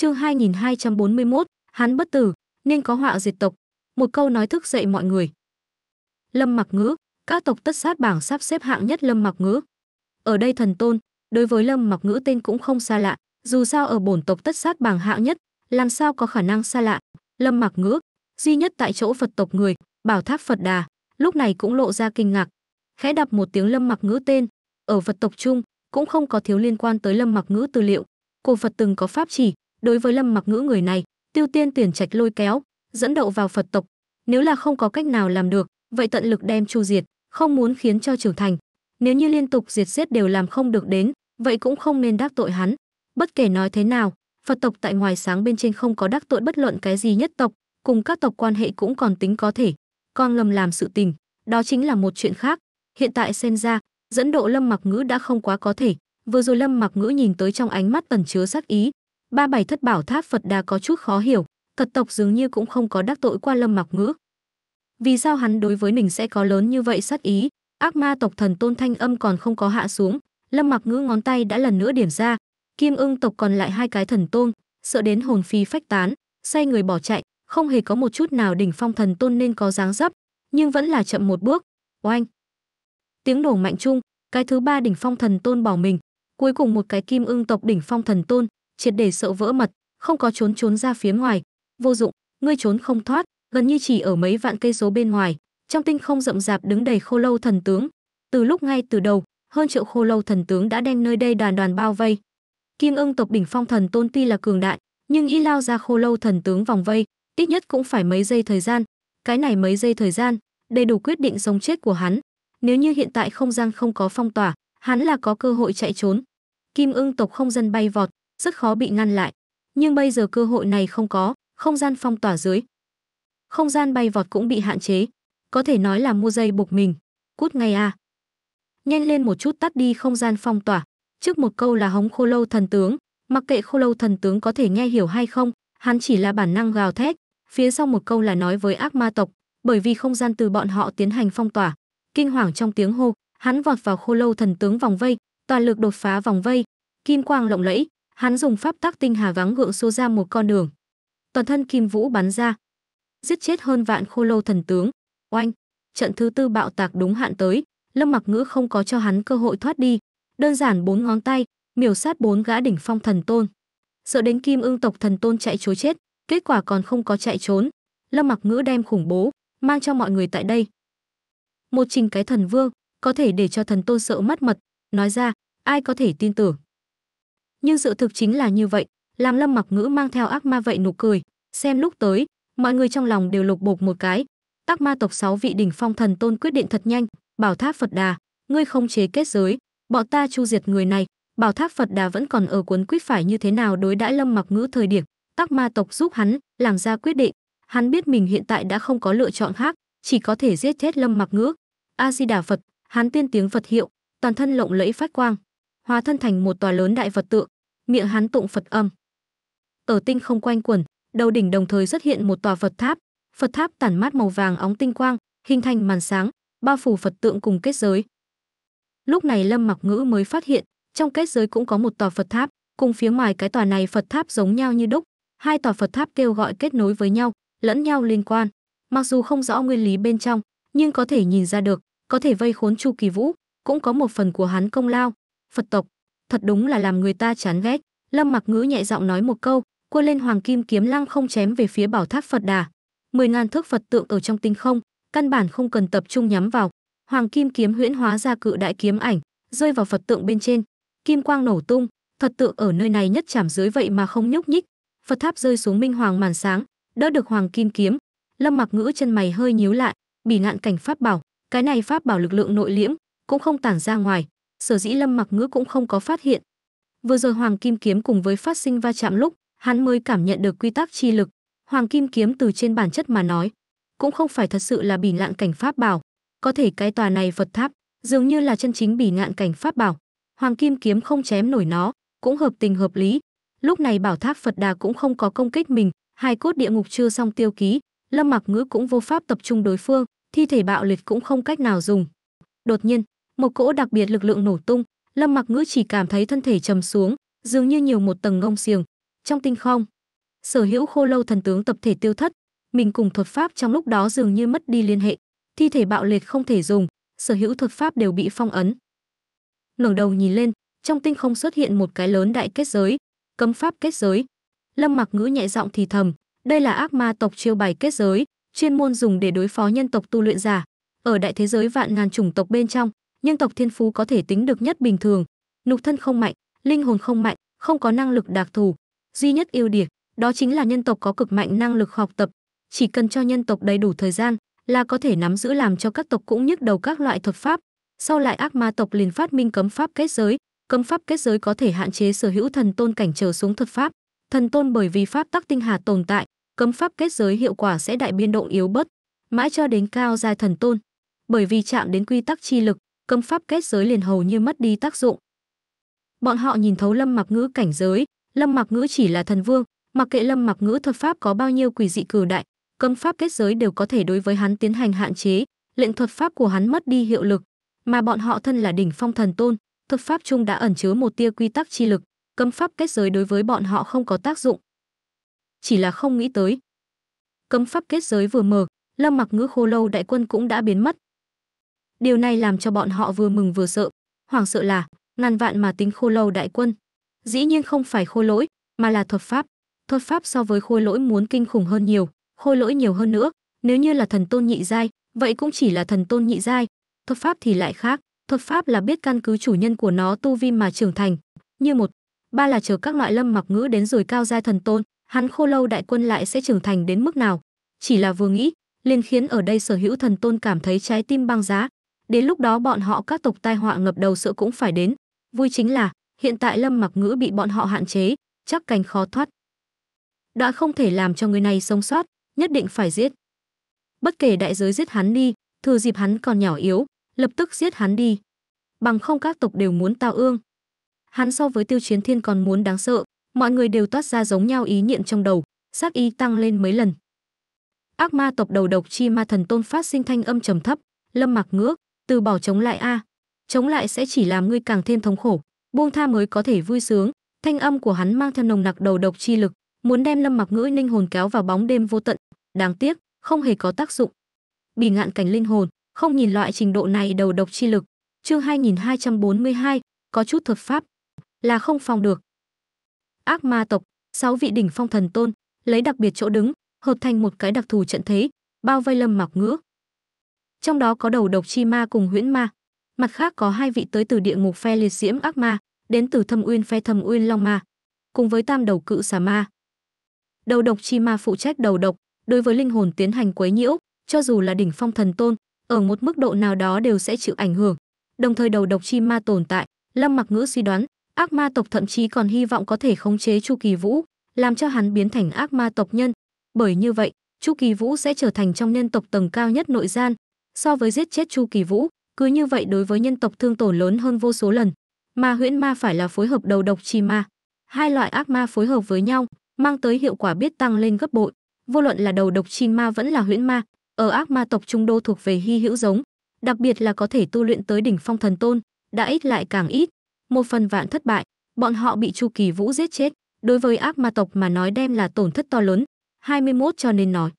Chương 2241, hắn bất tử, nên có họa diệt tộc. Một câu nói thức dậy mọi người. Lâm Mặc Ngữ, các tộc tất sát bảng sắp xếp hạng nhất Lâm Mặc Ngữ. Ở đây thần tôn, đối với Lâm Mặc Ngữ tên cũng không xa lạ, dù sao ở bổn tộc tất sát bảng hạng nhất, làm sao có khả năng xa lạ. Lâm Mặc Ngữ, duy nhất tại chỗ Phật tộc người, Bảo Tháp Phật Đà, lúc này cũng lộ ra kinh ngạc. Khẽ đập một tiếng Lâm Mặc Ngữ tên, ở Phật tộc chung cũng không có thiếu liên quan tới Lâm Mặc Ngữ tư liệu. Cổ Phật từng có pháp chỉ, đối với lâm mặc ngữ người này tiêu tiên tuyển trạch lôi kéo dẫn đậu vào phật tộc nếu là không có cách nào làm được vậy tận lực đem chu diệt không muốn khiến cho trưởng thành nếu như liên tục diệt giết đều làm không được đến vậy cũng không nên đắc tội hắn bất kể nói thế nào phật tộc tại ngoài sáng bên trên không có đắc tội bất luận cái gì nhất tộc cùng các tộc quan hệ cũng còn tính có thể con lầm làm sự tình đó chính là một chuyện khác hiện tại xem ra dẫn độ lâm mặc ngữ đã không quá có thể vừa rồi lâm mặc ngữ nhìn tới trong ánh mắt ẩn chứa sắc ý ba bảy thất bảo tháp Phật Đà có chút khó hiểu, Phật tộc dường như cũng không có đắc tội qua Lâm Mặc Ngữ. Vì sao hắn đối với mình sẽ có lớn như vậy sát ý? Ác ma tộc thần tôn thanh âm còn không có hạ xuống, Lâm Mặc Ngữ ngón tay đã lần nữa điểm ra, Kim Ưng tộc còn lại hai cái thần tôn, sợ đến hồn phi phách tán, say người bỏ chạy, không hề có một chút nào đỉnh phong thần tôn nên có dáng dấp, nhưng vẫn là chậm một bước. Oanh! Tiếng nổ mạnh chung, cái thứ ba đỉnh phong thần tôn bỏ mình, cuối cùng một cái Kim Ưng tộc đỉnh phong thần tôn triệt để sợ vỡ mật không có trốn trốn ra phía ngoài vô dụng ngươi trốn không thoát gần như chỉ ở mấy vạn cây số bên ngoài trong tinh không rậm rạp đứng đầy khô lâu thần tướng từ lúc ngay từ đầu hơn triệu khô lâu thần tướng đã đem nơi đây đoàn đoàn bao vây kim ưng tộc đỉnh phong thần tôn tuy là cường đại nhưng y lao ra khô lâu thần tướng vòng vây ít nhất cũng phải mấy giây thời gian cái này mấy giây thời gian đầy đủ quyết định sống chết của hắn nếu như hiện tại không gian không có phong tỏa hắn là có cơ hội chạy trốn kim ưng tộc không dân bay vọt rất khó bị ngăn lại. Nhưng bây giờ cơ hội này không có, không gian phong tỏa dưới. Không gian bay vọt cũng bị hạn chế, có thể nói là mua dây buộc mình. Cút ngay a. À. Nhanh lên một chút tắt đi không gian phong tỏa. Trước một câu là hống khô lâu thần tướng, mặc kệ khô lâu thần tướng có thể nghe hiểu hay không, hắn chỉ là bản năng gào thét. Phía sau một câu là nói với ác ma tộc, bởi vì không gian từ bọn họ tiến hành phong tỏa. Kinh hoàng trong tiếng hô, hắn vọt vào khô lâu thần tướng vòng vây, toàn lực đột phá vòng vây, kim quang lộng lẫy, hắn dùng pháp tắc tinh hà vắng gượng xô ra một con đường. Toàn thân Kim Vũ bắn ra, giết chết hơn vạn khô lâu thần tướng. Oanh, trận thứ tư bạo tạc đúng hạn tới, Lâm Mặc Ngữ không có cho hắn cơ hội thoát đi, đơn giản bốn ngón tay, miểu sát bốn gã đỉnh phong thần tôn. Sợ đến Kim Ưng tộc thần tôn chạy trối chết, kết quả còn không có chạy trốn. Lâm Mặc Ngữ đem khủng bố mang cho mọi người tại đây. Một trình cái thần vương có thể để cho thần tôn sợ mất mật, nói ra, ai có thể tin tưởng nhưng sự thực chính là như vậy làm lâm mặc ngữ mang theo ác ma vậy nụ cười xem lúc tới mọi người trong lòng đều lục bột một cái tắc ma tộc sáu vị đỉnh phong thần tôn quyết định thật nhanh bảo tháp phật đà ngươi không chế kết giới bọn ta chu diệt người này bảo tháp phật đà vẫn còn ở cuốn quýt phải như thế nào đối đãi lâm mặc ngữ thời điểm tắc ma tộc giúp hắn làm ra quyết định hắn biết mình hiện tại đã không có lựa chọn khác chỉ có thể giết chết lâm mặc ngữ a di đà phật hắn tiên tiếng phật hiệu toàn thân lộng lẫy phát quang hóa thân thành một tòa lớn đại vật tượng, miệng hắn tụng Phật âm. Ở tinh không quanh quẩn, đầu đỉnh đồng thời xuất hiện một tòa Phật tháp, Phật tháp tản mát màu vàng óng tinh quang, hình thành màn sáng, bao phủ Phật tượng cùng kết giới. Lúc này Lâm Mặc Ngữ mới phát hiện, trong kết giới cũng có một tòa Phật tháp, cùng phía ngoài cái tòa này Phật tháp giống nhau như đúc, hai tòa Phật tháp kêu gọi kết nối với nhau, lẫn nhau liên quan. Mặc dù không rõ nguyên lý bên trong, nhưng có thể nhìn ra được, có thể vây khốn Chu Kỳ Vũ, cũng có một phần của hắn công lao, Phật tộc, thật đúng là làm người ta chán ghét. Lâm Mặc Ngữ nhẹ giọng nói một câu, quơ lên hoàng kim kiếm lăng không chém về phía bảo tháp Phật Đà. Mười ngàn thước Phật tượng ở trong tinh không, căn bản không cần tập trung nhắm vào. Hoàng kim kiếm huyễn hóa ra cự đại kiếm ảnh, rơi vào Phật tượng bên trên. Kim quang nổ tung, Phật tượng ở nơi này nhất chạm dưới vậy mà không nhúc nhích. Phật tháp rơi xuống minh hoàng màn sáng, đỡ được hoàng kim kiếm. Lâm Mặc Ngữ chân mày hơi nhíu lại, bỉ ngạn cảnh pháp bảo, cái này pháp bảo lực lượng nội liễm, cũng không tản ra ngoài, sở dĩ lâm mặc ngữ cũng không có phát hiện vừa rồi hoàng kim kiếm cùng với phát sinh va chạm lúc hắn mới cảm nhận được quy tắc chi lực hoàng kim kiếm từ trên bản chất mà nói cũng không phải thật sự là bỉ ngạn cảnh pháp bảo có thể cái tòa này phật tháp dường như là chân chính bỉ ngạn cảnh pháp bảo hoàng kim kiếm không chém nổi nó cũng hợp tình hợp lý lúc này bảo tháp phật đà cũng không có công kích mình hai cốt địa ngục chưa xong tiêu ký lâm mặc ngữ cũng vô pháp tập trung đối phương thi thể bạo liệt cũng không cách nào dùng đột nhiên một cỗ đặc biệt lực lượng nổ tung lâm mặc ngữ chỉ cảm thấy thân thể trầm xuống dường như nhiều một tầng ngông xiềng trong tinh không sở hữu khô lâu thần tướng tập thể tiêu thất mình cùng thuật pháp trong lúc đó dường như mất đi liên hệ thi thể bạo liệt không thể dùng sở hữu thuật pháp đều bị phong ấn ngẩng đầu nhìn lên trong tinh không xuất hiện một cái lớn đại kết giới cấm pháp kết giới lâm mặc ngữ nhẹ giọng thì thầm đây là ác ma tộc chiêu bài kết giới chuyên môn dùng để đối phó nhân tộc tu luyện giả ở đại thế giới vạn ngàn chủng tộc bên trong nhân tộc thiên phú có thể tính được nhất bình thường nục thân không mạnh linh hồn không mạnh không có năng lực đặc thù duy nhất ưu điểm đó chính là nhân tộc có cực mạnh năng lực học tập chỉ cần cho nhân tộc đầy đủ thời gian là có thể nắm giữ làm cho các tộc cũng nhức đầu các loại thuật pháp sau lại ác ma tộc liền phát minh cấm pháp kết giới cấm pháp kết giới có thể hạn chế sở hữu thần tôn cảnh trở xuống thuật pháp thần tôn bởi vì pháp tắc tinh hà tồn tại cấm pháp kết giới hiệu quả sẽ đại biên độ yếu bớt mãi cho đến cao giai thần tôn bởi vì chạm đến quy tắc chi lực cấm pháp kết giới liền hầu như mất đi tác dụng. Bọn họ nhìn thấu Lâm Mặc Ngữ cảnh giới, Lâm Mặc Ngữ chỉ là thần vương, mặc kệ Lâm Mặc Ngữ thuật pháp có bao nhiêu quỷ dị cử đại, cấm pháp kết giới đều có thể đối với hắn tiến hành hạn chế, lệnh thuật pháp của hắn mất đi hiệu lực, mà bọn họ thân là đỉnh phong thần tôn, thuật pháp chung đã ẩn chứa một tia quy tắc chi lực, cấm pháp kết giới đối với bọn họ không có tác dụng. Chỉ là không nghĩ tới, cấm pháp kết giới vừa mở, Lâm Mặc Ngữ Khô Lâu đại quân cũng đã biến mất, Điều này làm cho bọn họ vừa mừng vừa sợ. hoảng sợ là, ngàn vạn mà tính khô lâu đại quân. Dĩ nhiên không phải khôi lỗi, mà là thuật pháp. Thuật pháp so với khôi lỗi muốn kinh khủng hơn nhiều, khôi lỗi nhiều hơn nữa. Nếu như là thần tôn nhị giai, vậy cũng chỉ là thần tôn nhị giai. Thuật pháp thì lại khác, thuật pháp là biết căn cứ chủ nhân của nó tu vi mà trưởng thành. Như một, ba là chờ các loại lâm mặc ngữ đến rồi cao giai thần tôn, hắn khô lâu đại quân lại sẽ trưởng thành đến mức nào. Chỉ là vừa nghĩ, liền khiến ở đây sở hữu thần tôn cảm thấy trái tim băng giá, Đến lúc đó bọn họ các tộc tai họa ngập đầu sữa cũng phải đến. Vui chính là, hiện tại Lâm Mặc Ngữ bị bọn họ hạn chế, chắc cành khó thoát. Đã không thể làm cho người này sống sót, nhất định phải giết. Bất kể đại giới giết hắn đi, thừa dịp hắn còn nhỏ yếu, lập tức giết hắn đi. Bằng không các tộc đều muốn tao ương. Hắn so với tiêu chiến thiên còn muốn đáng sợ, mọi người đều toát ra giống nhau ý niệm trong đầu, sát y tăng lên mấy lần. Ác ma tộc đầu độc chi ma thần tôn phát sinh thanh âm trầm thấp, lâm mặc ngước, từ bỏ chống lại a chống lại sẽ chỉ làm ngươi càng thêm thống khổ buông tha mới có thể vui sướng thanh âm của hắn mang theo nồng nặc đầu độc chi lực muốn đem lâm mặc ngữ linh hồn kéo vào bóng đêm vô tận đáng tiếc không hề có tác dụng bị ngạn cảnh linh hồn không nhìn loại trình độ này đầu độc chi lực chương 2242, có chút thuật pháp là không phòng được ác ma tộc sáu vị đỉnh phong thần tôn lấy đặc biệt chỗ đứng hợp thành một cái đặc thù trận thế bao vây lâm mặc ngữ trong đó có đầu độc chi ma cùng huyễn ma. Mặt khác có hai vị tới từ địa ngục phe liệt diễm ác ma, đến từ thâm uyên phe thâm uyên long ma, cùng với tam đầu cự xà ma. Đầu độc chi ma phụ trách đầu độc, đối với linh hồn tiến hành quấy nhiễu, cho dù là đỉnh phong thần tôn, ở một mức độ nào đó đều sẽ chịu ảnh hưởng. Đồng thời đầu độc chi ma tồn tại, Lâm Mặc Ngữ suy đoán, ác ma tộc thậm chí còn hy vọng có thể khống chế Chu Kỳ Vũ, làm cho hắn biến thành ác ma tộc nhân, bởi như vậy, Chu Kỳ Vũ sẽ trở thành trong nhân tộc tầng cao nhất nội gian, so với giết chết Chu Kỳ Vũ, cứ như vậy đối với nhân tộc thương tổn lớn hơn vô số lần. mà huyễn ma phải là phối hợp đầu độc chi ma. Hai loại ác ma phối hợp với nhau, mang tới hiệu quả biết tăng lên gấp bội. Vô luận là đầu độc chi ma vẫn là huyễn ma, ở ác ma tộc trung đô thuộc về hy hữu giống, đặc biệt là có thể tu luyện tới đỉnh phong thần tôn, đã ít lại càng ít. Một phần vạn thất bại, bọn họ bị Chu Kỳ Vũ giết chết, đối với ác ma tộc mà nói đem là tổn thất to lớn. 21 cho nên nói.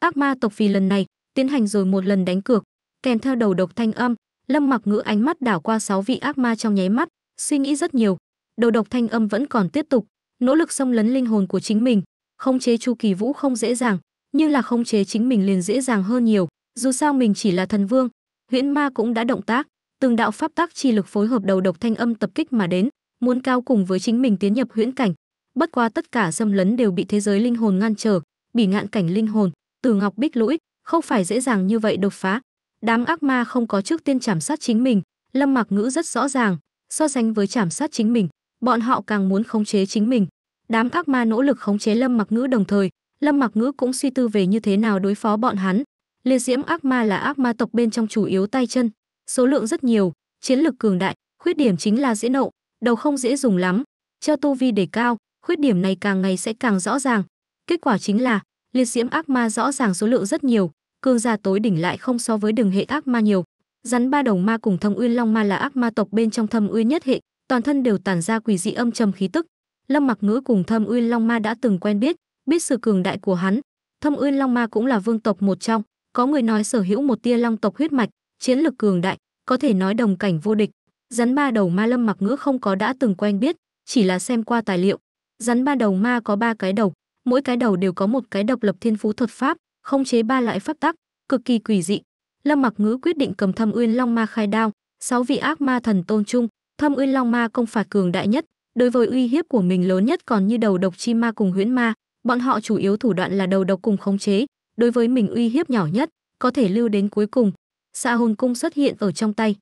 Ác ma tộc vì lần này, tiến hành rồi một lần đánh cược, kèm theo đầu độc thanh âm, Lâm Mặc Ngữ ánh mắt đảo qua sáu vị ác ma trong nháy mắt, suy nghĩ rất nhiều. Đầu độc thanh âm vẫn còn tiếp tục, nỗ lực xâm lấn linh hồn của chính mình, khống chế Chu Kỳ Vũ không dễ dàng, nhưng là khống chế chính mình liền dễ dàng hơn nhiều, dù sao mình chỉ là thần vương, huyễn ma cũng đã động tác, từng đạo pháp tác chi lực phối hợp đầu độc thanh âm tập kích mà đến, muốn cao cùng với chính mình tiến nhập huyễn cảnh. Bất qua tất cả xâm lấn đều bị thế giới linh hồn ngăn trở, bỉ ngạn cảnh linh hồn, Từ Ngọc Bích lũy không phải dễ dàng như vậy đột phá. Đám ác ma không có trước tiên chảm sát chính mình, Lâm Mặc Ngữ rất rõ ràng, so sánh với chảm sát chính mình, bọn họ càng muốn khống chế chính mình. Đám ác ma nỗ lực khống chế Lâm Mặc Ngữ đồng thời, Lâm Mặc Ngữ cũng suy tư về như thế nào đối phó bọn hắn. Liệt Diễm ác ma là ác ma tộc bên trong chủ yếu tay chân, số lượng rất nhiều, chiến lực cường đại, khuyết điểm chính là dễ nộ, đầu không dễ dùng lắm. Cho tu vi để cao, khuyết điểm này càng ngày sẽ càng rõ ràng. Kết quả chính là, liệt diễm ác ma rõ ràng số lượng rất nhiều, cương gia tối đỉnh lại không so với đường hệ ác ma nhiều rắn ba đầu ma cùng thâm uyên long ma là ác ma tộc bên trong thâm uyên nhất hệ toàn thân đều tản ra quỷ dị âm trầm khí tức lâm mặc ngữ cùng thâm uyên long ma đã từng quen biết biết sự cường đại của hắn thâm uyên long ma cũng là vương tộc một trong có người nói sở hữu một tia long tộc huyết mạch chiến lực cường đại có thể nói đồng cảnh vô địch rắn ba đầu ma lâm mặc ngữ không có đã từng quen biết chỉ là xem qua tài liệu rắn ba đầu ma có ba cái đầu mỗi cái đầu đều có một cái độc lập thiên phú thuật pháp khống chế ba loại pháp tắc, cực kỳ quỷ dị. Lâm Mặc Ngữ quyết định cầm Thâm Uyên Long Ma khai đao, sáu vị ác ma thần tôn chung Thâm Uyên Long Ma công phạt cường đại nhất, đối với uy hiếp của mình lớn nhất còn như đầu độc chi ma cùng huyễn ma, bọn họ chủ yếu thủ đoạn là đầu độc cùng khống chế, đối với mình uy hiếp nhỏ nhất, có thể lưu đến cuối cùng. xa hồn cung xuất hiện ở trong tay.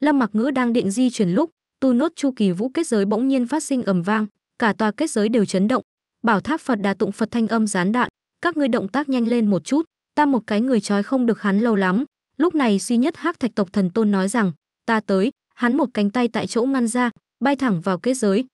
Lâm Mặc Ngữ đang định di chuyển lúc, tu nốt chu kỳ vũ kết giới bỗng nhiên phát sinh ầm vang, cả tòa kết giới đều chấn động. Bảo tháp Phật đà tụng Phật thanh âm gián đạn, các ngươi động tác nhanh lên một chút ta một cái người trói không được hắn lâu lắm lúc này duy nhất hắc thạch tộc thần tôn nói rằng ta tới hắn một cánh tay tại chỗ ngăn ra bay thẳng vào kết giới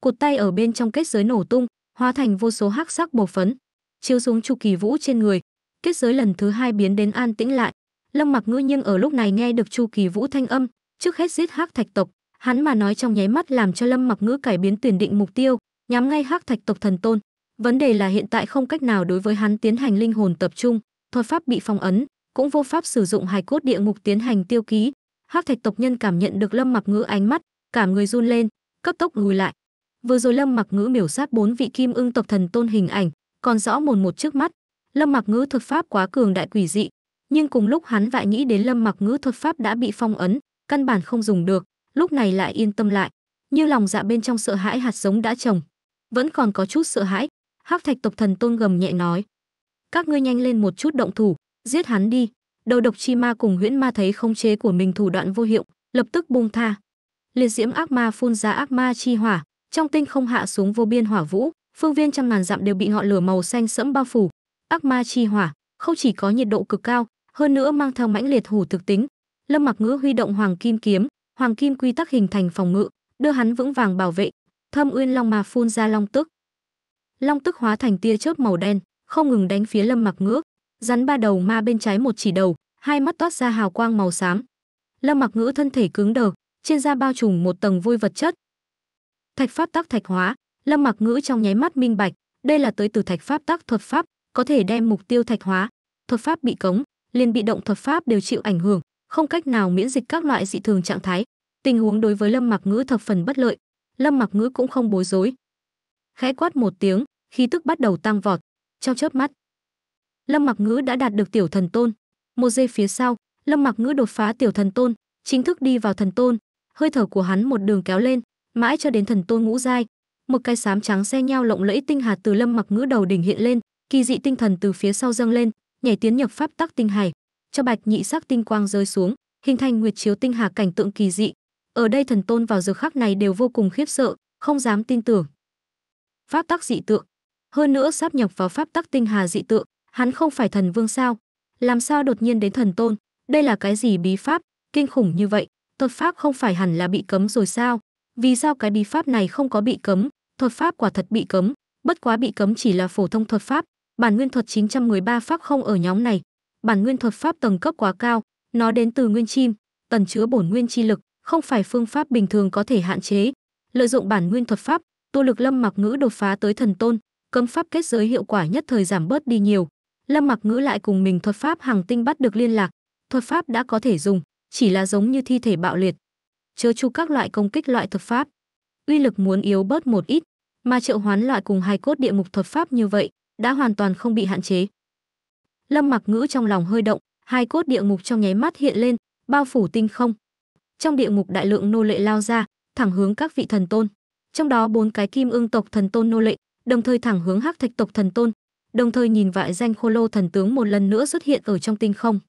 cột tay ở bên trong kết giới nổ tung hóa thành vô số hắc sắc bột phấn chiếu xuống chu kỳ vũ trên người kết giới lần thứ hai biến đến an tĩnh lại lâm mặc ngữ nhưng ở lúc này nghe được chu kỳ vũ thanh âm trước hết giết hắc thạch tộc hắn mà nói trong nháy mắt làm cho lâm mặc ngữ cải biến tuyển định mục tiêu nhắm ngay hắc thạch tộc thần tôn Vấn đề là hiện tại không cách nào đối với hắn tiến hành linh hồn tập trung, thuật pháp bị phong ấn, cũng vô pháp sử dụng hài cốt địa ngục tiến hành tiêu ký. Hắc thạch tộc nhân cảm nhận được Lâm Mặc Ngữ ánh mắt, cảm người run lên, cấp tốc lùi lại. Vừa rồi Lâm Mặc Ngữ miểu sát bốn vị kim ưng tộc thần tôn hình ảnh, còn rõ mồn một trước mắt. Lâm Mặc Ngữ thuật pháp quá cường đại quỷ dị, nhưng cùng lúc hắn vại nghĩ đến Lâm Mặc Ngữ thuật pháp đã bị phong ấn, căn bản không dùng được, lúc này lại yên tâm lại, như lòng dạ bên trong sợ hãi hạt giống đã trồng, vẫn còn có chút sợ hãi, hắc thạch tộc thần tôn gầm nhẹ nói các ngươi nhanh lên một chút động thủ giết hắn đi đầu độc chi ma cùng huyễn ma thấy không chế của mình thủ đoạn vô hiệu lập tức buông tha liệt diễm ác ma phun ra ác ma chi hỏa trong tinh không hạ xuống vô biên hỏa vũ phương viên trăm ngàn dặm đều bị ngọn lửa màu xanh sẫm bao phủ ác ma chi hỏa không chỉ có nhiệt độ cực cao hơn nữa mang theo mãnh liệt hủ thực tính lâm mặc ngữ huy động hoàng kim kiếm hoàng kim quy tắc hình thành phòng ngự đưa hắn vững vàng bảo vệ thâm uyên long ma phun ra long tức long tức hóa thành tia chớp màu đen không ngừng đánh phía lâm mặc ngữ rắn ba đầu ma bên trái một chỉ đầu hai mắt toát ra hào quang màu xám lâm mặc ngữ thân thể cứng đờ trên da bao trùm một tầng vôi vật chất thạch pháp tắc thạch hóa lâm mặc ngữ trong nháy mắt minh bạch đây là tới từ thạch pháp tắc thuật pháp có thể đem mục tiêu thạch hóa thuật pháp bị cống liền bị động thuật pháp đều chịu ảnh hưởng không cách nào miễn dịch các loại dị thường trạng thái tình huống đối với lâm mặc ngữ thập phần bất lợi lâm mặc ngữ cũng không bối rối khẽ quát một tiếng khí tức bắt đầu tăng vọt, trong chớp mắt. Lâm Mặc Ngữ đã đạt được tiểu thần tôn. Một giây phía sau, Lâm Mặc Ngữ đột phá tiểu thần tôn, chính thức đi vào thần tôn, hơi thở của hắn một đường kéo lên, mãi cho đến thần tôn ngũ giai. Một cái xám trắng xe nhau lộng lẫy tinh hà từ Lâm Mặc Ngữ đầu đỉnh hiện lên, kỳ dị tinh thần từ phía sau dâng lên, nhảy tiến nhập pháp tắc tinh hải, cho bạch nhị sắc tinh quang rơi xuống, hình thành nguyệt chiếu tinh hà cảnh tượng kỳ dị. Ở đây thần tôn vào giờ khắc này đều vô cùng khiếp sợ, không dám tin tưởng. Pháp tắc dị tượng, hơn nữa sắp nhập vào pháp tắc tinh hà dị tượng hắn không phải thần vương sao làm sao đột nhiên đến thần tôn đây là cái gì bí pháp kinh khủng như vậy thuật pháp không phải hẳn là bị cấm rồi sao vì sao cái bí pháp này không có bị cấm thuật pháp quả thật bị cấm bất quá bị cấm chỉ là phổ thông thuật pháp bản nguyên thuật 913 pháp không ở nhóm này bản nguyên thuật pháp tầng cấp quá cao nó đến từ nguyên chim tần chứa bổn nguyên chi lực không phải phương pháp bình thường có thể hạn chế lợi dụng bản nguyên thuật pháp tu lực lâm mặc ngữ đột phá tới thần tôn cấm pháp kết giới hiệu quả nhất thời giảm bớt đi nhiều. Lâm Mặc Ngữ lại cùng mình thuật pháp hàng tinh bắt được liên lạc, thuật pháp đã có thể dùng, chỉ là giống như thi thể bạo liệt. Chớ chu các loại công kích loại thuật pháp, uy lực muốn yếu bớt một ít, mà triệu hoán loại cùng hai cốt địa mục thuật pháp như vậy, đã hoàn toàn không bị hạn chế. Lâm Mặc Ngữ trong lòng hơi động, hai cốt địa ngục trong nháy mắt hiện lên, bao phủ tinh không. Trong địa ngục đại lượng nô lệ lao ra, thẳng hướng các vị thần tôn. Trong đó bốn cái kim ương tộc thần tôn nô lệ, đồng thời thẳng hướng hắc thạch tộc thần tôn đồng thời nhìn vại danh khô lô thần tướng một lần nữa xuất hiện ở trong tinh không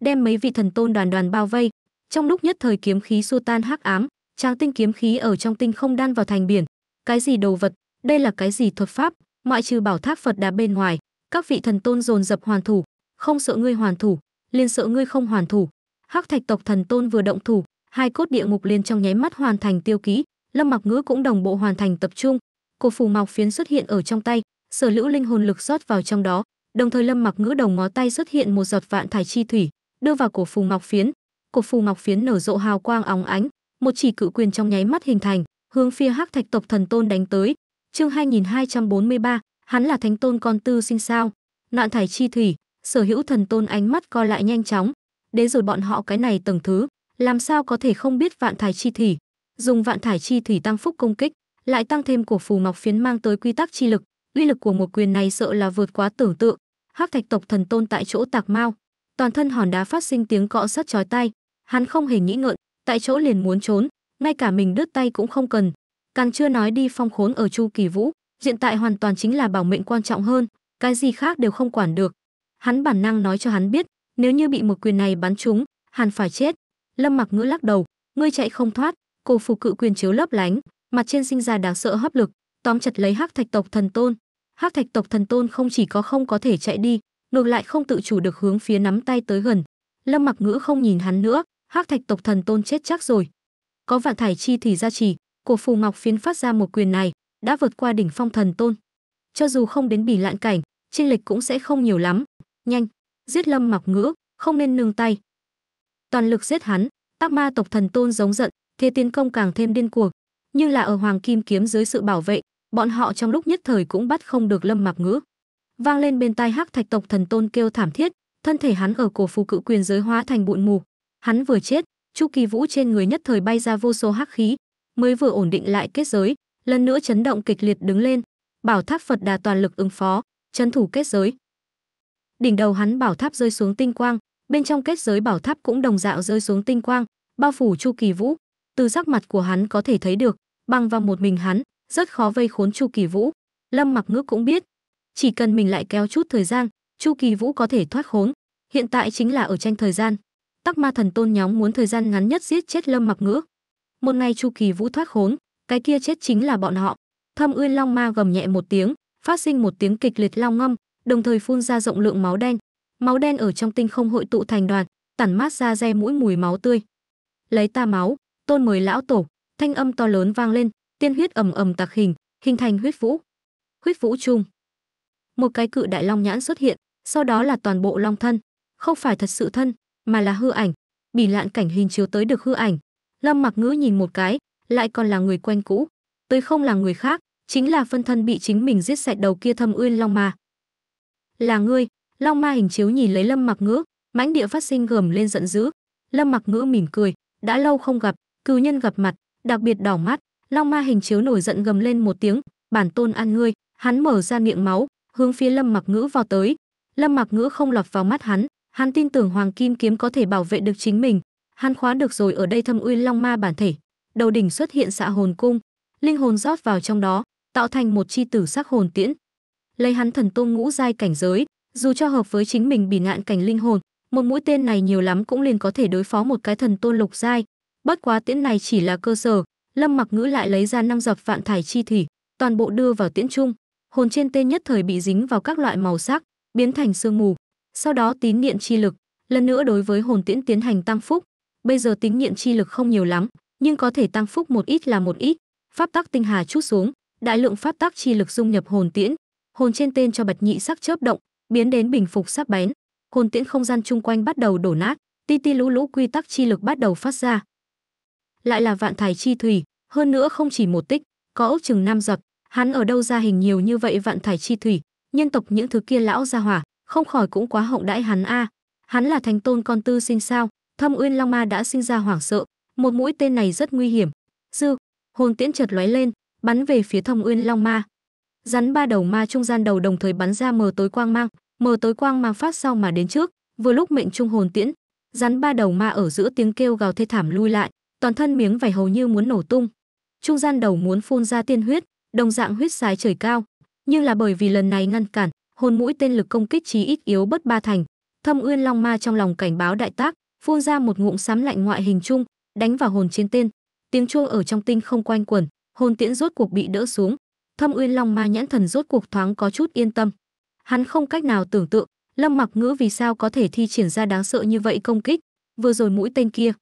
đem mấy vị thần tôn đoàn đoàn bao vây trong lúc nhất thời kiếm khí xua tan hắc ám trang tinh kiếm khí ở trong tinh không đan vào thành biển cái gì đồ vật đây là cái gì thuật pháp ngoại trừ bảo tháp phật đá bên ngoài các vị thần tôn dồn dập hoàn thủ không sợ ngươi hoàn thủ liền sợ ngươi không hoàn thủ hắc thạch tộc thần tôn vừa động thủ hai cốt địa ngục liền trong nháy mắt hoàn thành tiêu ký lâm mặc ngữ cũng đồng bộ hoàn thành tập trung Cổ phù mọc phiến xuất hiện ở trong tay, Sở Lữu linh hồn lực rót vào trong đó, đồng thời Lâm Mặc ngữ đầu ngó tay xuất hiện một giọt vạn thải chi thủy, đưa vào cổ phù mọc phiến. Cổ phù mọc phiến nở rộ hào quang óng ánh, một chỉ cự quyền trong nháy mắt hình thành, hướng phía Hắc Thạch tộc thần tôn đánh tới. Chương 2243, hắn là thánh tôn con tư sinh sao? Nạn thải chi thủy, Sở Hữu thần tôn ánh mắt coi lại nhanh chóng. Đến rồi bọn họ cái này tầng thứ, làm sao có thể không biết vạn thải chi thủy? Dùng vạn thải chi thủy tăng phúc công kích, lại tăng thêm của phù ngọc phiến mang tới quy tắc chi lực uy lực của một quyền này sợ là vượt quá tưởng tượng hắc thạch tộc thần tôn tại chỗ tạc mau toàn thân hòn đá phát sinh tiếng cọ sắt chói tai hắn không hề nghĩ ngợi tại chỗ liền muốn trốn ngay cả mình đứt tay cũng không cần càng chưa nói đi phong khốn ở chu kỳ vũ hiện tại hoàn toàn chính là bảo mệnh quan trọng hơn cái gì khác đều không quản được hắn bản năng nói cho hắn biết nếu như bị một quyền này bắn trúng hắn phải chết lâm mặc ngữ lắc đầu ngươi chạy không thoát cổ phù cự quyền chiếu lấp lánh mặt trên sinh ra đáng sợ hấp lực tóm chặt lấy hắc thạch tộc thần tôn hắc thạch tộc thần tôn không chỉ có không có thể chạy đi ngược lại không tự chủ được hướng phía nắm tay tới gần lâm mặc ngữ không nhìn hắn nữa hắc thạch tộc thần tôn chết chắc rồi có vạn thải chi thì ra chỉ của phù ngọc phiến phát ra một quyền này đã vượt qua đỉnh phong thần tôn cho dù không đến bỉ lạn cảnh chênh lịch cũng sẽ không nhiều lắm nhanh giết lâm mặc ngữ không nên nương tay toàn lực giết hắn tác ma tộc thần tôn giống giận thế tiến công càng thêm điên cuồng nhưng là ở Hoàng Kim kiếm dưới sự bảo vệ, bọn họ trong lúc nhất thời cũng bắt không được Lâm Mạc Ngữ. Vang lên bên tai Hắc Thạch tộc thần tôn kêu thảm thiết, thân thể hắn ở cổ phù cự quyền giới hóa thành bụi mù. Hắn vừa chết, chu kỳ vũ trên người nhất thời bay ra vô số hắc khí, mới vừa ổn định lại kết giới, lần nữa chấn động kịch liệt đứng lên, bảo tháp Phật Đà toàn lực ứng phó, chấn thủ kết giới. Đỉnh đầu hắn bảo tháp rơi xuống tinh quang, bên trong kết giới bảo tháp cũng đồng dạo rơi xuống tinh quang, bao phủ chu kỳ vũ, từ sắc mặt của hắn có thể thấy được, bằng vào một mình hắn rất khó vây khốn chu kỳ vũ lâm mặc ngữ cũng biết chỉ cần mình lại kéo chút thời gian chu kỳ vũ có thể thoát khốn hiện tại chính là ở tranh thời gian tắc ma thần tôn nhóm muốn thời gian ngắn nhất giết chết lâm mặc ngữ một ngày chu kỳ vũ thoát khốn cái kia chết chính là bọn họ thâm uyên long ma gầm nhẹ một tiếng phát sinh một tiếng kịch liệt lao ngâm đồng thời phun ra rộng lượng máu đen máu đen ở trong tinh không hội tụ thành đoàn tản mát ra re mũi mùi máu tươi lấy ta máu tôn mời lão tổ thanh âm to lớn vang lên tiên huyết ầm ầm tạc hình hình thành huyết vũ huyết vũ chung một cái cự đại long nhãn xuất hiện sau đó là toàn bộ long thân không phải thật sự thân mà là hư ảnh bỉ lạn cảnh hình chiếu tới được hư ảnh lâm mặc ngữ nhìn một cái lại còn là người quen cũ tới không là người khác chính là phân thân bị chính mình giết sạch đầu kia thâm uyên long ma là ngươi long ma hình chiếu nhìn lấy lâm mặc ngữ mãnh địa phát sinh gầm lên giận dữ lâm mặc ngữ mỉm cười đã lâu không gặp cừu nhân gặp mặt đặc biệt đỏ mắt long ma hình chiếu nổi giận gầm lên một tiếng bản tôn ăn ngươi hắn mở ra miệng máu hướng phía lâm mặc ngữ vào tới lâm mặc ngữ không lọt vào mắt hắn hắn tin tưởng hoàng kim kiếm có thể bảo vệ được chính mình hắn khóa được rồi ở đây thâm uy long ma bản thể đầu đỉnh xuất hiện xạ hồn cung linh hồn rót vào trong đó tạo thành một chi tử sắc hồn tiễn lấy hắn thần tôn ngũ giai cảnh giới dù cho hợp với chính mình bị ngạn cảnh linh hồn một mũi tên này nhiều lắm cũng liền có thể đối phó một cái thần tôn lục giai Bất quá tiễn này chỉ là cơ sở, Lâm Mặc Ngữ lại lấy ra năm giọt vạn thải chi thủy, toàn bộ đưa vào tiễn trung. Hồn trên tên nhất thời bị dính vào các loại màu sắc, biến thành sương mù. Sau đó tín niệm chi lực, lần nữa đối với hồn tiễn tiến hành tăng phúc. Bây giờ tín niệm chi lực không nhiều lắm, nhưng có thể tăng phúc một ít là một ít. Pháp tắc tinh hà chút xuống, đại lượng pháp tắc chi lực dung nhập hồn tiễn. Hồn trên tên cho bạch nhị sắc chớp động, biến đến bình phục sắc bén. Hồn tiễn không gian chung quanh bắt đầu đổ nát, ti ti lũ lũ quy tắc chi lực bắt đầu phát ra, lại là vạn thải chi thủy, hơn nữa không chỉ một tích, có ước chừng nam giặc, hắn ở đâu ra hình nhiều như vậy vạn thải chi thủy, nhân tộc những thứ kia lão ra hỏa, không khỏi cũng quá hậu đãi hắn a. Hắn là thánh tôn con tư sinh sao? Thâm Uyên Long Ma đã sinh ra hoảng sợ, một mũi tên này rất nguy hiểm. Dư, hồn tiễn chợt lóe lên, bắn về phía Thâm Uyên Long Ma. Rắn ba đầu ma trung gian đầu đồng thời bắn ra mờ tối quang mang, mờ tối quang mang phát sau mà đến trước, vừa lúc mệnh trung hồn tiễn, rắn ba đầu ma ở giữa tiếng kêu gào thê thảm lui lại, toàn thân miếng vải hầu như muốn nổ tung. Trung gian đầu muốn phun ra tiên huyết, đồng dạng huyết dài trời cao, nhưng là bởi vì lần này ngăn cản, hồn mũi tên lực công kích chí ít yếu bất ba thành. Thâm Uyên Long Ma trong lòng cảnh báo đại tác, phun ra một ngụm sám lạnh ngoại hình chung, đánh vào hồn chiến tên. Tiếng chuông ở trong tinh không quanh quẩn, hồn tiễn rốt cuộc bị đỡ xuống. Thâm Uyên Long Ma nhãn thần rốt cuộc thoáng có chút yên tâm. Hắn không cách nào tưởng tượng, Lâm Mặc Ngữ vì sao có thể thi triển ra đáng sợ như vậy công kích, vừa rồi mũi tên kia,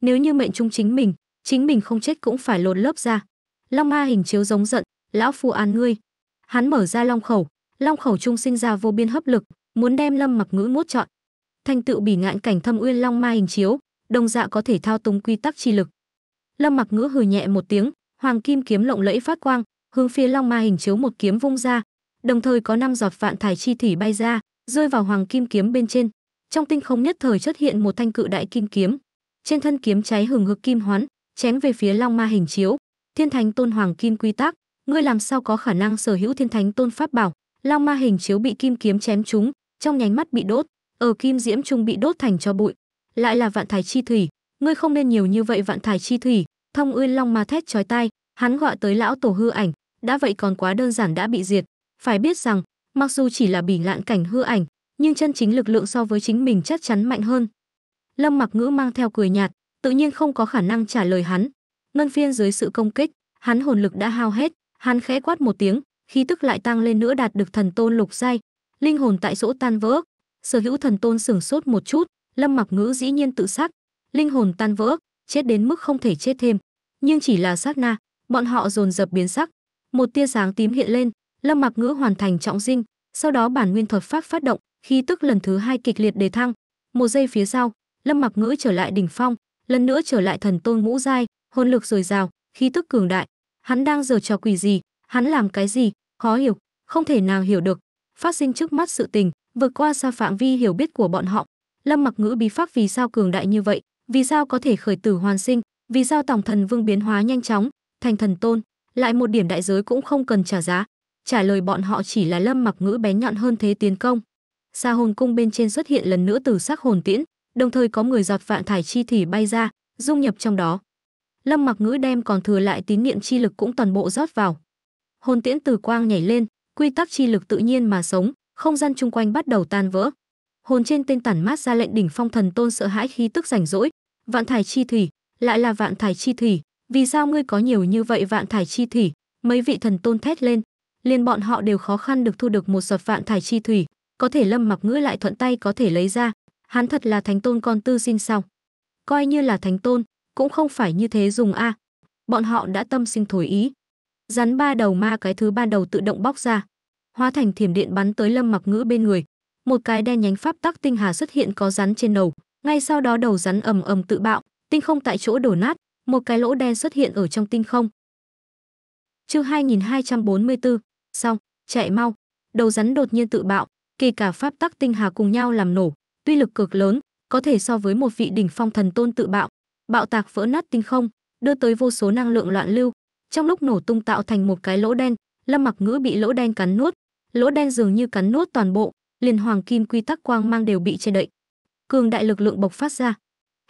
nếu như mệnh trung chính mình chính mình không chết cũng phải lột lớp ra long ma hình chiếu giống giận lão phu an ngươi hắn mở ra long khẩu long khẩu trung sinh ra vô biên hấp lực muốn đem lâm mặc ngữ mốt chọn thành tựu bỉ ngạn cảnh thâm uyên long ma hình chiếu đồng dạ có thể thao túng quy tắc chi lực lâm mặc ngữ hừ nhẹ một tiếng hoàng kim kiếm lộng lẫy phát quang hướng phía long ma hình chiếu một kiếm vung ra đồng thời có năm giọt vạn thải chi thủy bay ra rơi vào hoàng kim kiếm bên trên trong tinh không nhất thời xuất hiện một thanh cự đại kim kiếm trên thân kiếm cháy hừng hực kim hoán chém về phía long ma hình chiếu thiên thánh tôn hoàng kim quy tắc ngươi làm sao có khả năng sở hữu thiên thánh tôn pháp bảo long ma hình chiếu bị kim kiếm chém trúng trong nháy mắt bị đốt ở kim diễm trung bị đốt thành cho bụi lại là vạn thải chi thủy ngươi không nên nhiều như vậy vạn thải chi thủy thông uy long ma thét chói tai hắn gọi tới lão tổ hư ảnh đã vậy còn quá đơn giản đã bị diệt phải biết rằng mặc dù chỉ là bỉ lạn cảnh hư ảnh nhưng chân chính lực lượng so với chính mình chắc chắn mạnh hơn Lâm Mặc Ngữ mang theo cười nhạt, tự nhiên không có khả năng trả lời hắn. Ngân phiên dưới sự công kích, hắn hồn lực đã hao hết, hắn khẽ quát một tiếng, khí tức lại tăng lên nữa đạt được thần tôn lục giai, linh hồn tại chỗ tan vỡ. Sở hữu thần tôn sửng sốt một chút, Lâm Mặc Ngữ dĩ nhiên tự sát, linh hồn tan vỡ, chết đến mức không thể chết thêm. Nhưng chỉ là sát na, bọn họ dồn dập biến sắc, một tia sáng tím hiện lên, Lâm Mặc Ngữ hoàn thành trọng dinh, sau đó bản nguyên thuật pháp phát động, khí tức lần thứ hai kịch liệt đề thăng. Một giây phía sau, lâm mặc ngữ trở lại đỉnh phong lần nữa trở lại thần tôn ngũ giai hồn lực dồi dào khí tức cường đại hắn đang giờ trò quỷ gì hắn làm cái gì khó hiểu không thể nào hiểu được phát sinh trước mắt sự tình vượt qua xa phạm vi hiểu biết của bọn họ lâm mặc ngữ bí pháp vì sao cường đại như vậy vì sao có thể khởi tử hoàn sinh vì sao tổng thần vương biến hóa nhanh chóng thành thần tôn lại một điểm đại giới cũng không cần trả giá trả lời bọn họ chỉ là lâm mặc ngữ bén nhọn hơn thế tiến công xa hồn cung bên trên xuất hiện lần nữa từ sắc hồn tiễn đồng thời có người giọt vạn thải chi thủy bay ra, dung nhập trong đó. Lâm Mặc Ngữ đem còn thừa lại tín niệm chi lực cũng toàn bộ rót vào. Hồn tiễn từ quang nhảy lên, quy tắc chi lực tự nhiên mà sống, không gian chung quanh bắt đầu tan vỡ. Hồn trên tên tản mát ra lệnh đỉnh phong thần tôn sợ hãi khi tức rảnh rỗi, vạn thải chi thủy, lại là vạn thải chi thủy, vì sao ngươi có nhiều như vậy vạn thải chi thủy? Mấy vị thần tôn thét lên, liền bọn họ đều khó khăn được thu được một giọt vạn thải chi thủy, có thể Lâm Mặc Ngữ lại thuận tay có thể lấy ra, hắn thật là thánh tôn con tư sinh sao? Coi như là thánh tôn, cũng không phải như thế dùng a. À. Bọn họ đã tâm sinh thổi ý. Rắn ba đầu ma cái thứ ban đầu tự động bóc ra, hóa thành thiểm điện bắn tới Lâm Mặc Ngữ bên người. Một cái đen nhánh pháp tắc tinh hà xuất hiện có rắn trên đầu, ngay sau đó đầu rắn ầm ầm tự bạo, tinh không tại chỗ đổ nát, một cái lỗ đen xuất hiện ở trong tinh không. Chương 2244, xong, chạy mau. Đầu rắn đột nhiên tự bạo, kể cả pháp tắc tinh hà cùng nhau làm nổ, tuy lực cực lớn, có thể so với một vị đỉnh phong thần tôn tự bạo, bạo tạc vỡ nát tinh không, đưa tới vô số năng lượng loạn lưu, trong lúc nổ tung tạo thành một cái lỗ đen, Lâm Mặc Ngữ bị lỗ đen cắn nuốt, lỗ đen dường như cắn nuốt toàn bộ, liền hoàng kim quy tắc quang mang đều bị che đậy. Cường đại lực lượng bộc phát ra,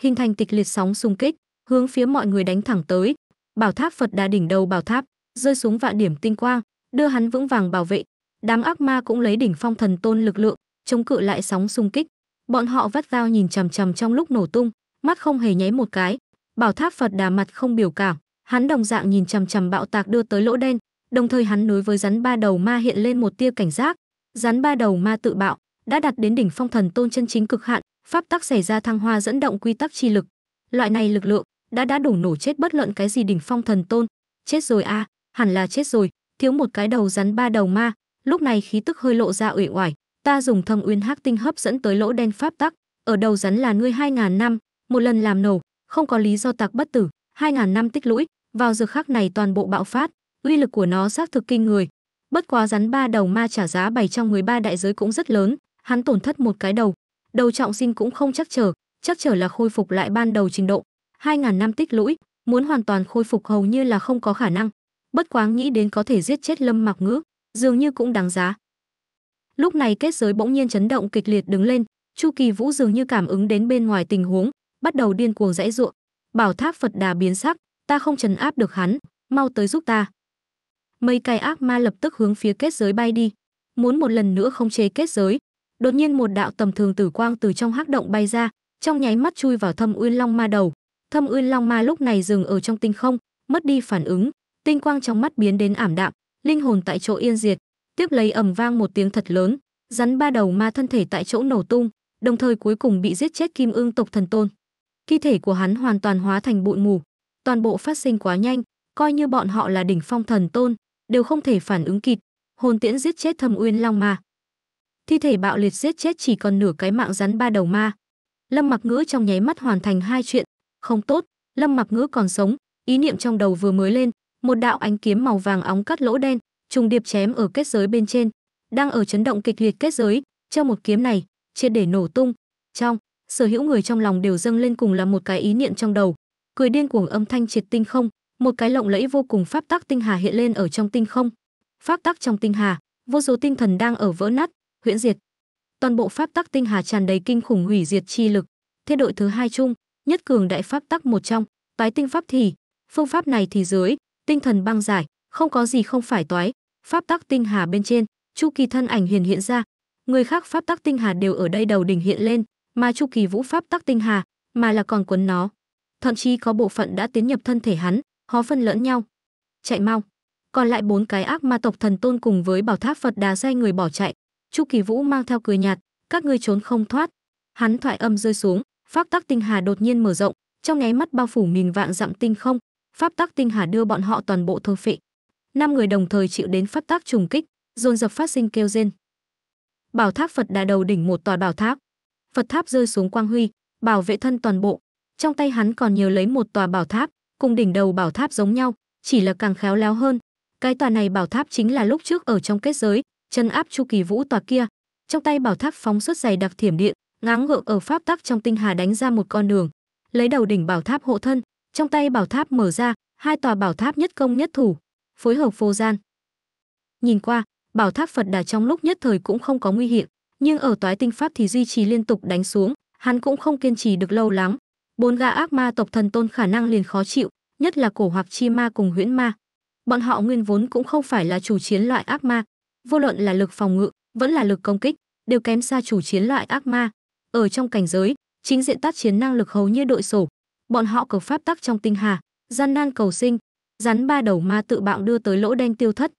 hình thành tịch liệt sóng xung kích, hướng phía mọi người đánh thẳng tới. Bảo tháp Phật đà đỉnh đầu bảo tháp, rơi xuống vạn điểm tinh quang, đưa hắn vững vàng bảo vệ. Đám ác ma cũng lấy đỉnh phong thần tôn lực lượng, chống cự lại sóng xung kích, bọn họ vắt dao nhìn chằm chằm trong lúc nổ tung mắt không hề nháy một cái bảo tháp phật đà mặt không biểu cảm hắn đồng dạng nhìn chằm chằm bạo tạc đưa tới lỗ đen đồng thời hắn nối với rắn ba đầu ma hiện lên một tia cảnh giác rắn ba đầu ma tự bạo đã đạt đến đỉnh phong thần tôn chân chính cực hạn pháp tắc xảy ra thăng hoa dẫn động quy tắc chi lực loại này lực lượng đã đã đủ nổ chết bất luận cái gì đỉnh phong thần tôn chết rồi a hẳn là chết rồi thiếu một cái đầu rắn ba đầu ma lúc này khí tức hơi lộ ra uể oải Ta dùng thâm uyên hắc tinh hấp dẫn tới lỗ đen pháp tắc, ở đầu rắn là ngươi ngàn năm, một lần làm nổ, không có lý do tạc bất tử, hai ngàn năm tích lũy, vào giờ khắc này toàn bộ bạo phát, uy lực của nó xác thực kinh người. Bất quá rắn ba đầu ma trả giá bảy trong ba đại giới cũng rất lớn, hắn tổn thất một cái đầu, đầu trọng sinh cũng không chắc trở, chắc trở là khôi phục lại ban đầu trình độ. hai ngàn năm tích lũy, muốn hoàn toàn khôi phục hầu như là không có khả năng. Bất quá nghĩ đến có thể giết chết Lâm Mặc Ngữ, dường như cũng đáng giá. Lúc này kết giới bỗng nhiên chấn động kịch liệt đứng lên, Chu Kỳ Vũ dường như cảm ứng đến bên ngoài tình huống, bắt đầu điên cuồng rãy ruộng. Bảo tháp Phật Đà biến sắc, ta không trấn áp được hắn, mau tới giúp ta. Mây cài ác ma lập tức hướng phía kết giới bay đi, muốn một lần nữa không chế kết giới. Đột nhiên một đạo tầm thường tử quang từ trong hắc động bay ra, trong nháy mắt chui vào Thâm Uyên Long Ma đầu. Thâm Uyên Long Ma lúc này dừng ở trong tinh không, mất đi phản ứng, tinh quang trong mắt biến đến ảm đạm, linh hồn tại chỗ yên diệt tiếp lấy ầm vang một tiếng thật lớn, rắn ba đầu ma thân thể tại chỗ nổ tung, đồng thời cuối cùng bị giết chết Kim Ương tộc thần tôn. Thi thể của hắn hoàn toàn hóa thành bụi mù, toàn bộ phát sinh quá nhanh, coi như bọn họ là đỉnh phong thần tôn, đều không thể phản ứng kịp, hồn tiễn giết chết Thâm Uyên Long Ma. Thi thể bạo liệt giết chết chỉ còn nửa cái mạng rắn ba đầu ma. Lâm Mặc Ngữ trong nháy mắt hoàn thành hai chuyện, không tốt, Lâm Mặc Ngữ còn sống, ý niệm trong đầu vừa mới lên, một đạo ánh kiếm màu vàng óng cắt lỗ đen, trùng điệp chém ở kết giới bên trên đang ở chấn động kịch liệt kết giới Cho một kiếm này triệt để nổ tung trong sở hữu người trong lòng đều dâng lên cùng là một cái ý niệm trong đầu cười điên cuồng âm thanh triệt tinh không một cái lộng lẫy vô cùng pháp tắc tinh hà hiện lên ở trong tinh không pháp tắc trong tinh hà vô số tinh thần đang ở vỡ nát huyễn diệt toàn bộ pháp tắc tinh hà tràn đầy kinh khủng hủy diệt chi lực Thế đội thứ hai chung nhất cường đại pháp tắc một trong toái tinh pháp thì phương pháp này thì dưới tinh thần băng giải không có gì không phải toái pháp tắc tinh hà bên trên chu kỳ thân ảnh hiền hiện ra người khác pháp tắc tinh hà đều ở đây đầu đỉnh hiện lên mà chu kỳ vũ pháp tắc tinh hà mà là còn quấn nó thậm chí có bộ phận đã tiến nhập thân thể hắn hó phân lẫn nhau chạy mau còn lại bốn cái ác ma tộc thần tôn cùng với bảo tháp phật đà xoay người bỏ chạy chu kỳ vũ mang theo cười nhạt các ngươi trốn không thoát hắn thoại âm rơi xuống pháp tắc tinh hà đột nhiên mở rộng trong nháy mắt bao phủ mình vạn dặm tinh không pháp tắc tinh hà đưa bọn họ toàn bộ thôn phệ năm người đồng thời chịu đến pháp tác trùng kích, dồn dập phát sinh kêu rên. Bảo tháp Phật đà đầu đỉnh một tòa bảo tháp. Phật tháp rơi xuống quang huy, bảo vệ thân toàn bộ. Trong tay hắn còn nhiều lấy một tòa bảo tháp, cùng đỉnh đầu bảo tháp giống nhau, chỉ là càng khéo léo hơn. Cái tòa này bảo tháp chính là lúc trước ở trong kết giới, chân áp chu kỳ vũ tòa kia. Trong tay bảo tháp phóng xuất dày đặc thiểm điện, ngáng ngượng ở pháp tắc trong tinh hà đánh ra một con đường, lấy đầu đỉnh bảo tháp hộ thân, trong tay bảo tháp mở ra, hai tòa bảo tháp nhất công nhất thủ, phối hợp vô gian. Nhìn qua, bảo tháp Phật Đà trong lúc nhất thời cũng không có nguy hiểm, nhưng ở toái tinh pháp thì duy trì liên tục đánh xuống, hắn cũng không kiên trì được lâu lắm. Bốn gã ác ma tộc thần tôn khả năng liền khó chịu, nhất là cổ hoặc chi ma cùng huyễn ma. Bọn họ nguyên vốn cũng không phải là chủ chiến loại ác ma, vô luận là lực phòng ngự, vẫn là lực công kích, đều kém xa chủ chiến loại ác ma. Ở trong cảnh giới, chính diện tác chiến năng lực hầu như đội sổ. Bọn họ cầu pháp tắc trong tinh hà, gian nan cầu sinh, rắn ba đầu ma tự bạo đưa tới lỗ đen tiêu thất.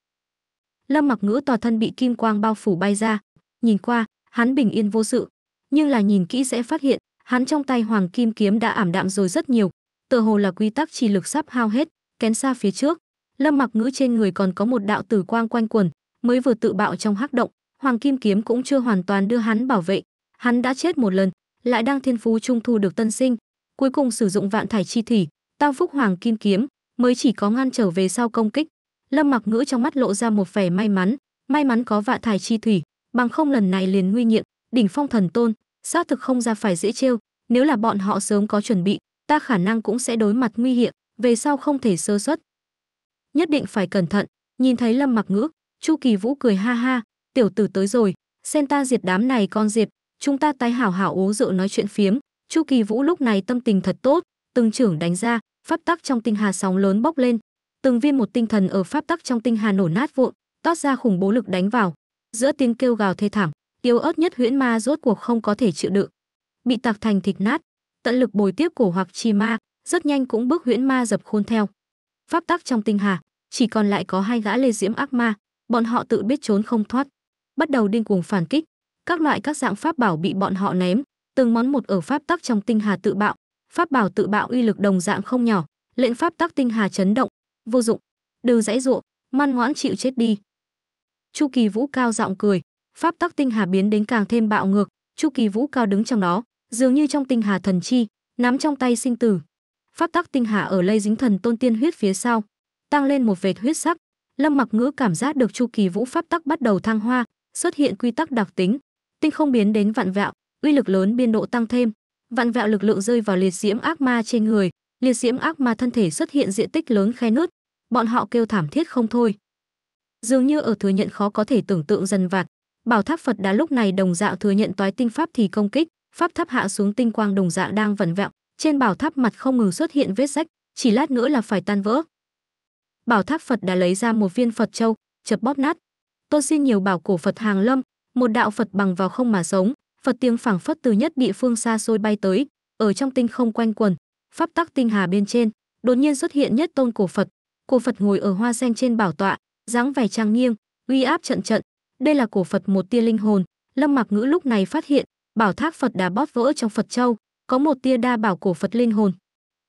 Lâm Mặc Ngữ tòa thân bị kim quang bao phủ bay ra, nhìn qua, hắn bình yên vô sự, nhưng là nhìn kỹ sẽ phát hiện, hắn trong tay hoàng kim kiếm đã ảm đạm rồi rất nhiều, tựa hồ là quy tắc chi lực sắp hao hết, kén xa phía trước. Lâm Mặc Ngữ trên người còn có một đạo tử quang quanh quẩn mới vừa tự bạo trong hắc động, hoàng kim kiếm cũng chưa hoàn toàn đưa hắn bảo vệ, hắn đã chết một lần, lại đang thiên phú trung thu được tân sinh, cuối cùng sử dụng vạn thải chi thỉ, tăng phúc hoàng kim kiếm, mới chỉ có ngăn trở về sau công kích. Lâm Mặc Ngữ trong mắt lộ ra một vẻ may mắn, may mắn có vạ thải chi thủy, bằng không lần này liền nguy nghiệm, đỉnh phong thần tôn, xác thực không ra phải dễ trêu, nếu là bọn họ sớm có chuẩn bị, ta khả năng cũng sẽ đối mặt nguy hiểm, về sau không thể sơ suất. Nhất định phải cẩn thận, nhìn thấy Lâm Mặc Ngữ, Chu Kỳ Vũ cười ha ha, tiểu tử tới rồi, xem ta diệt đám này con diệp chúng ta tái hảo hảo uống rượu nói chuyện phiếm. Chu Kỳ Vũ lúc này tâm tình thật tốt, từng trưởng đánh ra, pháp tắc trong tinh hà sóng lớn bốc lên, từng viên một tinh thần ở pháp tắc trong tinh hà nổ nát vụn, toát ra khủng bố lực đánh vào. Giữa tiếng kêu gào thê thảm, yếu ớt nhất huyễn ma rốt cuộc không có thể chịu đựng, bị tạc thành thịt nát. Tận lực bồi tiếp cổ hoặc chi ma, rất nhanh cũng bước huyễn ma dập khôn theo. Pháp tắc trong tinh hà, chỉ còn lại có hai gã lê diễm ác ma, bọn họ tự biết trốn không thoát, bắt đầu điên cuồng phản kích. Các loại các dạng pháp bảo bị bọn họ ném, từng món một ở pháp tắc trong tinh hà tự bạo, pháp bảo tự bạo uy lực đồng dạng không nhỏ lệnh pháp tắc tinh hà chấn động vô dụng đừng dãy dụa man ngoãn chịu chết đi chu kỳ vũ cao giọng cười pháp tắc tinh hà biến đến càng thêm bạo ngược chu kỳ vũ cao đứng trong đó dường như trong tinh hà thần chi nắm trong tay sinh tử pháp tắc tinh hà ở lây dính thần tôn tiên huyết phía sau tăng lên một vệt huyết sắc lâm mặc ngữ cảm giác được chu kỳ vũ pháp tắc bắt đầu thăng hoa xuất hiện quy tắc đặc tính tinh không biến đến vạn vẹo uy lực lớn biên độ tăng thêm vặn vẹo lực lượng rơi vào liệt diễm ác ma trên người liệt diễm ác ma thân thể xuất hiện diện tích lớn khe nứt bọn họ kêu thảm thiết không thôi dường như ở thừa nhận khó có thể tưởng tượng dần vạt bảo tháp phật đã lúc này đồng dạng thừa nhận toái tinh pháp thì công kích pháp tháp hạ xuống tinh quang đồng dạng đang vặn vẹo trên bảo tháp mặt không ngừng xuất hiện vết rách chỉ lát nữa là phải tan vỡ bảo tháp phật đã lấy ra một viên phật châu chập bóp nát tôi xin nhiều bảo cổ phật hàng lâm một đạo phật bằng vào không mà sống phật tiếng phảng phất từ nhất địa phương xa xôi bay tới ở trong tinh không quanh quần pháp tắc tinh hà bên trên đột nhiên xuất hiện nhất tôn cổ phật cổ phật ngồi ở hoa sen trên bảo tọa dáng vẻ trang nghiêng uy áp trận trận đây là cổ phật một tia linh hồn lâm Mặc ngữ lúc này phát hiện bảo thác phật đã bóp vỡ trong phật châu có một tia đa bảo cổ phật linh hồn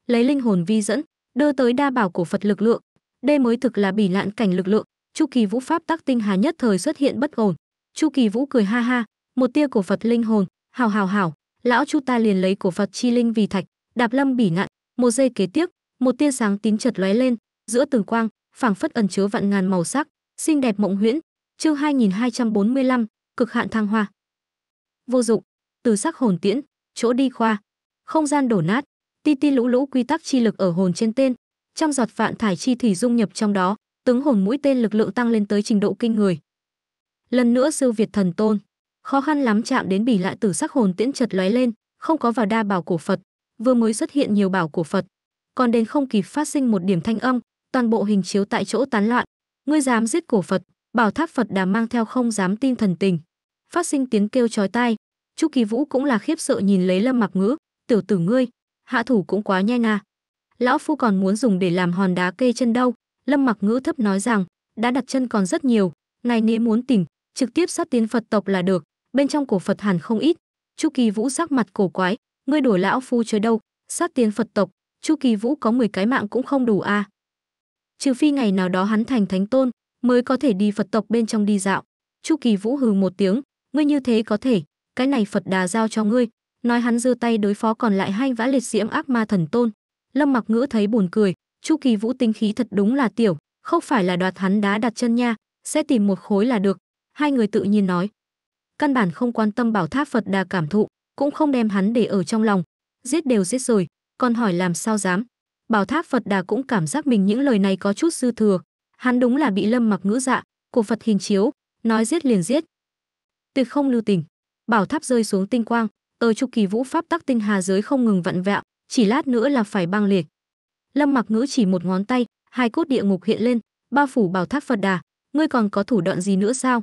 lấy linh hồn vi dẫn đưa tới đa bảo cổ phật lực lượng đây mới thực là bỉ lạn cảnh lực lượng chu kỳ vũ pháp tắc tinh hà nhất thời xuất hiện bất ổn chu kỳ vũ cười ha ha một tia cổ phật linh hồn hào hào hào lão chu ta liền lấy cổ phật chi linh vì thạch đạp lâm bỉ ngạn một giây kế tiếp một tia sáng tím chật lóe lên giữa từng quang phảng phất ẩn chứa vạn ngàn màu sắc xinh đẹp mộng huyễn chương 2245, cực hạn thăng hoa vô dụng từ sắc hồn tiễn chỗ đi khoa không gian đổ nát ti ti lũ lũ quy tắc chi lực ở hồn trên tên trong giọt vạn thải chi thủy dung nhập trong đó tướng hồn mũi tên lực lượng tăng lên tới trình độ kinh người lần nữa siêu việt thần tôn khó khăn lắm chạm đến bỉ lại tử sắc hồn tiễn chật lóe lên không có vào đa bảo cổ phật vừa mới xuất hiện nhiều bảo cổ phật còn đến không kịp phát sinh một điểm thanh âm toàn bộ hình chiếu tại chỗ tán loạn ngươi dám giết cổ phật bảo tháp phật đã mang theo không dám tin thần tình phát sinh tiếng kêu chói tai chu kỳ vũ cũng là khiếp sợ nhìn lấy lâm mặc ngữ tiểu tử ngươi hạ thủ cũng quá nhanh à lão phu còn muốn dùng để làm hòn đá kê chân đâu lâm mặc ngữ thấp nói rằng đã đặt chân còn rất nhiều ngài nế muốn tỉnh trực tiếp sát tiến phật tộc là được bên trong cổ phật hẳn không ít chu kỳ vũ sắc mặt cổ quái ngươi đổi lão phu chơi đâu sát tiến phật tộc chu kỳ vũ có 10 cái mạng cũng không đủ a à. trừ phi ngày nào đó hắn thành thánh tôn mới có thể đi phật tộc bên trong đi dạo chu kỳ vũ hừ một tiếng ngươi như thế có thể cái này phật đà giao cho ngươi nói hắn giơ tay đối phó còn lại hai vã liệt diễm ác ma thần tôn lâm mặc ngữ thấy buồn cười chu kỳ vũ tinh khí thật đúng là tiểu không phải là đoạt hắn đá đặt chân nha sẽ tìm một khối là được hai người tự nhiên nói căn bản không quan tâm bảo tháp Phật Đà cảm thụ, cũng không đem hắn để ở trong lòng. Giết đều giết rồi, còn hỏi làm sao dám. Bảo tháp Phật Đà cũng cảm giác mình những lời này có chút dư thừa. Hắn đúng là bị lâm mặc ngữ dạ, của Phật hình chiếu, nói giết liền giết. Tuyệt không lưu tình. Bảo tháp rơi xuống tinh quang, tờ chu kỳ vũ pháp tắc tinh hà giới không ngừng vặn vẹo, chỉ lát nữa là phải băng liệt. Lâm mặc ngữ chỉ một ngón tay, hai cốt địa ngục hiện lên, bao phủ bảo tháp Phật Đà. Ngươi còn có thủ đoạn gì nữa sao?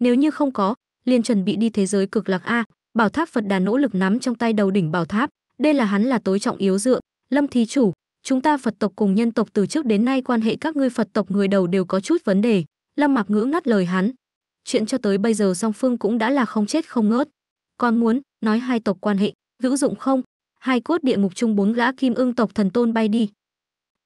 Nếu như không có, liền chuẩn bị đi thế giới cực lạc a bảo tháp phật đà nỗ lực nắm trong tay đầu đỉnh bảo tháp đây là hắn là tối trọng yếu dựa lâm thí chủ chúng ta phật tộc cùng nhân tộc từ trước đến nay quan hệ các ngươi phật tộc người đầu đều có chút vấn đề lâm mạc ngữ ngắt lời hắn chuyện cho tới bây giờ song phương cũng đã là không chết không ngớt còn muốn nói hai tộc quan hệ hữu dụng không hai cốt địa ngục chung bốn gã kim ương tộc thần tôn bay đi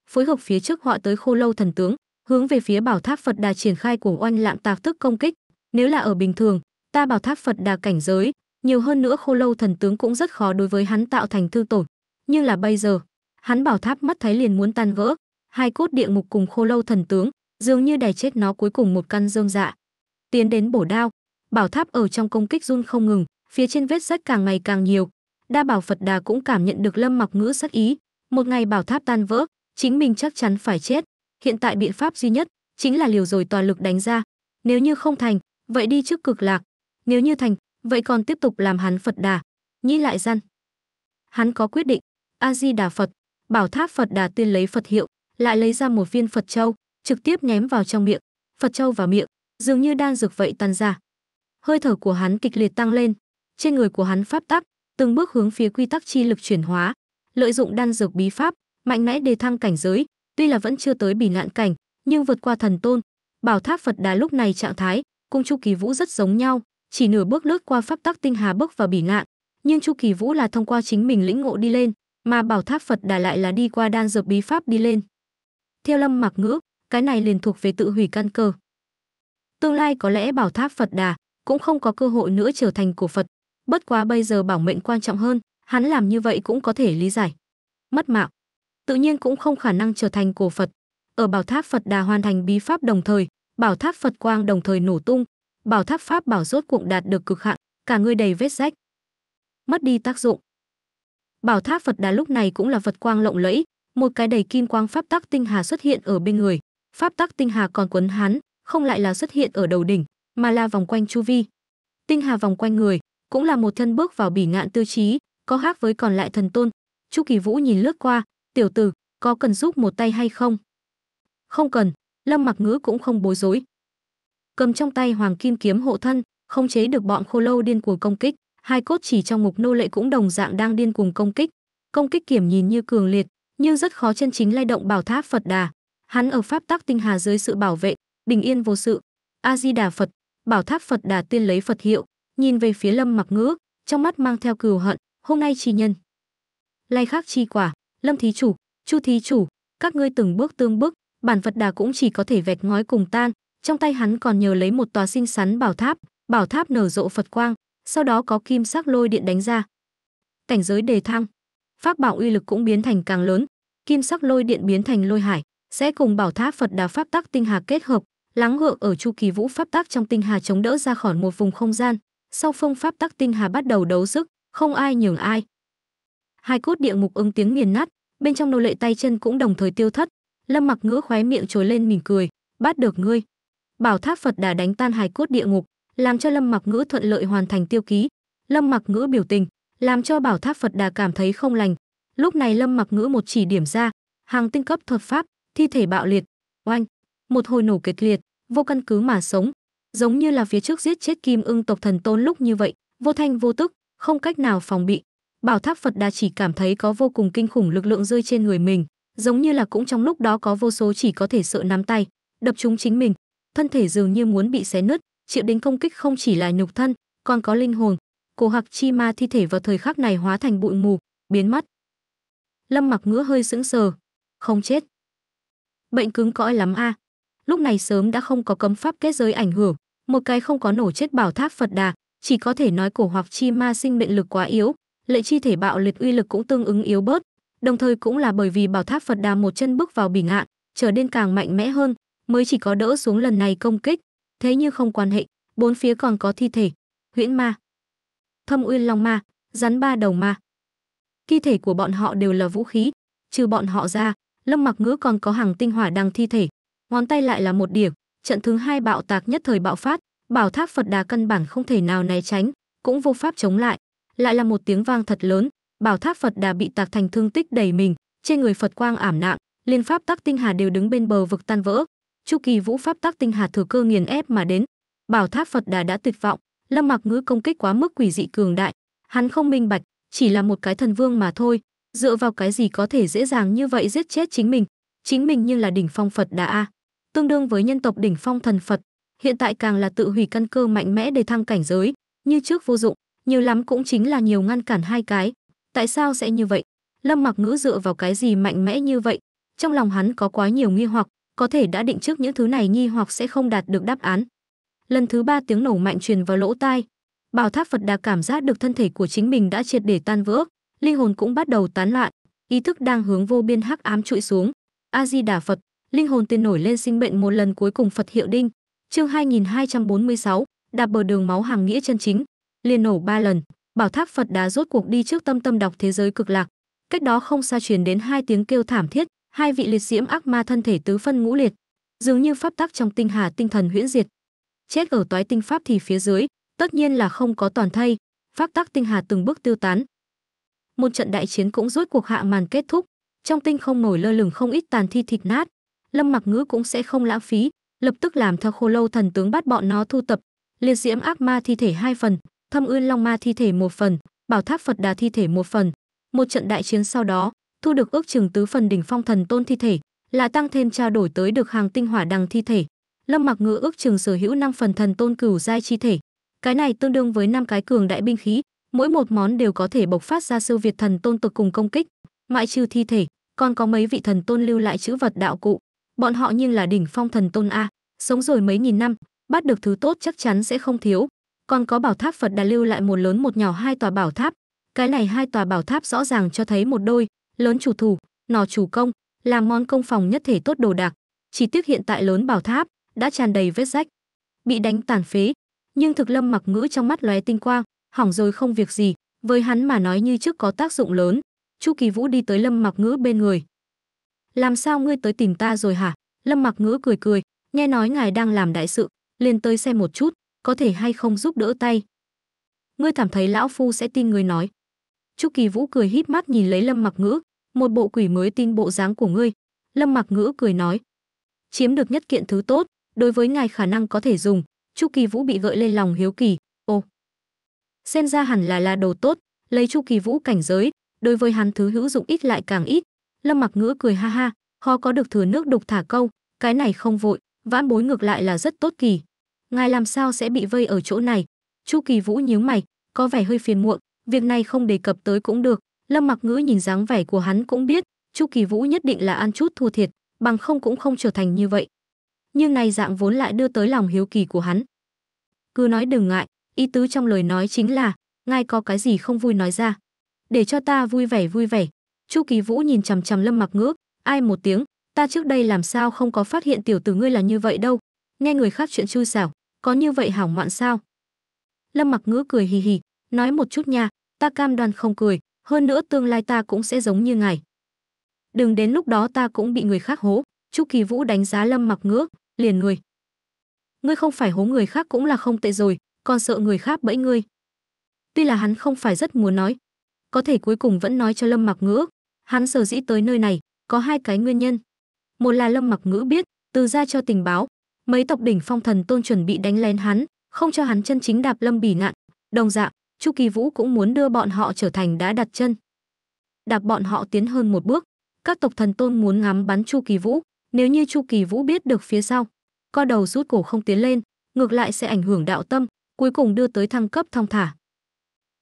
phối hợp phía trước họ tới khô lâu thần tướng hướng về phía bảo tháp phật đà triển khai của oanh lạm tạc tức công kích nếu là ở bình thường Ta bảo tháp Phật đà cảnh giới, nhiều hơn nữa khô lâu thần tướng cũng rất khó đối với hắn tạo thành thư tổn. Nhưng là bây giờ, hắn bảo tháp mắt thấy liền muốn tan vỡ, hai cốt địa ngục cùng khô lâu thần tướng, dường như đè chết nó cuối cùng một căn dương dạ. Tiến đến bổ đao, bảo tháp ở trong công kích run không ngừng, phía trên vết rách càng ngày càng nhiều. Đa bảo Phật Đà cũng cảm nhận được Lâm Mặc Ngữ sắc ý, một ngày bảo tháp tan vỡ, chính mình chắc chắn phải chết. Hiện tại biện pháp duy nhất chính là liều rồi toàn lực đánh ra, nếu như không thành, vậy đi trước cực lạc, nếu như thành, vậy còn tiếp tục làm hắn Phật Đà. Nghĩ lại gian. Hắn có quyết định, A-di-đà Phật, bảo tháp Phật Đà tuyên lấy Phật hiệu, lại lấy ra một viên Phật châu, trực tiếp ném vào trong miệng. Phật châu vào miệng, dường như đan dược vậy tan ra. Hơi thở của hắn kịch liệt tăng lên, trên người của hắn pháp tắc, từng bước hướng phía quy tắc chi lực chuyển hóa, lợi dụng đan dược bí pháp, mạnh mẽ đề thăng cảnh giới, tuy là vẫn chưa tới bỉ ngạn cảnh, nhưng vượt qua thần tôn, bảo tháp Phật Đà lúc này trạng thái, cùng Chu Kỳ Vũ rất giống nhau, chỉ nửa bước lướt qua pháp tắc tinh hà bước vào bỉ ngạn nhưng chu kỳ vũ là thông qua chính mình lĩnh ngộ đi lên mà bảo tháp phật đà lại là đi qua đan dược bí pháp đi lên theo lâm mặc ngữ cái này liền thuộc về tự hủy căn cơ tương lai có lẽ bảo tháp phật đà cũng không có cơ hội nữa trở thành cổ phật bất quá bây giờ bảo mệnh quan trọng hơn hắn làm như vậy cũng có thể lý giải mất mạng tự nhiên cũng không khả năng trở thành cổ phật ở bảo tháp phật đà hoàn thành bí pháp đồng thời bảo tháp phật quang đồng thời nổ tung bảo tháp pháp bảo rốt cuộng đạt được cực hạn, cả người đầy vết rách. Mất đi tác dụng. Bảo tháp Phật Đà lúc này cũng là vật quang lộng lẫy, một cái đầy kim quang pháp tắc tinh hà xuất hiện ở bên người, pháp tắc tinh hà còn quấn hắn, không lại là xuất hiện ở đầu đỉnh, mà là vòng quanh chu vi. Tinh hà vòng quanh người, cũng là một thân bước vào bỉ ngạn tiêu chí, có khác với còn lại thần tôn. Chu Kỳ Vũ nhìn lướt qua, "Tiểu tử, có cần giúp một tay hay không?" "Không cần." Lâm Mặc Ngữ cũng không bối rối cầm trong tay hoàng kim kiếm hộ thân, không chế được bọn khô lâu điên cuồng công kích, hai cốt chỉ trong ngục nô lệ cũng đồng dạng đang điên cuồng công kích. Công kích kiểm nhìn như cường liệt, nhưng rất khó chân chính lay động bảo tháp Phật Đà. Hắn ở pháp tắc tinh hà dưới sự bảo vệ, bình yên vô sự. A Di Đà Phật, bảo tháp Phật Đà tuyên lấy Phật hiệu, nhìn về phía Lâm Mặc Ngữ, trong mắt mang theo cừu hận, hôm nay chi nhân. lai khắc chi quả, Lâm thí chủ, Chu thí chủ, các ngươi từng bước tương bước, bản Phật Đà cũng chỉ có thể vẹt ngói cùng tan, trong tay hắn còn nhờ lấy một tòa sinh sắn bảo tháp, bảo tháp nở rộ Phật quang, sau đó có kim sắc lôi điện đánh ra. Cảnh giới đề thăng, pháp bảo uy lực cũng biến thành càng lớn, kim sắc lôi điện biến thành lôi hải, sẽ cùng bảo tháp Phật Đà pháp tắc tinh hà kết hợp, lắng ngựa ở chu kỳ vũ pháp tắc trong tinh hà chống đỡ ra khỏi một vùng không gian, sau phong pháp tắc tinh hà bắt đầu đấu sức, không ai nhường ai. Hai cốt địa ngục ứng tiếng nghiền nát, bên trong nô lệ tay chân cũng đồng thời tiêu thất, Lâm Mặc Ngữ khóe miệng trồi lên mỉm cười, bắt được ngươi bảo tháp Phật Đà đánh tan hài cốt địa ngục, làm cho Lâm Mặc Ngữ thuận lợi hoàn thành tiêu ký. Lâm Mặc Ngữ biểu tình, làm cho bảo tháp Phật Đà cảm thấy không lành. Lúc này Lâm Mặc Ngữ một chỉ điểm ra, hàng tinh cấp thuật pháp, thi thể bạo liệt, oanh, một hồi nổ kịch liệt, vô căn cứ mà sống, giống như là phía trước giết chết Kim Ưng tộc thần tôn lúc như vậy, vô thanh vô tức, không cách nào phòng bị. Bảo tháp Phật Đà chỉ cảm thấy có vô cùng kinh khủng lực lượng rơi trên người mình, giống như là cũng trong lúc đó có vô số chỉ có thể sợ nắm tay, đập chúng chính mình, thân thể dường như muốn bị xé nứt, chịu đến công kích không chỉ là nhục thân, còn có linh hồn. Cổ Hạc Chi Ma thi thể vào thời khắc này hóa thành bụi mù, biến mất. Lâm Mặc Ngữ hơi sững sờ, không chết. Bệnh cứng cõi lắm a. Lúc này sớm đã không có cấm pháp kết giới ảnh hưởng, một cái không có nổ chết bảo tháp Phật Đà, chỉ có thể nói cổ hoặc Chi Ma sinh mệnh lực quá yếu, lệ chi thể bạo liệt uy lực cũng tương ứng yếu bớt, đồng thời cũng là bởi vì bảo tháp Phật Đà một chân bước vào bỉ ngạn, trở nên càng mạnh mẽ hơn, mới chỉ có đỡ xuống lần này công kích thế nhưng không quan hệ bốn phía còn có thi thể huyễn ma thâm uyên long ma rắn ba đầu ma thi thể của bọn họ đều là vũ khí trừ bọn họ ra lâm mặc ngữ còn có hàng tinh hỏa đang thi thể ngón tay lại là một điểm trận thứ hai bạo tạc nhất thời bạo phát bảo tháp phật đà căn bản không thể nào né tránh cũng vô pháp chống lại lại là một tiếng vang thật lớn bảo tháp phật đà bị tạc thành thương tích đầy mình trên người phật quang ảm nạng liên pháp tắc tinh hà đều đứng bên bờ vực tan vỡ chu kỳ vũ pháp tác tinh hạt thừa cơ nghiền ép mà đến bảo tháp phật đà đã tuyệt vọng lâm mặc ngữ công kích quá mức quỷ dị cường đại hắn không minh bạch chỉ là một cái thần vương mà thôi dựa vào cái gì có thể dễ dàng như vậy giết chết chính mình chính mình như là đỉnh phong phật đà a tương đương với nhân tộc đỉnh phong thần phật hiện tại càng là tự hủy căn cơ mạnh mẽ để thăng cảnh giới như trước vô dụng nhiều lắm cũng chính là nhiều ngăn cản hai cái tại sao sẽ như vậy lâm mặc ngữ dựa vào cái gì mạnh mẽ như vậy trong lòng hắn có quá nhiều nghi hoặc có thể đã định trước những thứ này nhi hoặc sẽ không đạt được đáp án. Lần thứ ba tiếng nổ mạnh truyền vào lỗ tai, Bảo Tháp Phật Đà cảm giác được thân thể của chính mình đã triệt để tan vỡ, linh hồn cũng bắt đầu tán loạn, ý thức đang hướng vô biên hắc ám trụi xuống. A Di Đà Phật, linh hồn tiên nổi lên sinh bệnh một lần cuối cùng Phật hiệu đinh. Chương 2246, đạp bờ đường máu hàng nghĩa chân chính, liền nổ ba lần, Bảo Tháp Phật Đà rốt cuộc đi trước tâm tâm đọc thế giới cực lạc. Cách đó không xa truyền đến hai tiếng kêu thảm thiết, hai vị liệt diễm ác ma thân thể tứ phân ngũ liệt, dường như pháp tắc trong tinh hà tinh thần huyễn diệt. Chết ở toái tinh pháp thì phía dưới, tất nhiên là không có toàn thây, pháp tắc tinh hà từng bước tiêu tán. Một trận đại chiến cũng rốt cuộc hạ màn kết thúc, trong tinh không nổi lơ lửng không ít tàn thi thịt nát, Lâm Mặc Ngữ cũng sẽ không lãng phí, lập tức làm theo Khô Lâu thần tướng bắt bọn nó thu tập, liệt diễm ác ma thi thể hai phần, thâm ươn long ma thi thể một phần, bảo tháp Phật Đà thi thể một phần. Một trận đại chiến sau đó, thu được ước chừng tứ phần đỉnh phong thần tôn thi thể, là tăng thêm trao đổi tới được hàng tinh hỏa đằng thi thể. Lâm Mặc Ngữ ước chừng sở hữu 5 phần thần tôn cửu giai chi thể. Cái này tương đương với 5 cái cường đại binh khí, mỗi một món đều có thể bộc phát ra siêu việt thần tôn tộc cùng công kích. Ngoại trừ thi thể, còn có mấy vị thần tôn lưu lại chữ vật đạo cụ. Bọn họ nhưng là đỉnh phong thần tôn a, sống rồi mấy nghìn năm, bắt được thứ tốt chắc chắn sẽ không thiếu. Còn có bảo tháp Phật đã lưu lại một lớn một nhỏ hai tòa bảo tháp. Cái này hai tòa bảo tháp rõ ràng cho thấy một đôi, lớn chủ thủ, nò chủ công, làm món công phòng nhất thể tốt đồ đạc. Chỉ tiếc hiện tại lớn bảo tháp đã tràn đầy vết rách, bị đánh tàn phế, nhưng thực lâm mặc ngữ trong mắt lóe tinh quang, hỏng rồi không việc gì, với hắn mà nói như trước có tác dụng lớn. Chu Kỳ Vũ đi tới Lâm Mặc Ngữ bên người. "Làm sao ngươi tới tìm ta rồi hả?" Lâm Mặc Ngữ cười cười, "Nghe nói ngài đang làm đại sự, liền tới xem một chút, có thể hay không giúp đỡ tay." "Ngươi cảm thấy lão phu sẽ tin người nói?" Chu Kỳ Vũ cười híp mắt nhìn lấy Lâm Mặc Ngữ, một bộ quỷ mới tin bộ dáng của ngươi. Lâm Mặc Ngữ cười nói, chiếm được nhất kiện thứ tốt, đối với ngài khả năng có thể dùng. Chu Kỳ Vũ bị gợi lên lòng hiếu kỳ, ô, xem ra hẳn là là đồ tốt, lấy Chu Kỳ Vũ cảnh giới, đối với hắn thứ hữu dụng ít lại càng ít. Lâm Mặc Ngữ cười ha ha, khó có được thừa nước đục thả câu, cái này không vội, vãn bối ngược lại là rất tốt kỳ. Ngài làm sao sẽ bị vây ở chỗ này? Chu Kỳ Vũ nhíu mày, có vẻ hơi phiền muộn, việc này không đề cập tới cũng được, Lâm Mặc Ngữ nhìn dáng vẻ của hắn cũng biết, Chu Kỳ Vũ nhất định là ăn chút thua thiệt, bằng không cũng không trở thành như vậy. Nhưng này dạng vốn lại đưa tới lòng hiếu kỳ của hắn. Cứ nói đừng ngại, ý tứ trong lời nói chính là, ngài có cái gì không vui nói ra, để cho ta vui vẻ vui vẻ. Chu Kỳ Vũ nhìn chằm chằm Lâm Mặc Ngữ, ai một tiếng, ta trước đây làm sao không có phát hiện tiểu tử ngươi là như vậy đâu, nghe người khác chuyện chui xảo, có như vậy hảo ngoạn sao? Lâm Mặc Ngữ cười hì hì, nói một chút nha, ta cam đoan không cười, hơn nữa tương lai ta cũng sẽ giống như ngài. Đừng đến lúc đó ta cũng bị người khác hố, Chu Kỳ Vũ đánh giá Lâm Mặc Ngữ liền người. Ngươi không phải hố người khác cũng là không tệ rồi, còn sợ người khác bẫy ngươi. Tuy là hắn không phải rất muốn nói, có thể cuối cùng vẫn nói cho Lâm Mặc Ngữ, hắn sở dĩ tới nơi này, có hai cái nguyên nhân. Một là Lâm Mặc Ngữ biết, từ ra cho tình báo, mấy tộc đỉnh phong thần tôn chuẩn bị đánh lén hắn, không cho hắn chân chính đạp lâm bỉ Ngạn đồng dạng Chu Kỳ Vũ cũng muốn đưa bọn họ trở thành đã đặt chân. Đạp bọn họ tiến hơn một bước, các tộc thần tôn muốn ngắm bắn Chu Kỳ Vũ, nếu như Chu Kỳ Vũ biết được phía sau, co đầu rút cổ không tiến lên, ngược lại sẽ ảnh hưởng đạo tâm, cuối cùng đưa tới thăng cấp thong thả.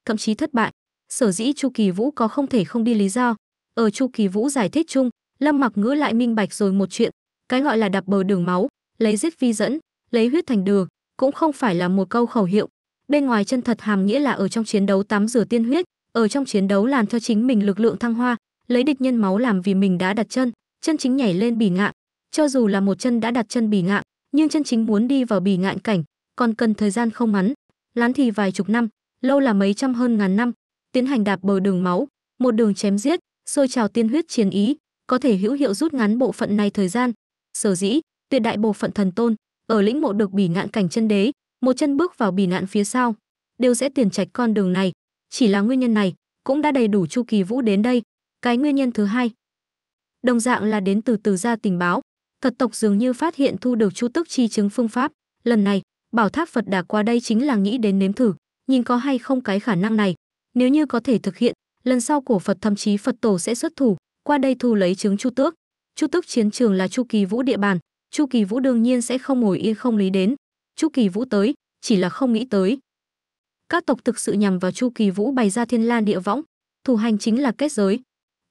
Thậm chí thất bại, sở dĩ Chu Kỳ Vũ có không thể không đi lý do. Ở Chu Kỳ Vũ giải thích chung, Lâm Mặc Ngữ lại minh bạch rồi một chuyện, cái gọi là đạp bờ đường máu, lấy giết vi dẫn, lấy huyết thành đường, cũng không phải là một câu khẩu hiệu, bên ngoài chân thật hàm nghĩa là ở trong chiến đấu tắm rửa tiên huyết ở trong chiến đấu làm cho chính mình lực lượng thăng hoa lấy địch nhân máu làm vì mình đã đặt chân chân chính nhảy lên bỉ ngạn cho dù là một chân đã đặt chân bỉ ngạn nhưng chân chính muốn đi vào bỉ ngạn cảnh còn cần thời gian không ngắn lán thì vài chục năm lâu là mấy trăm hơn ngàn năm tiến hành đạp bờ đường máu một đường chém giết sôi trào tiên huyết chiến ý có thể hữu hiệu rút ngắn bộ phận này thời gian sở dĩ tuyệt đại bộ phận thần tôn ở lĩnh mộ được bỉ ngạn cảnh chân đế một chân bước vào bì nạn phía sau đều sẽ tiền trạch con đường này chỉ là nguyên nhân này cũng đã đầy đủ chu kỳ vũ đến đây cái nguyên nhân thứ hai đồng dạng là đến từ từ ra tình báo thật tộc dường như phát hiện thu được chu tức chi chứng phương pháp lần này bảo tháp phật đà qua đây chính là nghĩ đến nếm thử nhìn có hay không cái khả năng này nếu như có thể thực hiện lần sau cổ phật thậm chí phật tổ sẽ xuất thủ qua đây thu lấy chứng chu tước chu tước chiến trường là chu kỳ vũ địa bàn chu kỳ vũ đương nhiên sẽ không ngồi yên không lý đến Chu Kỳ Vũ tới, chỉ là không nghĩ tới. Các tộc thực sự nhằm vào Chu Kỳ Vũ bày ra Thiên la Địa Võng, thủ hành chính là kết giới.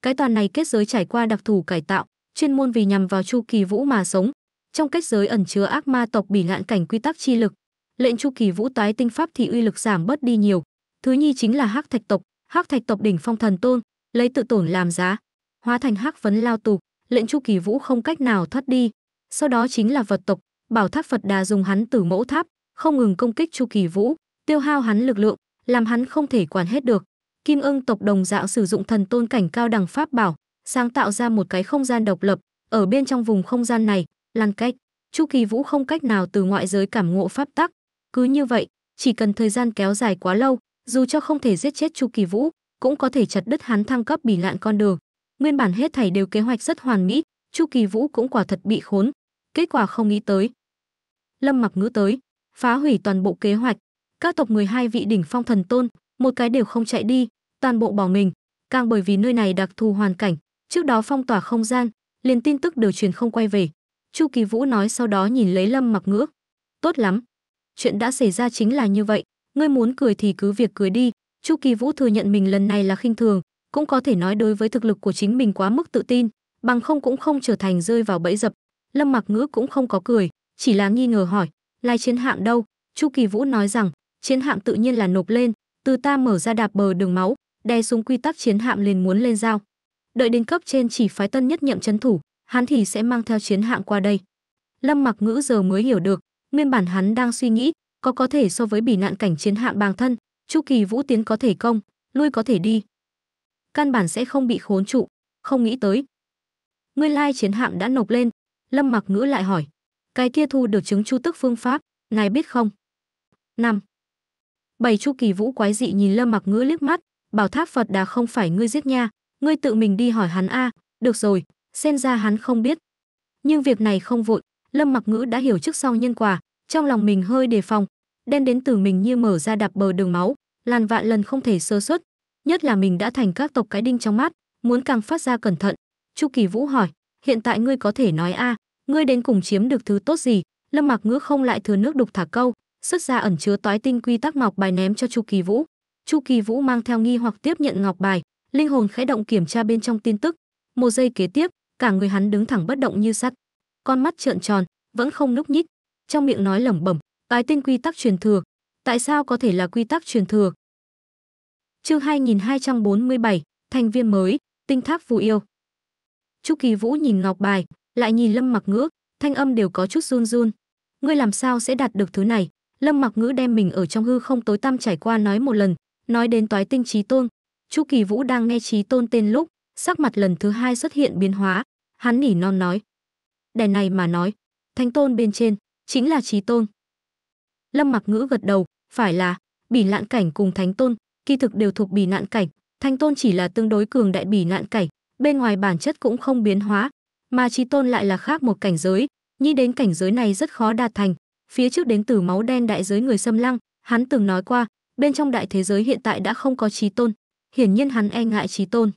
Cái toàn này kết giới trải qua đặc thù cải tạo, chuyên môn vì nhằm vào Chu Kỳ Vũ mà sống. Trong kết giới ẩn chứa ác ma tộc bỉ ngạn cảnh quy tắc chi lực, lệnh Chu Kỳ Vũ tái tinh pháp thì uy lực giảm bớt đi nhiều. Thứ nhi chính là Hắc Thạch tộc, Hắc Thạch tộc đỉnh phong thần tôn, lấy tự tổn làm giá, hóa thành hắc vấn lao tù, lệnh Chu Kỳ Vũ không cách nào thoát đi. Sau đó chính là vật tộc, bảo tháp Phật Đà dùng hắn từ mẫu tháp, không ngừng công kích Chu Kỳ Vũ, tiêu hao hắn lực lượng, làm hắn không thể quản hết được. Kim Ưng tộc đồng dạng sử dụng thần tôn cảnh cao đẳng pháp bảo, sáng tạo ra một cái không gian độc lập, ở bên trong vùng không gian này, lan cách, Chu Kỳ Vũ không cách nào từ ngoại giới cảm ngộ pháp tắc, cứ như vậy, chỉ cần thời gian kéo dài quá lâu, dù cho không thể giết chết Chu Kỳ Vũ, cũng có thể chặt đứt hắn thăng cấp bỉ lạn con đường. Nguyên bản hết thảy đều kế hoạch rất hoàn mỹ, Chu Kỳ Vũ cũng quả thật bị khốn, kết quả không nghĩ tới. Lâm Mặc Ngữ tới, phá hủy toàn bộ kế hoạch, các tộc người hai vị đỉnh phong thần tôn, một cái đều không chạy đi, toàn bộ bỏ mình, càng bởi vì nơi này đặc thù hoàn cảnh, trước đó phong tỏa không gian, liền tin tức đều truyền không quay về. Chu Kỳ Vũ nói sau đó nhìn lấy Lâm Mặc Ngữ, "Tốt lắm, chuyện đã xảy ra chính là như vậy, ngươi muốn cười thì cứ việc cười đi." Chu Kỳ Vũ thừa nhận mình lần này là khinh thường, cũng có thể nói đối với thực lực của chính mình quá mức tự tin, bằng không cũng không trở thành rơi vào bẫy dập. Lâm Mặc Ngữ cũng không có cười, chỉ là nghi ngờ hỏi, lai chiến hạm đâu? Chu Kỳ Vũ nói rằng, chiến hạm tự nhiên là nộp lên, từ ta mở ra đạp bờ đường máu, đè xuống quy tắc chiến hạm liền muốn lên giao. Đợi đến cấp trên chỉ phái tân nhất nhậm chấn thủ, hắn thì sẽ mang theo chiến hạm qua đây. Lâm Mặc Ngữ giờ mới hiểu được, nguyên bản hắn đang suy nghĩ, có có thể so với bỉ nạn cảnh chiến hạm bằng thân, Chu Kỳ Vũ tiến có thể công, lui có thể đi. Căn bản sẽ không bị khốn trụ, không nghĩ tới. Nguyên lai chiến hạm đã nộp lên, Lâm Mặc Ngữ lại hỏi, cái kia thu được chứng chu tức phương pháp, ngài biết không? 5. Bảy Chu Kỳ Vũ quái dị nhìn Lâm Mặc Ngữ liếc mắt, bảo tháp Phật đã không phải ngươi giết nha, ngươi tự mình đi hỏi hắn a, được rồi, xem ra hắn không biết. Nhưng việc này không vội, Lâm Mặc Ngữ đã hiểu trước sau nhân quả, trong lòng mình hơi đề phòng, đen đến từ mình như mở ra đạp bờ đường máu, làn vạn lần không thể sơ suất, nhất là mình đã thành các tộc cái đinh trong mắt, muốn càng phát ra cẩn thận. Chu Kỳ Vũ hỏi, hiện tại ngươi có thể nói a, à, ngươi đến cùng chiếm được thứ tốt gì lâm Mặc ngữ không lại thừa nước đục thả câu xuất ra ẩn chứa toái tinh quy tắc ngọc bài ném cho chu kỳ vũ chu kỳ vũ mang theo nghi hoặc tiếp nhận ngọc bài linh hồn khẽ động kiểm tra bên trong tin tức một giây kế tiếp cả người hắn đứng thẳng bất động như sắt con mắt trợn tròn vẫn không núp nhích trong miệng nói lẩm bẩm toái tinh quy tắc truyền thừa tại sao có thể là quy tắc truyền thừa chương 2247, thành viên mới tinh tháp phù yêu chu kỳ vũ nhìn ngọc bài lại nhìn lâm mặc ngữ thanh âm đều có chút run run ngươi làm sao sẽ đạt được thứ này lâm mặc ngữ đem mình ở trong hư không tối tăm trải qua nói một lần nói đến toái tinh trí tôn chu kỳ vũ đang nghe trí tôn tên lúc sắc mặt lần thứ hai xuất hiện biến hóa hắn nỉ non nói đèn này mà nói thánh tôn bên trên chính là trí tôn lâm mặc ngữ gật đầu phải là bỉ nạn cảnh cùng thánh tôn kỳ thực đều thuộc bỉ nạn cảnh thánh tôn chỉ là tương đối cường đại bỉ nạn cảnh bên ngoài bản chất cũng không biến hóa mà trí tôn lại là khác một cảnh giới nghĩ đến cảnh giới này rất khó đạt thành phía trước đến từ máu đen đại giới người xâm lăng hắn từng nói qua bên trong đại thế giới hiện tại đã không có trí tôn hiển nhiên hắn e ngại trí tôn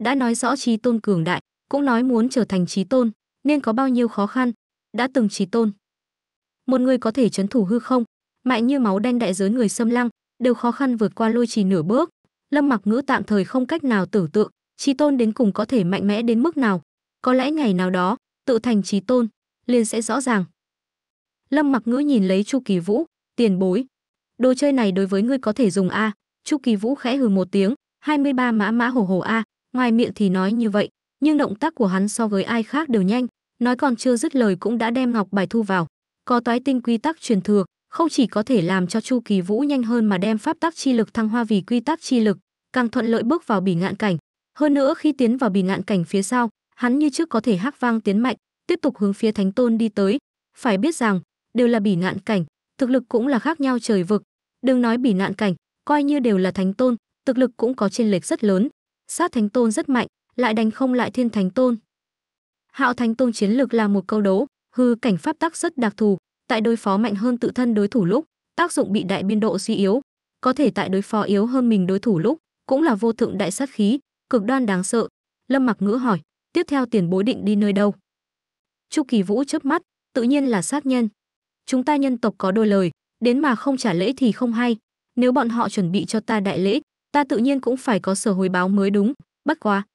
đã nói rõ trí tôn cường đại cũng nói muốn trở thành trí tôn nên có bao nhiêu khó khăn đã từng trí tôn một người có thể chấn thủ hư không mạnh như máu đen đại giới người xâm lăng đều khó khăn vượt qua lôi trì nửa bước lâm mặc ngữ tạm thời không cách nào tưởng tượng trí tôn đến cùng có thể mạnh mẽ đến mức nào có lẽ ngày nào đó tự thành trí tôn liền sẽ rõ ràng lâm mặc ngữ nhìn lấy chu kỳ vũ tiền bối đồ chơi này đối với ngươi có thể dùng a chu kỳ vũ khẽ hừ một tiếng 23 mã mã hổ hổ a ngoài miệng thì nói như vậy nhưng động tác của hắn so với ai khác đều nhanh nói còn chưa dứt lời cũng đã đem ngọc bài thu vào có toái tinh quy tắc truyền thừa không chỉ có thể làm cho chu kỳ vũ nhanh hơn mà đem pháp tắc chi lực thăng hoa vì quy tắc chi lực càng thuận lợi bước vào bỉ ngạn cảnh hơn nữa khi tiến vào bỉ ngạn cảnh phía sau hắn như trước có thể hắc vang tiến mạnh, tiếp tục hướng phía Thánh Tôn đi tới. Phải biết rằng, đều là bỉ nạn cảnh, thực lực cũng là khác nhau trời vực. Đừng nói bỉ nạn cảnh, coi như đều là Thánh Tôn, thực lực cũng có chênh lệch rất lớn. Sát Thánh Tôn rất mạnh, lại đánh không lại Thiên Thánh Tôn. Hạo Thánh Tôn chiến lực là một câu đấu, hư cảnh pháp tắc rất đặc thù, tại đối phó mạnh hơn tự thân đối thủ lúc, tác dụng bị đại biên độ suy yếu, có thể tại đối phó yếu hơn mình đối thủ lúc, cũng là vô thượng đại sát khí, cực đoan đáng sợ. Lâm Mặc Ngữ hỏi, tiếp theo tiền bối định đi nơi đâu chu kỳ vũ chớp mắt tự nhiên là sát nhân chúng ta nhân tộc có đôi lời đến mà không trả lễ thì không hay nếu bọn họ chuẩn bị cho ta đại lễ ta tự nhiên cũng phải có sở hồi báo mới đúng bất quá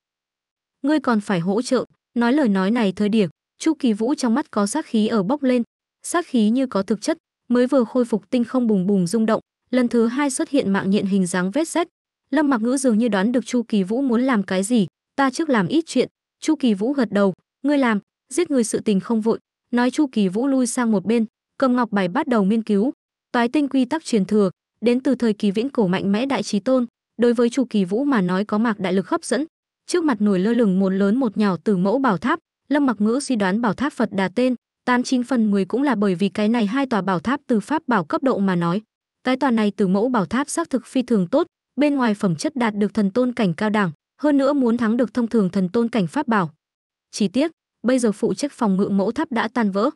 ngươi còn phải hỗ trợ nói lời nói này thời điểm chu kỳ vũ trong mắt có sát khí ở bốc lên sát khí như có thực chất mới vừa khôi phục tinh không bùng bùng rung động lần thứ hai xuất hiện mạng nhện hình dáng vết rách lâm mặc ngữ dường như đoán được chu kỳ vũ muốn làm cái gì ta trước làm ít chuyện Chu Kỳ Vũ gật đầu, ngươi làm, giết người sự tình không vội. Nói Chu Kỳ Vũ lui sang một bên, cầm ngọc bài bắt đầu nghiên cứu. Toái tinh quy tắc truyền thừa, đến từ thời kỳ viễn cổ mạnh mẽ đại trí tôn, đối với Chu Kỳ Vũ mà nói có mạc đại lực hấp dẫn. Trước mặt nổi lơ lửng một lớn một nhỏ từ mẫu bảo tháp, Lâm Mặc Ngữ suy đoán bảo tháp Phật Đà tên, tám chín phần 10 cũng là bởi vì cái này hai tòa bảo tháp từ pháp bảo cấp độ mà nói. Cái tòa này từ mẫu bảo tháp xác thực phi thường tốt, bên ngoài phẩm chất đạt được thần tôn cảnh cao đẳng, hơn nữa muốn thắng được thông thường thần tôn cảnh pháp bảo. Chỉ tiếc, bây giờ phụ trách phòng ngự mẫu tháp đã tan vỡ.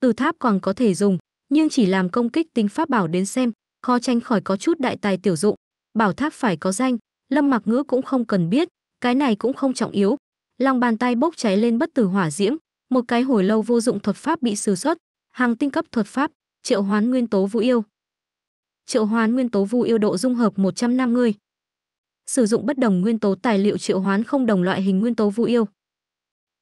Từ tháp còn có thể dùng, nhưng chỉ làm công kích tính pháp bảo đến xem, khó tránh khỏi có chút đại tài tiểu dụng. Bảo tháp phải có danh, Lâm Mặc Ngữ cũng không cần biết, cái này cũng không trọng yếu. Lòng bàn tay bốc cháy lên bất tử hỏa diễm, một cái hồi lâu vô dụng thuật pháp bị sử xuất, hàng tinh cấp thuật pháp, triệu hoán nguyên tố vũ yêu. Triệu hoán nguyên tố vũ yêu độ dung hợp 150, sử dụng bất đồng nguyên tố tài liệu triệu hoán không đồng loại hình nguyên tố vu yêu.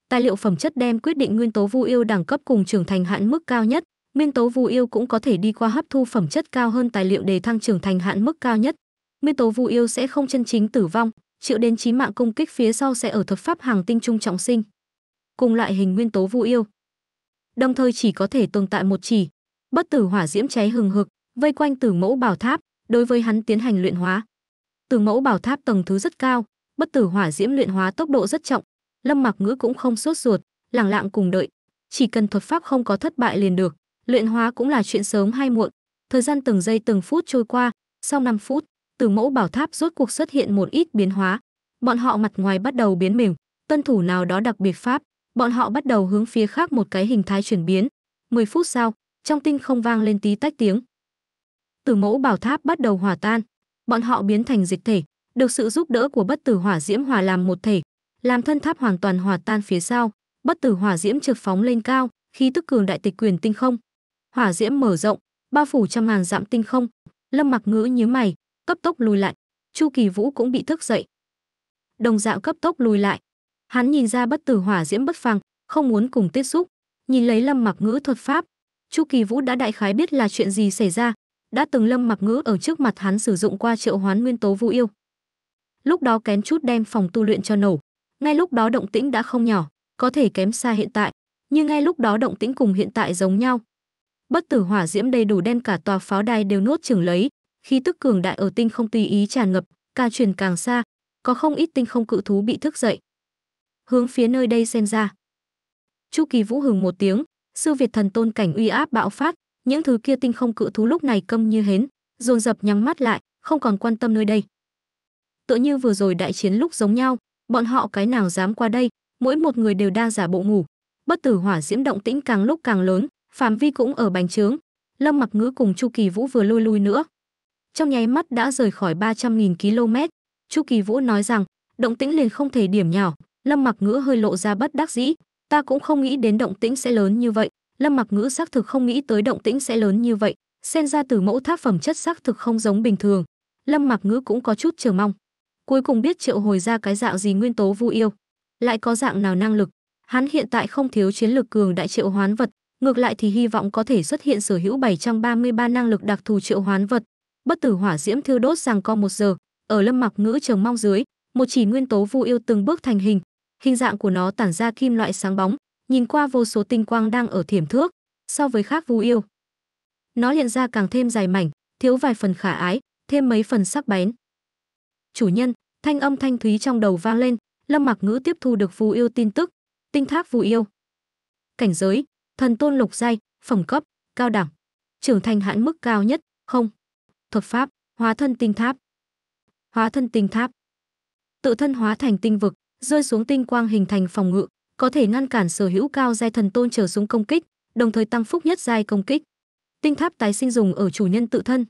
Tài liệu phẩm chất đem quyết định nguyên tố vu yêu đẳng cấp cùng trưởng thành hạn mức cao nhất, nguyên tố vu yêu cũng có thể đi qua hấp thu phẩm chất cao hơn tài liệu để thăng trưởng thành hạn mức cao nhất. Nguyên tố vu yêu sẽ không chân chính tử vong, chịu đến chí mạng công kích phía sau sẽ ở thuật pháp hàng tinh trung trọng sinh. Cùng loại hình nguyên tố vu yêu, đồng thời chỉ có thể tồn tại một chỉ. Bất tử hỏa diễm cháy hừng hực, vây quanh Tử Mẫu Bảo Tháp, đối với hắn tiến hành luyện hóa. Từ mẫu bảo tháp tầng thứ rất cao, bất tử hỏa diễm luyện hóa tốc độ rất trọng, Lâm Mặc Ngữ cũng không sốt ruột, lẳng lặng cùng đợi, chỉ cần thuật pháp không có thất bại liền được, luyện hóa cũng là chuyện sớm hay muộn. Thời gian từng giây từng phút trôi qua, sau 5 phút, từ mẫu bảo tháp rốt cuộc xuất hiện một ít biến hóa. Bọn họ mặt ngoài bắt đầu biến mềm, tân thủ nào đó đặc biệt pháp, bọn họ bắt đầu hướng phía khác một cái hình thái chuyển biến. 10 phút sau, trong tinh không vang lên tí tách tiếng. Từ mẫu bảo tháp bắt đầu hòa tan, bọn họ biến thành dịch thể, được sự giúp đỡ của bất tử hỏa diễm hòa làm một thể, làm thân tháp hoàn toàn hòa tan phía sau, bất tử hỏa diễm trực phóng lên cao, khí tức cường đại tịch quyền tinh không. Hỏa diễm mở rộng, bao phủ trăm ngàn dặm tinh không, Lâm Mặc Ngữ nhíu mày, cấp tốc lùi lại, Chu Kỳ Vũ cũng bị thức dậy. Đồng dạng cấp tốc lùi lại. Hắn nhìn ra bất tử hỏa diễm bất phàm, không muốn cùng tiếp xúc, nhìn lấy Lâm Mặc Ngữ thuật pháp, Chu Kỳ Vũ đã đại khái biết là chuyện gì xảy ra, đã từng lâm mặc ngữ ở trước mặt hắn sử dụng qua triệu hoán nguyên tố vũ yêu lúc đó kén chút đem phòng tu luyện cho nổ ngay lúc đó động tĩnh đã không nhỏ có thể kém xa hiện tại nhưng ngay lúc đó động tĩnh cùng hiện tại giống nhau bất tử hỏa diễm đầy đủ đem cả tòa pháo đài đều nuốt chửng lấy khi tức cường đại ở tinh không tùy ý tràn ngập càng truyền càng xa có không ít tinh không cự thú bị thức dậy hướng phía nơi đây xen ra chu kỳ vũ hừng một tiếng sư việt thần tôn cảnh uy áp bạo phát những thứ kia tinh không cự thú lúc này câm như hến dồn dập nhắm mắt lại không còn quan tâm nơi đây tựa như vừa rồi đại chiến lúc giống nhau bọn họ cái nào dám qua đây mỗi một người đều đang giả bộ ngủ bất tử hỏa diễm động tĩnh càng lúc càng lớn phạm vi cũng ở bành trướng lâm mặc ngữ cùng chu kỳ vũ vừa lôi lui nữa trong nháy mắt đã rời khỏi 300.000 km chu kỳ vũ nói rằng động tĩnh liền không thể điểm nhỏ lâm mặc ngữ hơi lộ ra bất đắc dĩ ta cũng không nghĩ đến động tĩnh sẽ lớn như vậy lâm mặc ngữ xác thực không nghĩ tới động tĩnh sẽ lớn như vậy xen ra từ mẫu tháp phẩm chất xác thực không giống bình thường lâm mặc ngữ cũng có chút chờ mong cuối cùng biết triệu hồi ra cái dạng gì nguyên tố vu yêu lại có dạng nào năng lực hắn hiện tại không thiếu chiến lược cường đại triệu hoán vật ngược lại thì hy vọng có thể xuất hiện sở hữu 733 năng lực đặc thù triệu hoán vật bất tử hỏa diễm thiêu đốt rằng co một giờ ở lâm mặc ngữ chờ mong dưới một chỉ nguyên tố vu yêu từng bước thành hình hình dạng của nó tản ra kim loại sáng bóng nhìn qua vô số tinh quang đang ở thiểm thước, so với khác vu yêu. Nó hiện ra càng thêm dài mảnh, thiếu vài phần khả ái, thêm mấy phần sắc bén. Chủ nhân, thanh âm thanh thúy trong đầu vang lên, Lâm Mặc Ngữ tiếp thu được vu yêu tin tức, tinh tháp vu yêu. Cảnh giới, thần tôn lục giai, phẩm cấp, cao đẳng, trưởng thành hạn mức cao nhất, không. Thuật pháp, hóa thân tinh tháp. Hóa thân tinh tháp. Tự thân hóa thành tinh vực, rơi xuống tinh quang hình thành phòng ngự, có thể ngăn cản sở hữu cao giai thần tôn trở xuống công kích, đồng thời tăng phúc nhất giai công kích. Tinh tháp tái sinh dùng ở chủ nhân tự thân,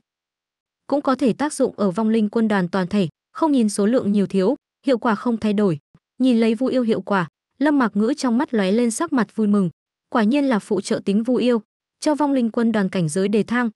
cũng có thể tác dụng ở vong linh quân đoàn toàn thể, không nhìn số lượng nhiều thiếu, hiệu quả không thay đổi. Nhìn lấy Vu Yêu hiệu quả, Lâm Mạc Ngữ trong mắt lóe lên sắc mặt vui mừng, quả nhiên là phụ trợ tính Vu Yêu, cho vong linh quân đoàn cảnh giới đề thăng.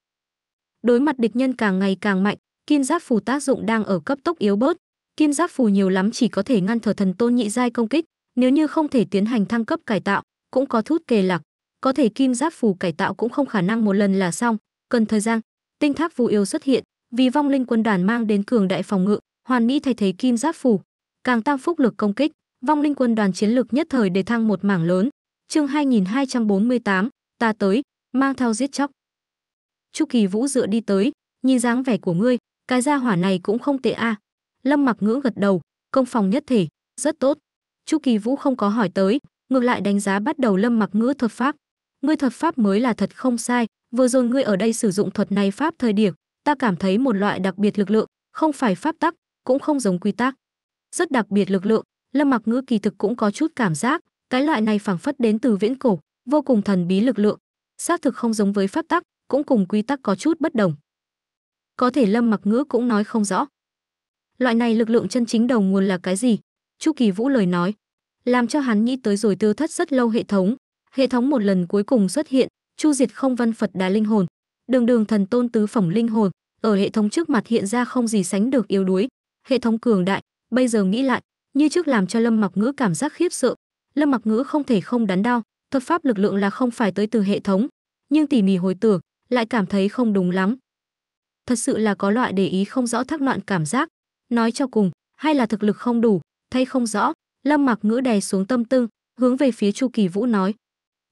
Đối mặt địch nhân càng ngày càng mạnh, kim giáp phù tác dụng đang ở cấp tốc yếu bớt, kim giáp phù nhiều lắm chỉ có thể ngăn thở thần tôn nhị giai công kích, nếu như không thể tiến hành thăng cấp cải tạo, cũng có thút kề lạc, có thể kim giáp phù cải tạo cũng không khả năng một lần là xong, cần thời gian. Tinh tháp vũ yêu xuất hiện, vì vong linh quân đoàn mang đến cường đại phòng ngự, hoàn mỹ thay thế kim giáp phù, càng tăng phúc lực công kích, vong linh quân đoàn chiến lược nhất thời để thăng một mảng lớn. Chương 2248, ta tới, mang theo giết chóc. Chu Kỳ Vũ dựa đi tới, nhìn dáng vẻ của ngươi, cái gia hỏa này cũng không tệ a. À. Lâm Mặc Ngữ gật đầu, công phòng nhất thể, rất tốt chu kỳ vũ không có hỏi tới ngược lại đánh giá bắt đầu lâm mặc ngữ thuật pháp ngươi thuật pháp mới là thật không sai vừa rồi ngươi ở đây sử dụng thuật này pháp thời điểm ta cảm thấy một loại đặc biệt lực lượng không phải pháp tắc cũng không giống quy tắc rất đặc biệt lực lượng lâm mặc ngữ kỳ thực cũng có chút cảm giác cái loại này phảng phất đến từ viễn cổ vô cùng thần bí lực lượng xác thực không giống với pháp tắc cũng cùng quy tắc có chút bất đồng có thể lâm mặc ngữ cũng nói không rõ loại này lực lượng chân chính đầu nguồn là cái gì chu kỳ vũ lời nói làm cho hắn nghĩ tới rồi tiêu thất rất lâu hệ thống hệ thống một lần cuối cùng xuất hiện chu diệt không văn phật đà linh hồn đường đường thần tôn tứ phẩm linh hồn ở hệ thống trước mặt hiện ra không gì sánh được yếu đuối hệ thống cường đại bây giờ nghĩ lại như trước làm cho lâm mặc ngữ cảm giác khiếp sợ lâm mặc ngữ không thể không đắn đau thuật pháp lực lượng là không phải tới từ hệ thống nhưng tỉ mỉ hồi tưởng lại cảm thấy không đúng lắm thật sự là có loại để ý không rõ thắc loạn cảm giác nói cho cùng hay là thực lực không đủ thay không rõ lâm mặc ngữ đè xuống tâm tư hướng về phía chu kỳ vũ nói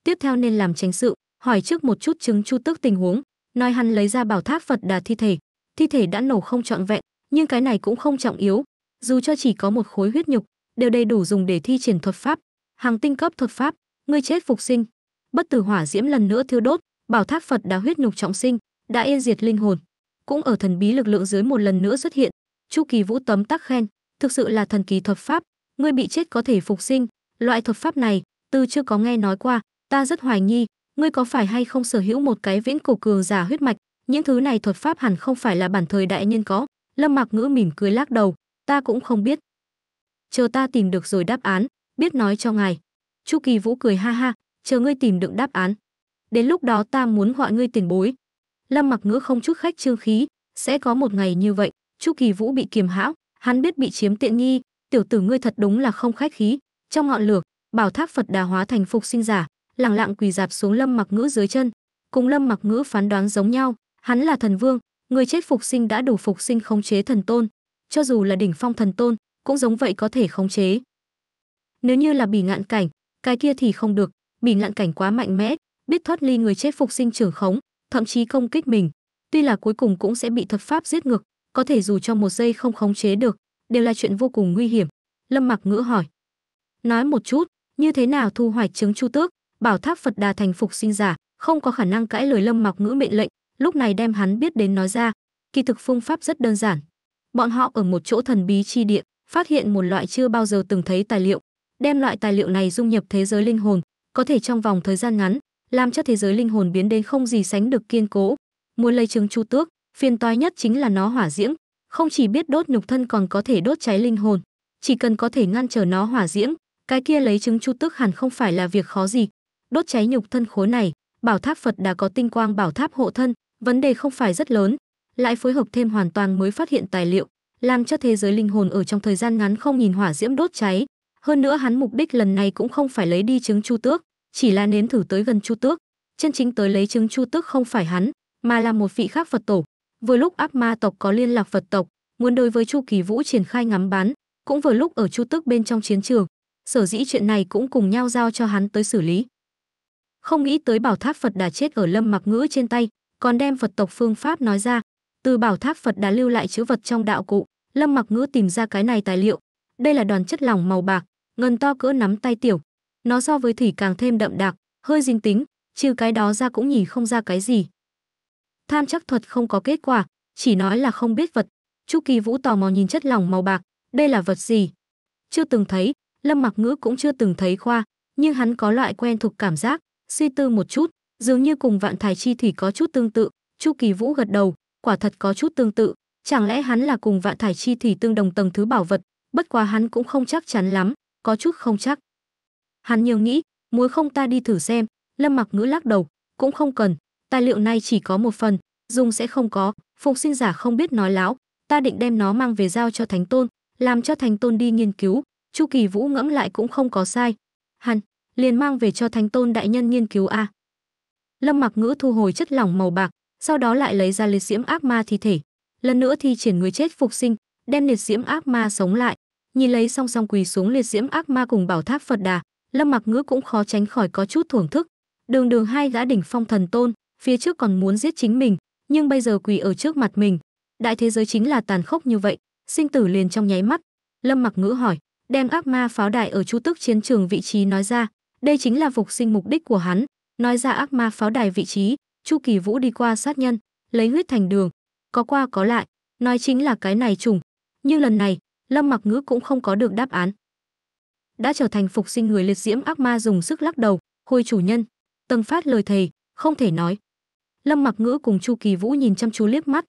tiếp theo nên làm tránh sự hỏi trước một chút chứng chu tức tình huống nói hắn lấy ra bảo tháp phật đà thi thể thi thể đã nổ không trọn vẹn nhưng cái này cũng không trọng yếu dù cho chỉ có một khối huyết nhục đều đầy đủ dùng để thi triển thuật pháp hàng tinh cấp thuật pháp ngươi chết phục sinh bất tử hỏa diễm lần nữa thiêu đốt bảo tháp phật đã huyết nhục trọng sinh đã yên diệt linh hồn cũng ở thần bí lực lượng dưới một lần nữa xuất hiện chu kỳ vũ tấm tắc khen thực sự là thần kỳ thuật pháp, ngươi bị chết có thể phục sinh, loại thuật pháp này, từ chưa có nghe nói qua, ta rất hoài nghi, ngươi có phải hay không sở hữu một cái viễn cổ cường giả huyết mạch, những thứ này thuật pháp hẳn không phải là bản thời đại nhân có." Lâm Mặc Ngữ mỉm cười lắc đầu, "Ta cũng không biết. Chờ ta tìm được rồi đáp án, biết nói cho ngài." Chu Kỳ Vũ cười ha ha, "Chờ ngươi tìm được đáp án, đến lúc đó ta muốn gọi ngươi tiền bối." Lâm Mặc Ngữ không chút khách trương khí, sẽ có một ngày như vậy, Chu Kỳ Vũ bị kiềm hãm, hắn biết bị chiếm tiện nghi tiểu tử ngươi thật đúng là không khách khí trong ngọn lửa bảo tháp phật đà hóa thành phục sinh giả lẳng lặng quỳ dạp xuống lâm mặc ngữ dưới chân cùng lâm mặc ngữ phán đoán giống nhau hắn là thần vương người chết phục sinh đã đủ phục sinh khống chế thần tôn cho dù là đỉnh phong thần tôn cũng giống vậy có thể khống chế nếu như là bỉ ngạn cảnh cái kia thì không được bỉ ngạn cảnh quá mạnh mẽ biết thoát ly người chết phục sinh trưởng khống thậm chí công kích mình tuy là cuối cùng cũng sẽ bị thuật pháp giết ngược có thể dù trong một giây không khống chế được, đều là chuyện vô cùng nguy hiểm. Lâm Mặc Ngữ hỏi. Nói một chút, như thế nào thu hoạch chứng chu tước, bảo tháp Phật Đà thành phục sinh giả, không có khả năng cãi lời Lâm Mặc Ngữ mệnh lệnh, lúc này đem hắn biết đến nói ra, kỳ thực phương pháp rất đơn giản. Bọn họ ở một chỗ thần bí chi địa, phát hiện một loại chưa bao giờ từng thấy tài liệu, đem loại tài liệu này dung nhập thế giới linh hồn, có thể trong vòng thời gian ngắn, làm cho thế giới linh hồn biến đến không gì sánh được kiên cố. Muốn lấy chứng chu tước, Phiền toái nhất chính là nó hỏa diễm, không chỉ biết đốt nhục thân còn có thể đốt cháy linh hồn. Chỉ cần có thể ngăn trở nó hỏa diễm, cái kia lấy chứng chu tức hẳn không phải là việc khó gì. Đốt cháy nhục thân khối này, bảo tháp Phật đã có tinh quang bảo tháp hộ thân, vấn đề không phải rất lớn. Lại phối hợp thêm hoàn toàn mới phát hiện tài liệu, làm cho thế giới linh hồn ở trong thời gian ngắn không nhìn hỏa diễm đốt cháy. Hơn nữa hắn mục đích lần này cũng không phải lấy đi chứng chu tước, chỉ là nếm thử tới gần chu tước. Chân chính tới lấy chứng chu tước không phải hắn, mà là một vị khác Phật tổ, vừa lúc áp ma tộc có liên lạc Phật tộc, muốn đối với Chu Kỳ Vũ triển khai ngắm bắn, cũng vừa lúc ở Chu Tức bên trong chiến trường, sở dĩ chuyện này cũng cùng nhau giao cho hắn tới xử lý. Không nghĩ tới bảo tháp Phật đã chết ở Lâm Mặc Ngữ trên tay, còn đem Phật tộc phương pháp nói ra, từ bảo tháp Phật đã lưu lại chữ vật trong đạo cụ, Lâm Mặc Ngữ tìm ra cái này tài liệu, đây là đoàn chất lỏng màu bạc, ngân to cỡ nắm tay tiểu, nó so với thủy càng thêm đậm đặc, hơi dính tính, trừ cái đó ra cũng nhìn không ra cái gì. Tham chắc thuật không có kết quả, chỉ nói là không biết vật. Chu Kỳ Vũ tò mò nhìn chất lỏng màu bạc, đây là vật gì? Chưa từng thấy, Lâm Mặc Ngữ cũng chưa từng thấy qua, nhưng hắn có loại quen thuộc cảm giác, suy tư một chút, dường như cùng vạn thải chi thủy có chút tương tự, Chu Kỳ Vũ gật đầu, quả thật có chút tương tự, chẳng lẽ hắn là cùng vạn thải chi thủy tương đồng tầng thứ bảo vật, bất quá hắn cũng không chắc chắn lắm, có chút không chắc. Hắn nhiều nghĩ, muốn không ta đi thử xem, Lâm Mặc Ngữ lắc đầu, cũng không cần, tài liệu này chỉ có một phần dùng sẽ không có phục sinh giả không biết nói láo ta định đem nó mang về giao cho thánh tôn làm cho thánh tôn đi nghiên cứu chu kỳ vũ ngẫm lại cũng không có sai hắn liền mang về cho thánh tôn đại nhân nghiên cứu a lâm mặc ngữ thu hồi chất lỏng màu bạc sau đó lại lấy ra liệt diễm ác ma thi thể lần nữa thi triển người chết phục sinh đem liệt diễm ác ma sống lại nhìn lấy song song quỳ xuống liệt diễm ác ma cùng bảo tháp phật đà lâm mặc ngữ cũng khó tránh khỏi có chút thưởng thức đường đường hai gã đỉnh phong thần tôn phía trước còn muốn giết chính mình nhưng bây giờ quỳ ở trước mặt mình đại thế giới chính là tàn khốc như vậy sinh tử liền trong nháy mắt lâm mặc ngữ hỏi đem ác ma pháo đài ở chu tức chiến trường vị trí nói ra đây chính là phục sinh mục đích của hắn nói ra ác ma pháo đài vị trí chu kỳ vũ đi qua sát nhân lấy huyết thành đường có qua có lại nói chính là cái này trùng nhưng lần này lâm mặc ngữ cũng không có được đáp án đã trở thành phục sinh người liệt diễm ác ma dùng sức lắc đầu hồi chủ nhân tầng phát lời thầy không thể nói lâm mặc ngữ cùng chu kỳ vũ nhìn chăm chú liếc mắt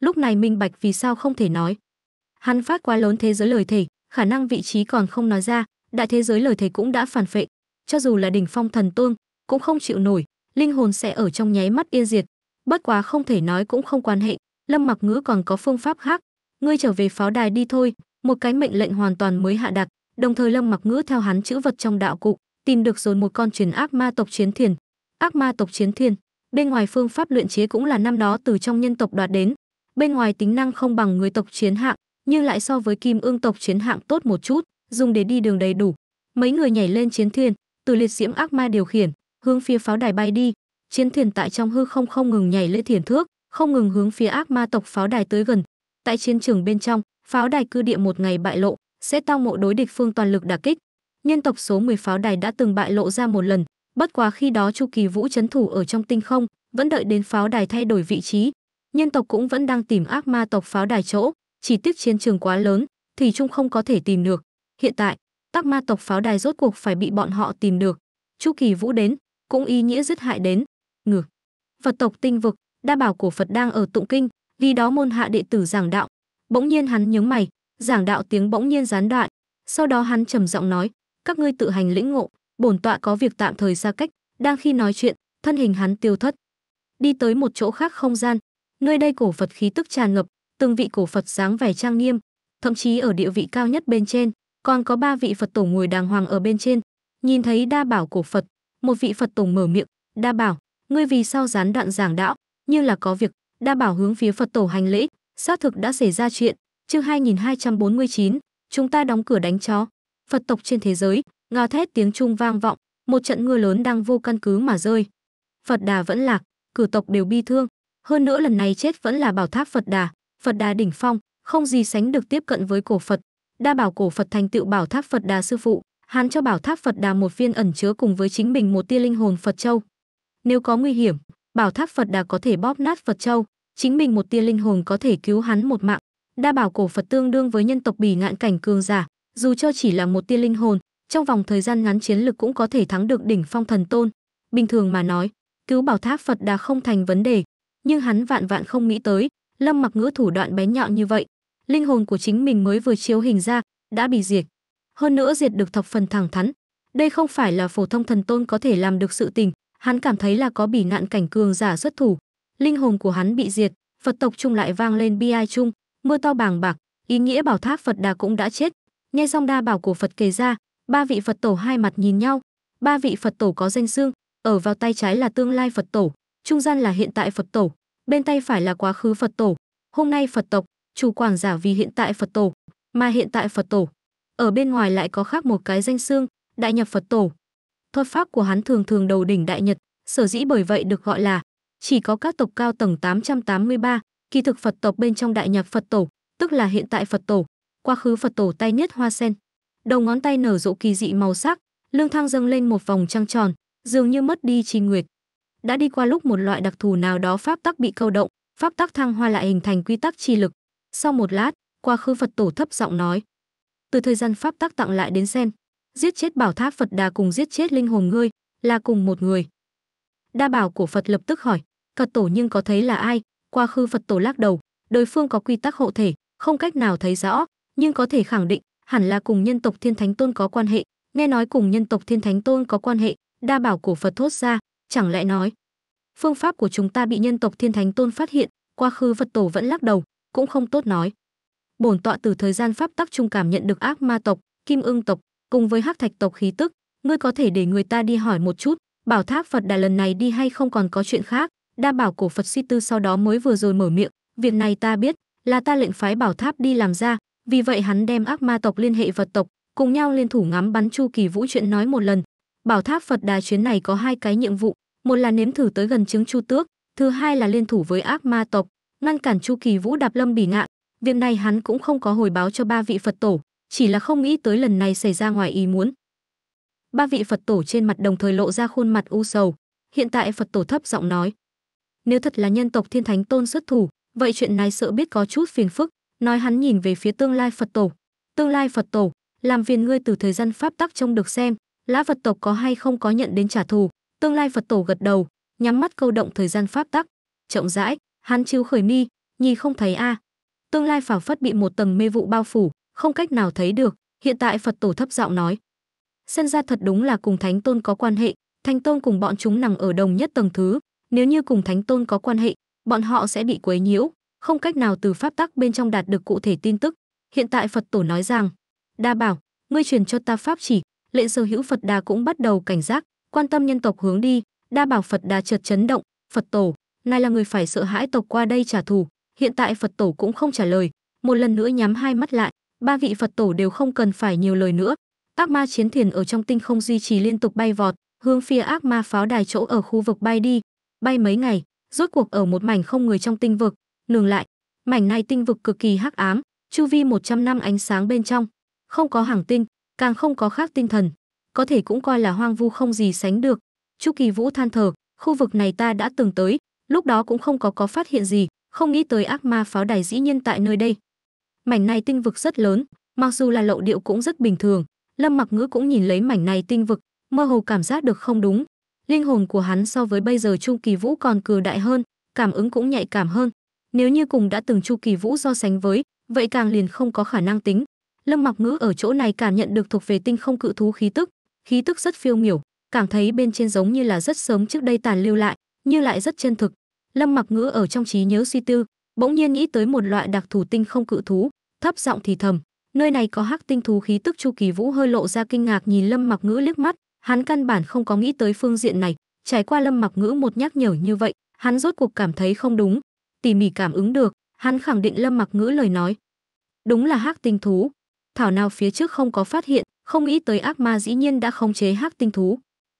lúc này minh bạch vì sao không thể nói hắn phát quá lớn thế giới lời thề khả năng vị trí còn không nói ra đại thế giới lời thề cũng đã phản phệ cho dù là đỉnh phong thần tương cũng không chịu nổi linh hồn sẽ ở trong nháy mắt yên diệt bất quá không thể nói cũng không quan hệ lâm mặc ngữ còn có phương pháp khác ngươi trở về pháo đài đi thôi một cái mệnh lệnh hoàn toàn mới hạ đặt đồng thời lâm mặc ngữ theo hắn chữ vật trong đạo cụ tìm được rồi một con truyền ác ma tộc chiến thiền ác ma tộc chiến thiền Bên ngoài phương pháp luyện chế cũng là năm đó từ trong nhân tộc đoạt đến, bên ngoài tính năng không bằng người tộc chiến hạng, nhưng lại so với kim ương tộc chiến hạng tốt một chút, dùng để đi đường đầy đủ. Mấy người nhảy lên chiến thuyền, từ liệt diễm ác ma điều khiển, hướng phía pháo đài bay đi. Chiến thuyền tại trong hư không không ngừng nhảy lên thiền thước, không ngừng hướng phía ác ma tộc pháo đài tới gần. Tại chiến trường bên trong, pháo đài cư địa một ngày bại lộ, sẽ tao mộ đối địch phương toàn lực đả kích. Nhân tộc số 10 pháo đài đã từng bại lộ ra một lần, Bất quá khi đó Chu Kỳ Vũ chấn thủ ở trong tinh không, vẫn đợi đến pháo đài thay đổi vị trí. Nhân tộc cũng vẫn đang tìm ác ma tộc pháo đài chỗ, chỉ tiếc chiến trường quá lớn, thì chung không có thể tìm được. Hiện tại, tác ma tộc pháo đài rốt cuộc phải bị bọn họ tìm được. Chu Kỳ Vũ đến, cũng ý nghĩa dứt hại đến. ngược Phật tộc tinh vực, đa bảo của Phật đang ở tụng kinh, vì đó môn hạ đệ tử giảng đạo. Bỗng nhiên hắn nhướng mày, giảng đạo tiếng bỗng nhiên gián đoạn. Sau đó hắn trầm giọng nói, các ngươi tự hành lĩnh ngộ, bổn tọa có việc tạm thời xa cách đang khi nói chuyện thân hình hắn tiêu thất đi tới một chỗ khác không gian nơi đây cổ phật khí tức tràn ngập từng vị cổ phật dáng vẻ trang nghiêm thậm chí ở địa vị cao nhất bên trên còn có ba vị phật tổ ngồi đàng hoàng ở bên trên nhìn thấy đa bảo cổ phật một vị phật tổ mở miệng đa bảo ngươi vì sao gián đoạn giảng đạo như là có việc đa bảo hướng phía phật tổ hành lễ xác thực đã xảy ra chuyện chương 2249, chúng ta đóng cửa đánh chó phật tộc trên thế giới Ngao thét tiếng trung vang vọng, một trận mưa lớn đang vô căn cứ mà rơi. Phật Đà vẫn lạc, cử tộc đều bi thương, hơn nữa lần này chết vẫn là bảo tháp Phật Đà, Phật Đà đỉnh phong, không gì sánh được tiếp cận với cổ Phật. Đa bảo cổ Phật thành tựu bảo tháp Phật Đà sư phụ, hắn cho bảo tháp Phật Đà một viên ẩn chứa cùng với chính mình một tia linh hồn Phật châu. Nếu có nguy hiểm, bảo tháp Phật Đà có thể bóp nát Phật châu, chính mình một tia linh hồn có thể cứu hắn một mạng. Đa bảo cổ Phật tương đương với nhân tộc bỉ ngạn cảnh cường giả, dù cho chỉ là một tia linh hồn, trong vòng thời gian ngắn chiến lực cũng có thể thắng được đỉnh phong thần tôn. Bình thường mà nói, cứu bảo tháp Phật Đà không thành vấn đề, nhưng hắn vạn vạn không nghĩ tới, Lâm Mặc Ngữ thủ đoạn bé nhọn như vậy, linh hồn của chính mình mới vừa chiếu hình ra, đã bị diệt. Hơn nữa diệt được thập phần thẳng thắn, đây không phải là phổ thông thần tôn có thể làm được sự tình, hắn cảm thấy là có bỉ nạn cảnh cường giả xuất thủ. Linh hồn của hắn bị diệt, Phật tộc chung lại vang lên bi ai chung, mưa to bàng bạc, ý nghĩa bảo tháp Phật Đà cũng đã chết. Nghe xong đa bảo của Phật kể ra, Ba vị Phật tổ hai mặt nhìn nhau, ba vị Phật tổ có danh xương, ở vào tay trái là tương lai Phật tổ, trung gian là hiện tại Phật tổ, bên tay phải là quá khứ Phật tổ, hôm nay Phật tộc, chủ quảng giả vì hiện tại Phật tổ, mà hiện tại Phật tổ. Ở bên ngoài lại có khác một cái danh xương, đại nhập Phật tổ. Thuật pháp của hắn thường thường đầu đỉnh đại nhật, sở dĩ bởi vậy được gọi là chỉ có các tộc cao tầng 883, kỳ thực Phật tộc bên trong đại nhập Phật tổ, tức là hiện tại Phật tổ, quá khứ Phật tổ tay nhất hoa sen đầu ngón tay nở rộ kỳ dị màu sắc, lương thang dâng lên một vòng trăng tròn, dường như mất đi chi nguyệt. Đã đi qua lúc một loại đặc thù nào đó pháp tắc bị câu động, pháp tắc thăng hoa lại hình thành quy tắc chi lực. Sau một lát, qua khư Phật tổ thấp giọng nói: "Từ thời gian pháp tắc tặng lại đến sen, giết chết bảo tháp Phật Đà cùng giết chết linh hồn ngươi, là cùng một người." Đa bảo của Phật lập tức hỏi: cật tổ nhưng có thấy là ai?" qua khư Phật tổ lắc đầu, đối phương có quy tắc hộ thể, không cách nào thấy rõ, nhưng có thể khẳng định hẳn là cùng nhân tộc Thiên Thánh Tôn có quan hệ, nghe nói cùng nhân tộc Thiên Thánh Tôn có quan hệ, đa bảo cổ Phật thốt ra, chẳng lẽ nói, phương pháp của chúng ta bị nhân tộc Thiên Thánh Tôn phát hiện, quá khứ Phật tổ vẫn lắc đầu, cũng không tốt nói. Bổn tọa từ thời gian pháp tắc trung cảm nhận được ác ma tộc, kim ưng tộc, cùng với hắc thạch tộc khí tức, ngươi có thể để người ta đi hỏi một chút, bảo tháp Phật đà lần này đi hay không còn có chuyện khác, đa bảo cổ Phật suy tư sau đó mới vừa rồi mở miệng, việc này ta biết, là ta lệnh phái bảo tháp đi làm ra, vì vậy hắn đem ác ma tộc liên hệ vật tộc, cùng nhau liên thủ ngắm bắn chu kỳ vũ chuyện nói một lần. Bảo tháp Phật Đà chuyến này có hai cái nhiệm vụ, một là nếm thử tới gần chứng chu tước, thứ hai là liên thủ với ác ma tộc, ngăn cản chu kỳ vũ đạp lâm bỉ ngạn. Việc này hắn cũng không có hồi báo cho ba vị Phật tổ, chỉ là không nghĩ tới lần này xảy ra ngoài ý muốn. Ba vị Phật tổ trên mặt đồng thời lộ ra khuôn mặt u sầu. Hiện tại Phật tổ thấp giọng nói: "Nếu thật là nhân tộc Thiên Thánh Tôn xuất thủ, vậy chuyện này sợ biết có chút phiền phức, nói hắn nhìn về phía tương lai Phật tổ. Tương lai Phật tổ, làm phiền ngươi từ thời gian pháp tắc trông được xem, lá Phật tộc có hay không có nhận đến trả thù. Tương lai Phật tổ gật đầu, nhắm mắt câu động thời gian pháp tắc, chậm rãi, hắn chiếu khởi ni, nhi không thấy a. À. Tương lai phảng phất bị một tầng mê vụ bao phủ, không cách nào thấy được, hiện tại Phật tổ thấp giọng nói. Xem ra thật đúng là cùng Thánh Tôn có quan hệ, Thánh Tôn cùng bọn chúng nằm ở đồng nhất tầng thứ, nếu như cùng Thánh Tôn có quan hệ, bọn họ sẽ bị quấy nhiễu, không cách nào từ pháp tắc bên trong đạt được cụ thể tin tức. Hiện tại Phật tổ nói rằng, đa bảo, ngươi truyền cho ta pháp chỉ, lệnh sở hữu Phật đà cũng bắt đầu cảnh giác, quan tâm nhân tộc hướng đi, đa bảo Phật đà chợt chấn động, Phật tổ, nay là người phải sợ hãi tộc qua đây trả thù, hiện tại Phật tổ cũng không trả lời, một lần nữa nhắm hai mắt lại, ba vị Phật tổ đều không cần phải nhiều lời nữa. Ác ma chiến thiền ở trong tinh không duy trì liên tục bay vọt, hướng phía ác ma pháo đài chỗ ở khu vực bay đi, bay mấy ngày, rốt cuộc ở một mảnh không người trong tinh vực, Ngừng lại, mảnh này tinh vực cực kỳ hắc ám, chu vi 100 năm ánh sáng bên trong, không có hàng tinh, càng không có khác tinh thần, có thể cũng coi là hoang vu không gì sánh được. Chu Kỳ Vũ than thở, khu vực này ta đã từng tới, lúc đó cũng không có có phát hiện gì, không nghĩ tới ác ma pháo đài dĩ nhiên tại nơi đây. Mảnh này tinh vực rất lớn, mặc dù là lậu điệu cũng rất bình thường, Lâm Mặc Ngữ cũng nhìn lấy mảnh này tinh vực, mơ hồ cảm giác được không đúng. Linh hồn của hắn so với bây giờ Chu Kỳ Vũ còn cường đại hơn, cảm ứng cũng nhạy cảm hơn, nếu như cùng đã từng chu kỳ vũ so sánh với, vậy càng liền không có khả năng tính. Lâm Mặc Ngữ ở chỗ này cảm nhận được thuộc về tinh không cự thú khí tức, khí tức rất phiêu miểu, cảm thấy bên trên giống như là rất sớm trước đây tàn lưu lại, như lại rất chân thực. Lâm Mặc Ngữ ở trong trí nhớ suy tư, bỗng nhiên nghĩ tới một loại đặc thù tinh không cự thú, thấp giọng thì thầm, nơi này có hắc tinh thú khí tức Chu Kỳ Vũ hơi lộ ra kinh ngạc nhìn Lâm Mặc Ngữ liếc mắt, hắn căn bản không có nghĩ tới phương diện này, trải qua Lâm Mặc Ngữ một nhắc nhở như vậy, hắn rốt cuộc cảm thấy không đúng, tỉ mỉ cảm ứng được, hắn khẳng định Lâm Mặc Ngữ lời nói. Đúng là hắc tinh thú. Thảo nào phía trước không có phát hiện, không nghĩ tới ác ma dĩ nhiên đã khống chế hắc tinh thú.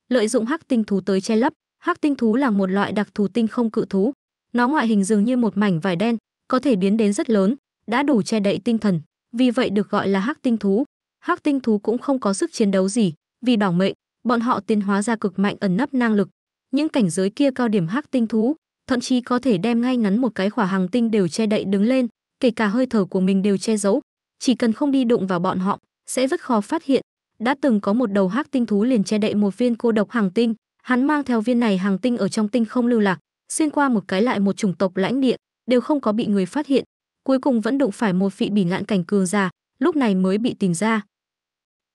Lợi dụng hắc tinh thú tới che lấp, hắc tinh thú là một loại đặc thù tinh không cự thú. Nó ngoại hình dường như một mảnh vải đen, có thể biến đến rất lớn, đã đủ che đậy tinh thần, vì vậy được gọi là hắc tinh thú. Hắc tinh thú cũng không có sức chiến đấu gì, vì bảo mệnh, bọn họ tiến hóa ra cực mạnh ẩn nấp năng lực. Những cảnh giới kia cao điểm hắc tinh thú, thậm chí có thể đem ngay ngắn một cái khỏa hàng tinh đều che đậy đứng lên, kể cả hơi thở của mình đều che giấu. Chỉ cần không đi đụng vào bọn họ, sẽ rất khó phát hiện. Đã từng có một đầu hắc tinh thú liền che đậy một viên cô độc hàng tinh, hắn mang theo viên này hàng tinh ở trong tinh không lưu lạc, xuyên qua một cái lại một chủng tộc lãnh địa, đều không có bị người phát hiện, cuối cùng vẫn đụng phải một vị bỉ ngạn cảnh cường già, lúc này mới bị tìm ra.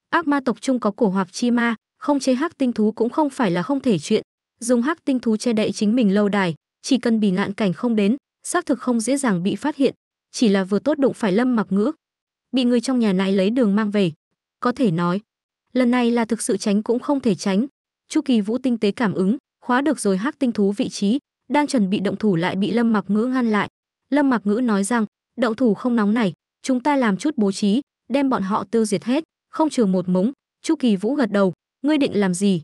Ác ma tộc trung có cổ hoặc chi ma, không chế hắc tinh thú cũng không phải là không thể chuyện, dùng hắc tinh thú che đậy chính mình lâu đài, chỉ cần bị ngạn cảnh không đến xác thực không dễ dàng bị phát hiện chỉ là vừa tốt đụng phải lâm mặc ngữ bị người trong nhà này lấy đường mang về có thể nói lần này là thực sự tránh cũng không thể tránh chu kỳ vũ tinh tế cảm ứng khóa được rồi hắc tinh thú vị trí đang chuẩn bị động thủ lại bị lâm mặc ngữ ngăn lại lâm mặc ngữ nói rằng động thủ không nóng này chúng ta làm chút bố trí đem bọn họ tiêu diệt hết không trừ một mống chu kỳ vũ gật đầu ngươi định làm gì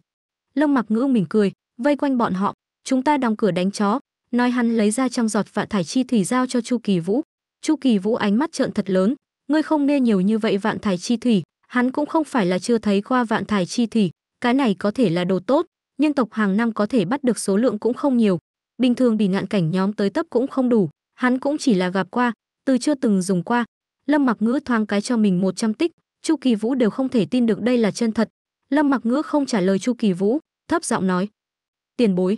lâm mặc ngữ mỉm cười vây quanh bọn họ chúng ta đóng cửa đánh chó nói hắn lấy ra trong giọt vạn thải chi thủy giao cho chu kỳ vũ chu kỳ vũ ánh mắt trợn thật lớn ngươi không nghe nhiều như vậy vạn thải chi thủy hắn cũng không phải là chưa thấy qua vạn thải chi thủy cái này có thể là đồ tốt nhưng tộc hàng năm có thể bắt được số lượng cũng không nhiều bình thường bị ngạn cảnh nhóm tới tấp cũng không đủ hắn cũng chỉ là gặp qua từ chưa từng dùng qua lâm mặc ngữ thoáng cái cho mình một trăm tích chu kỳ vũ đều không thể tin được đây là chân thật lâm mặc ngữ không trả lời chu kỳ vũ thấp giọng nói tiền bối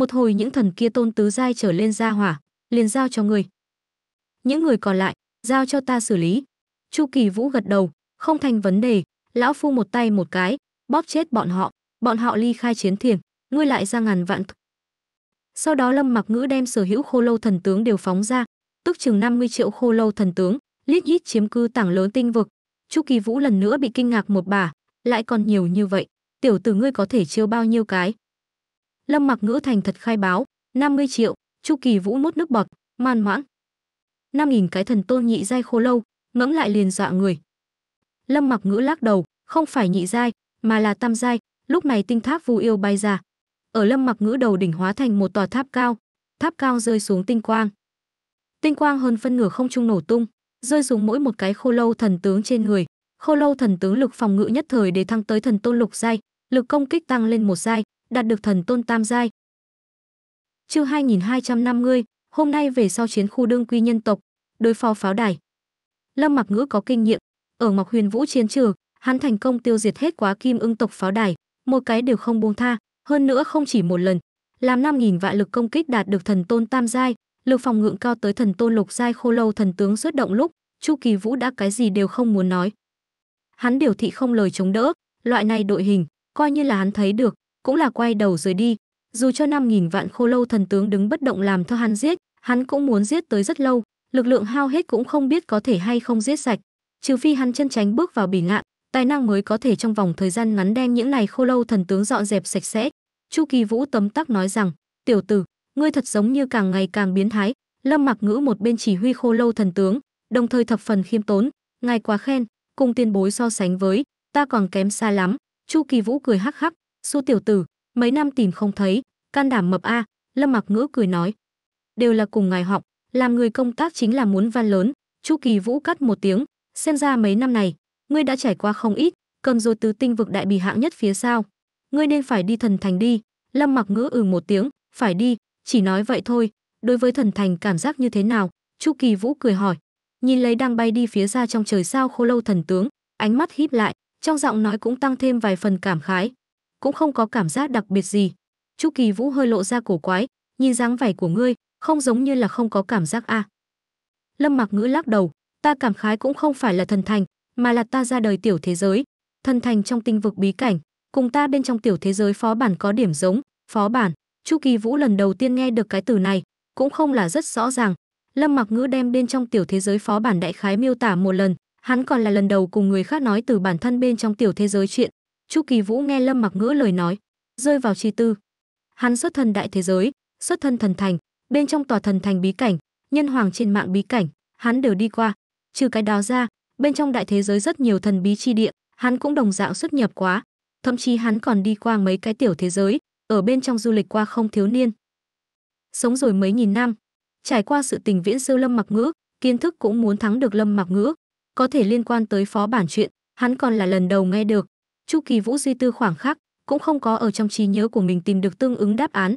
một hồi những thần kia tôn tứ giai trở lên ra gia hỏa liền giao cho người những người còn lại giao cho ta xử lý chu kỳ vũ gật đầu không thành vấn đề lão phu một tay một cái bóp chết bọn họ bọn họ ly khai chiến thiền ngươi lại ra ngàn vạn sau đó lâm mặc ngữ đem sở hữu khô lâu thần tướng đều phóng ra tức chừng 50 triệu khô lâu thần tướng lít nhít chiếm cư tảng lớn tinh vực chu kỳ vũ lần nữa bị kinh ngạc một bà lại còn nhiều như vậy tiểu tử ngươi có thể chiêu bao nhiêu cái Lâm Mặc Ngữ thành thật khai báo, 50 triệu, Chu Kỳ Vũ nuốt nước bọt, man mãn. 5000 cái thần tôn nhị giai khô lâu, ngẫm lại liền dọa người. Lâm Mặc Ngữ lắc đầu, không phải nhị giai, mà là tam giai, lúc này tinh tháp Vu Yêu bay ra. Ở Lâm Mặc Ngữ đầu đỉnh hóa thành một tòa tháp cao, tháp cao rơi xuống tinh quang. Tinh quang hơn phân nửa không trung nổ tung, rơi xuống mỗi một cái khô lâu thần tướng trên người. Khô lâu thần tướng lực phòng ngự nhất thời để thăng tới thần tôn lục giai, lực công kích tăng lên một giai, đạt được thần tôn tam giai. Chương 2250, hôm nay về sau chiến khu đương quy nhân tộc, đối phó pháo đài. Lâm Mặc Ngữ có kinh nghiệm, ở Ngọc Huyền Vũ chiến trường, hắn thành công tiêu diệt hết quá kim ưng tộc pháo đài, một cái đều không buông tha, hơn nữa không chỉ một lần, làm 5000 vạn lực công kích đạt được thần tôn tam giai, lực phòng ngượng cao tới thần tôn lục giai khô lâu thần tướng xuất động lúc, Chu Kỳ Vũ đã cái gì đều không muốn nói. Hắn điều thị không lời chống đỡ, loại này đội hình coi như là hắn thấy được, cũng là quay đầu rời đi. Dù cho 5.000 vạn khô lâu thần tướng đứng bất động làm cho hắn giết, hắn cũng muốn giết tới rất lâu, lực lượng hao hết cũng không biết có thể hay không giết sạch. Trừ phi hắn chân tránh bước vào bỉ ngạn, tài năng mới có thể trong vòng thời gian ngắn đem những này khô lâu thần tướng dọn dẹp sạch sẽ. Chu Kỳ Vũ tấm tắc nói rằng, tiểu tử, ngươi thật giống như càng ngày càng biến thái. Lâm Mặc Ngữ một bên chỉ huy khô lâu thần tướng, đồng thời thập phần khiêm tốn, ngài quá khen, cùng tiên bối so sánh với, ta còn kém xa lắm. Chu Kỳ Vũ cười hắc hắc, Su tiểu tử, mấy năm tìm không thấy, can đảm mập a, à, Lâm Mặc Ngữ cười nói. Đều là cùng ngài học, làm người công tác chính là muốn văn lớn, Chu Kỳ Vũ cắt một tiếng, xem ra mấy năm này, ngươi đã trải qua không ít, cầm rồi tứ tinh vực đại bì hạng nhất phía sau. Ngươi nên phải đi thần thành đi. Lâm Mặc Ngữ ừ một tiếng, phải đi, chỉ nói vậy thôi. Đối với thần thành cảm giác như thế nào? Chu Kỳ Vũ cười hỏi. Nhìn lấy đang bay đi phía xa trong trời sao khô lâu thần tướng, ánh mắt híp lại, trong giọng nói cũng tăng thêm vài phần cảm khái cũng không có cảm giác đặc biệt gì. Chu Kỳ Vũ hơi lộ ra cổ quái, nhìn dáng vẻ của ngươi, không giống như là không có cảm giác a. À. Lâm Mặc Ngữ lắc đầu, ta cảm khái cũng không phải là thần thành, mà là ta ra đời tiểu thế giới, thần thành trong tinh vực bí cảnh, cùng ta bên trong tiểu thế giới phó bản có điểm giống, phó bản, Chu Kỳ Vũ lần đầu tiên nghe được cái từ này, cũng không là rất rõ ràng. Lâm Mặc Ngữ đem bên trong tiểu thế giới phó bản đại khái miêu tả một lần, hắn còn là lần đầu cùng người khác nói từ bản thân bên trong tiểu thế giới chuyện, chu kỳ vũ nghe lâm mặc ngữ lời nói rơi vào chi tư hắn xuất thân đại thế giới xuất thân thần thành bên trong tòa thần thành bí cảnh nhân hoàng trên mạng bí cảnh hắn đều đi qua trừ cái đó ra bên trong đại thế giới rất nhiều thần bí chi địa hắn cũng đồng dạng xuất nhập quá thậm chí hắn còn đi qua mấy cái tiểu thế giới ở bên trong du lịch qua không thiếu niên sống rồi mấy nghìn năm trải qua sự tình viễn siêu lâm mặc ngữ kiến thức cũng muốn thắng được lâm mặc ngữ có thể liên quan tới phó bản chuyện hắn còn là lần đầu nghe được Chu Kỳ Vũ duy tư khoảng khắc, cũng không có ở trong trí nhớ của mình tìm được tương ứng đáp án.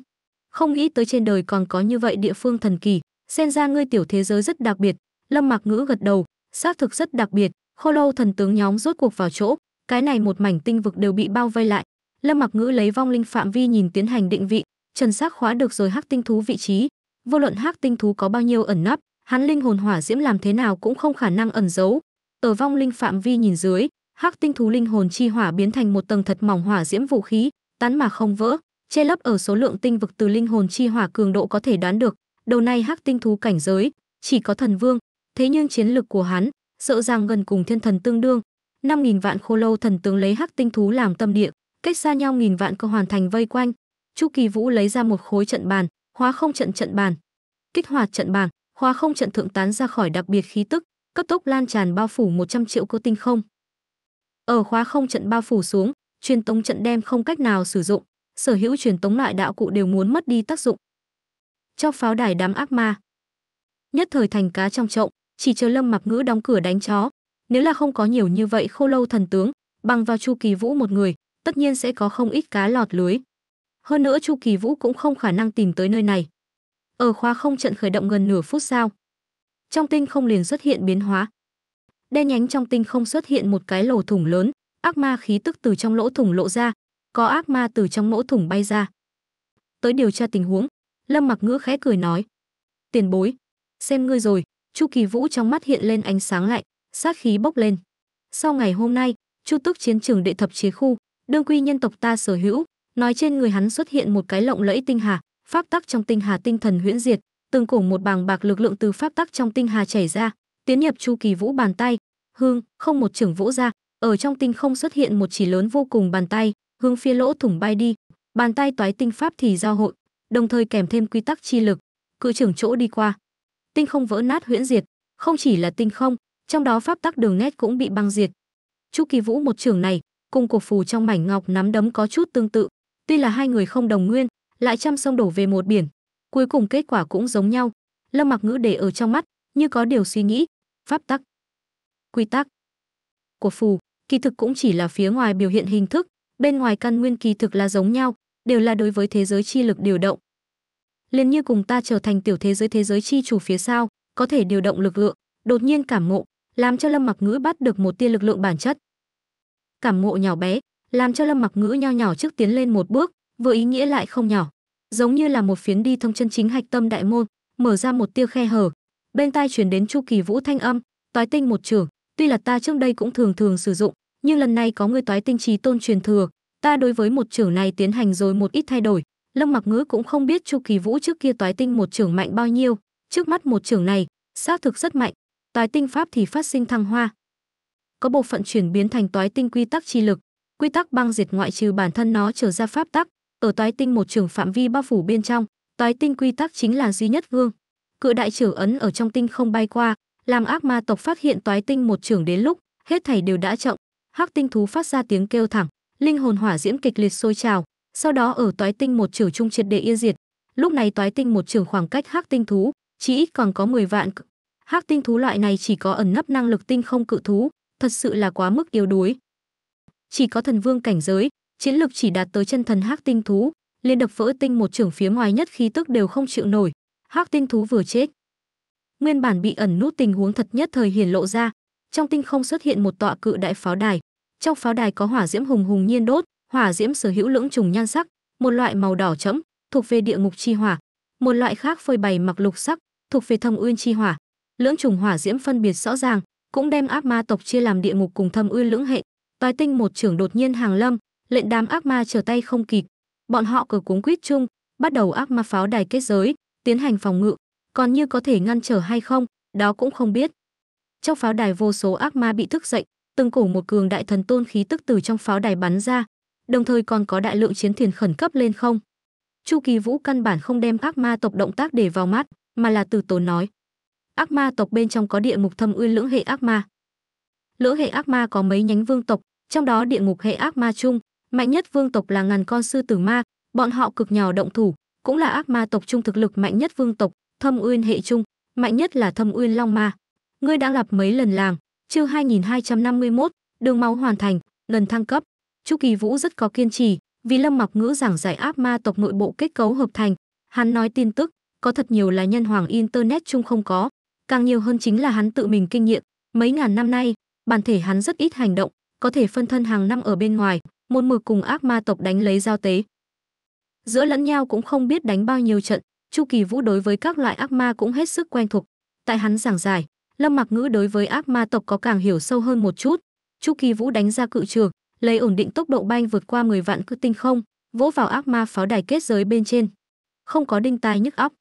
Không nghĩ tới trên đời còn có như vậy địa phương thần kỳ, xen ra ngươi tiểu thế giới rất đặc biệt, Lâm Mạc Ngữ gật đầu, xác thực rất đặc biệt, Khô Lâu thần tướng nhóm rốt cuộc vào chỗ, cái này một mảnh tinh vực đều bị bao vây lại. Lâm Mặc Ngữ lấy vong linh phạm vi nhìn tiến hành định vị, Trần xác khóa được rồi hắc tinh thú vị trí, vô luận hắc tinh thú có bao nhiêu ẩn nấp, hắn linh hồn hỏa diễm làm thế nào cũng không khả năng ẩn giấu. Ở vong linh phạm vi nhìn dưới, hắc tinh thú linh hồn chi hỏa biến thành một tầng thật mỏng hỏa diễm vũ khí tán mà không vỡ che lấp ở số lượng tinh vực từ linh hồn chi hỏa cường độ có thể đoán được đầu này hắc tinh thú cảnh giới chỉ có thần vương thế nhưng chiến lực của hắn sợ rằng gần cùng thiên thần tương đương năm nghìn vạn khô lâu thần tướng lấy hắc tinh thú làm tâm địa cách xa nhau nghìn vạn cơ hoàn thành vây quanh chu kỳ vũ lấy ra một khối trận bàn hóa không trận trận bàn kích hoạt trận bàn hóa không trận thượng tán ra khỏi đặc biệt khí tức cấp tốc lan tràn bao phủ 100 triệu cơ tinh không ở khóa không trận bao phủ xuống, truyền tống trận đem không cách nào sử dụng, sở hữu truyền tống loại đạo cụ đều muốn mất đi tác dụng. cho pháo đài đám ác ma, nhất thời thành cá trong trộm, chỉ chờ Lâm Mặc Ngữ đóng cửa đánh chó, nếu là không có nhiều như vậy khô lâu thần tướng, bằng vào Chu Kỳ Vũ một người, tất nhiên sẽ có không ít cá lọt lưới. Hơn nữa Chu Kỳ Vũ cũng không khả năng tìm tới nơi này. Ở khóa không trận khởi động gần nửa phút sau, trong tinh không liền xuất hiện biến hóa, đen nhánh trong tinh không xuất hiện một cái lỗ thủng lớn, ác ma khí tức từ trong lỗ thủng lộ ra, có ác ma từ trong mẫu thủng bay ra. Tới điều tra tình huống, Lâm Mặc Ngữ khẽ cười nói: "Tiền bối, xem ngươi rồi." Chu Kỳ Vũ trong mắt hiện lên ánh sáng lạnh, sát khí bốc lên. Sau ngày hôm nay, Chu Tức chiến trường đệ thập chế khu, đương quy nhân tộc ta sở hữu, nói trên người hắn xuất hiện một cái lộng lẫy tinh hà, pháp tắc trong tinh hà tinh thần huyễn diệt, từng cổ một bàng bạc lực lượng từ pháp tắc trong tinh hà chảy ra, tiến nhập Chu Kỳ Vũ bàn tay, hương không một trưởng vỗ ra ở trong tinh không xuất hiện một chỉ lớn vô cùng bàn tay hướng phía lỗ thủng bay đi bàn tay toái tinh pháp thì giao hội đồng thời kèm thêm quy tắc chi lực cự trưởng chỗ đi qua tinh không vỡ nát huyễn diệt không chỉ là tinh không trong đó pháp tắc đường nét cũng bị băng diệt chu kỳ vũ một trưởng này cùng cổ phù trong mảnh ngọc nắm đấm có chút tương tự tuy là hai người không đồng nguyên lại trăm sông đổ về một biển cuối cùng kết quả cũng giống nhau lâm mặc ngữ để ở trong mắt như có điều suy nghĩ pháp tắc quy tắc của phù kỳ thực cũng chỉ là phía ngoài biểu hiện hình thức bên ngoài căn nguyên kỳ thực là giống nhau đều là đối với thế giới chi lực điều động liền như cùng ta trở thành tiểu thế giới thế giới chi chủ phía sau có thể điều động lực lượng đột nhiên cảm ngộ làm cho lâm mặc ngữ bắt được một tia lực lượng bản chất cảm ngộ nhỏ bé làm cho lâm mặc ngữ nho nhỏ trước tiến lên một bước vừa ý nghĩa lại không nhỏ giống như là một phiến đi thông chân chính hạch tâm đại môn mở ra một tia khe hở bên tai chuyển đến chu kỳ vũ thanh âm toái tinh một trường tuy là ta trước đây cũng thường thường sử dụng nhưng lần này có người toái tinh trí tôn truyền thừa ta đối với một trưởng này tiến hành rồi một ít thay đổi lâm mặc ngữ cũng không biết chu kỳ vũ trước kia toái tinh một trưởng mạnh bao nhiêu trước mắt một trưởng này xác thực rất mạnh toái tinh pháp thì phát sinh thăng hoa có bộ phận chuyển biến thành toái tinh quy tắc chi lực quy tắc băng diệt ngoại trừ bản thân nó trở ra pháp tắc ở toái tinh một trường phạm vi bao phủ bên trong toái tinh quy tắc chính là duy nhất gương cự đại trưởng ấn ở trong tinh không bay qua làm ác ma tộc phát hiện toái tinh một trưởng đến lúc hết thảy đều đã chậm hắc tinh thú phát ra tiếng kêu thẳng linh hồn hỏa diễm kịch liệt sôi trào sau đó ở toái tinh một trưởng trung triệt để yên diệt lúc này toái tinh một trưởng khoảng cách hắc tinh thú chỉ ít còn có 10 vạn hắc tinh thú loại này chỉ có ẩn nấp năng lực tinh không cự thú thật sự là quá mức yếu đuối chỉ có thần vương cảnh giới chiến lực chỉ đạt tới chân thần hắc tinh thú liên đập vỡ tinh một trưởng phía ngoài nhất khí tức đều không chịu nổi hắc tinh thú vừa chết nguyên bản bị ẩn nút tình huống thật nhất thời hiển lộ ra trong tinh không xuất hiện một tọa cự đại pháo đài trong pháo đài có hỏa diễm hùng hùng nhiên đốt hỏa diễm sở hữu lưỡng trùng nhan sắc một loại màu đỏ chấm thuộc về địa ngục chi hỏa một loại khác phơi bày mặc lục sắc thuộc về thâm uyên chi hỏa lưỡng trùng hỏa diễm phân biệt rõ ràng cũng đem ác ma tộc chia làm địa ngục cùng thâm uyên lưỡng hệ toái tinh một trưởng đột nhiên hàng lâm lệnh đám ác ma trở tay không kịp bọn họ cờ cuống quýt chung bắt đầu ác ma pháo đài kết giới tiến hành phòng ngự còn như có thể ngăn trở hay không, đó cũng không biết. Trong pháo đài vô số ác ma bị thức dậy, từng cổ một cường đại thần tôn khí tức từ trong pháo đài bắn ra, đồng thời còn có đại lượng chiến thuyền khẩn cấp lên không. Chu Kỳ Vũ căn bản không đem ác ma tộc động tác để vào mắt, mà là từ tốn nói. Ác ma tộc bên trong có địa mục thâm uyên lưỡng hệ ác ma. Lưỡng hệ ác ma có mấy nhánh vương tộc, trong đó địa ngục hệ ác ma chung, mạnh nhất vương tộc là ngàn con sư tử ma, bọn họ cực nhỏ động thủ, cũng là ác ma tộc trung thực lực mạnh nhất vương tộc, thâm uyên hệ trung, mạnh nhất là thâm uyên long ma. Ngươi đã gặp mấy lần làng, chương 2251, đường máu hoàn thành, lần thăng cấp. Chu Kỳ Vũ rất có kiên trì, vì Lâm Mặc Ngữ giảng giải áp ma tộc nội bộ kết cấu hợp thành, hắn nói tin tức, có thật nhiều là nhân hoàng internet chung không có, càng nhiều hơn chính là hắn tự mình kinh nghiệm, mấy ngàn năm nay, bản thể hắn rất ít hành động, có thể phân thân hàng năm ở bên ngoài, một mực cùng ác ma tộc đánh lấy giao tế. Giữa lẫn nhau cũng không biết đánh bao nhiêu trận, Chu Kỳ Vũ đối với các loại ác ma cũng hết sức quen thuộc. Tại hắn giảng giải, Lâm Mặc Ngữ đối với ác ma tộc có càng hiểu sâu hơn một chút. Chu Kỳ Vũ đánh ra cự trường, lấy ổn định tốc độ bay vượt qua 10 vạn cự tinh không, vỗ vào ác ma pháo đài kết giới bên trên. Không có đinh tai nhức óc.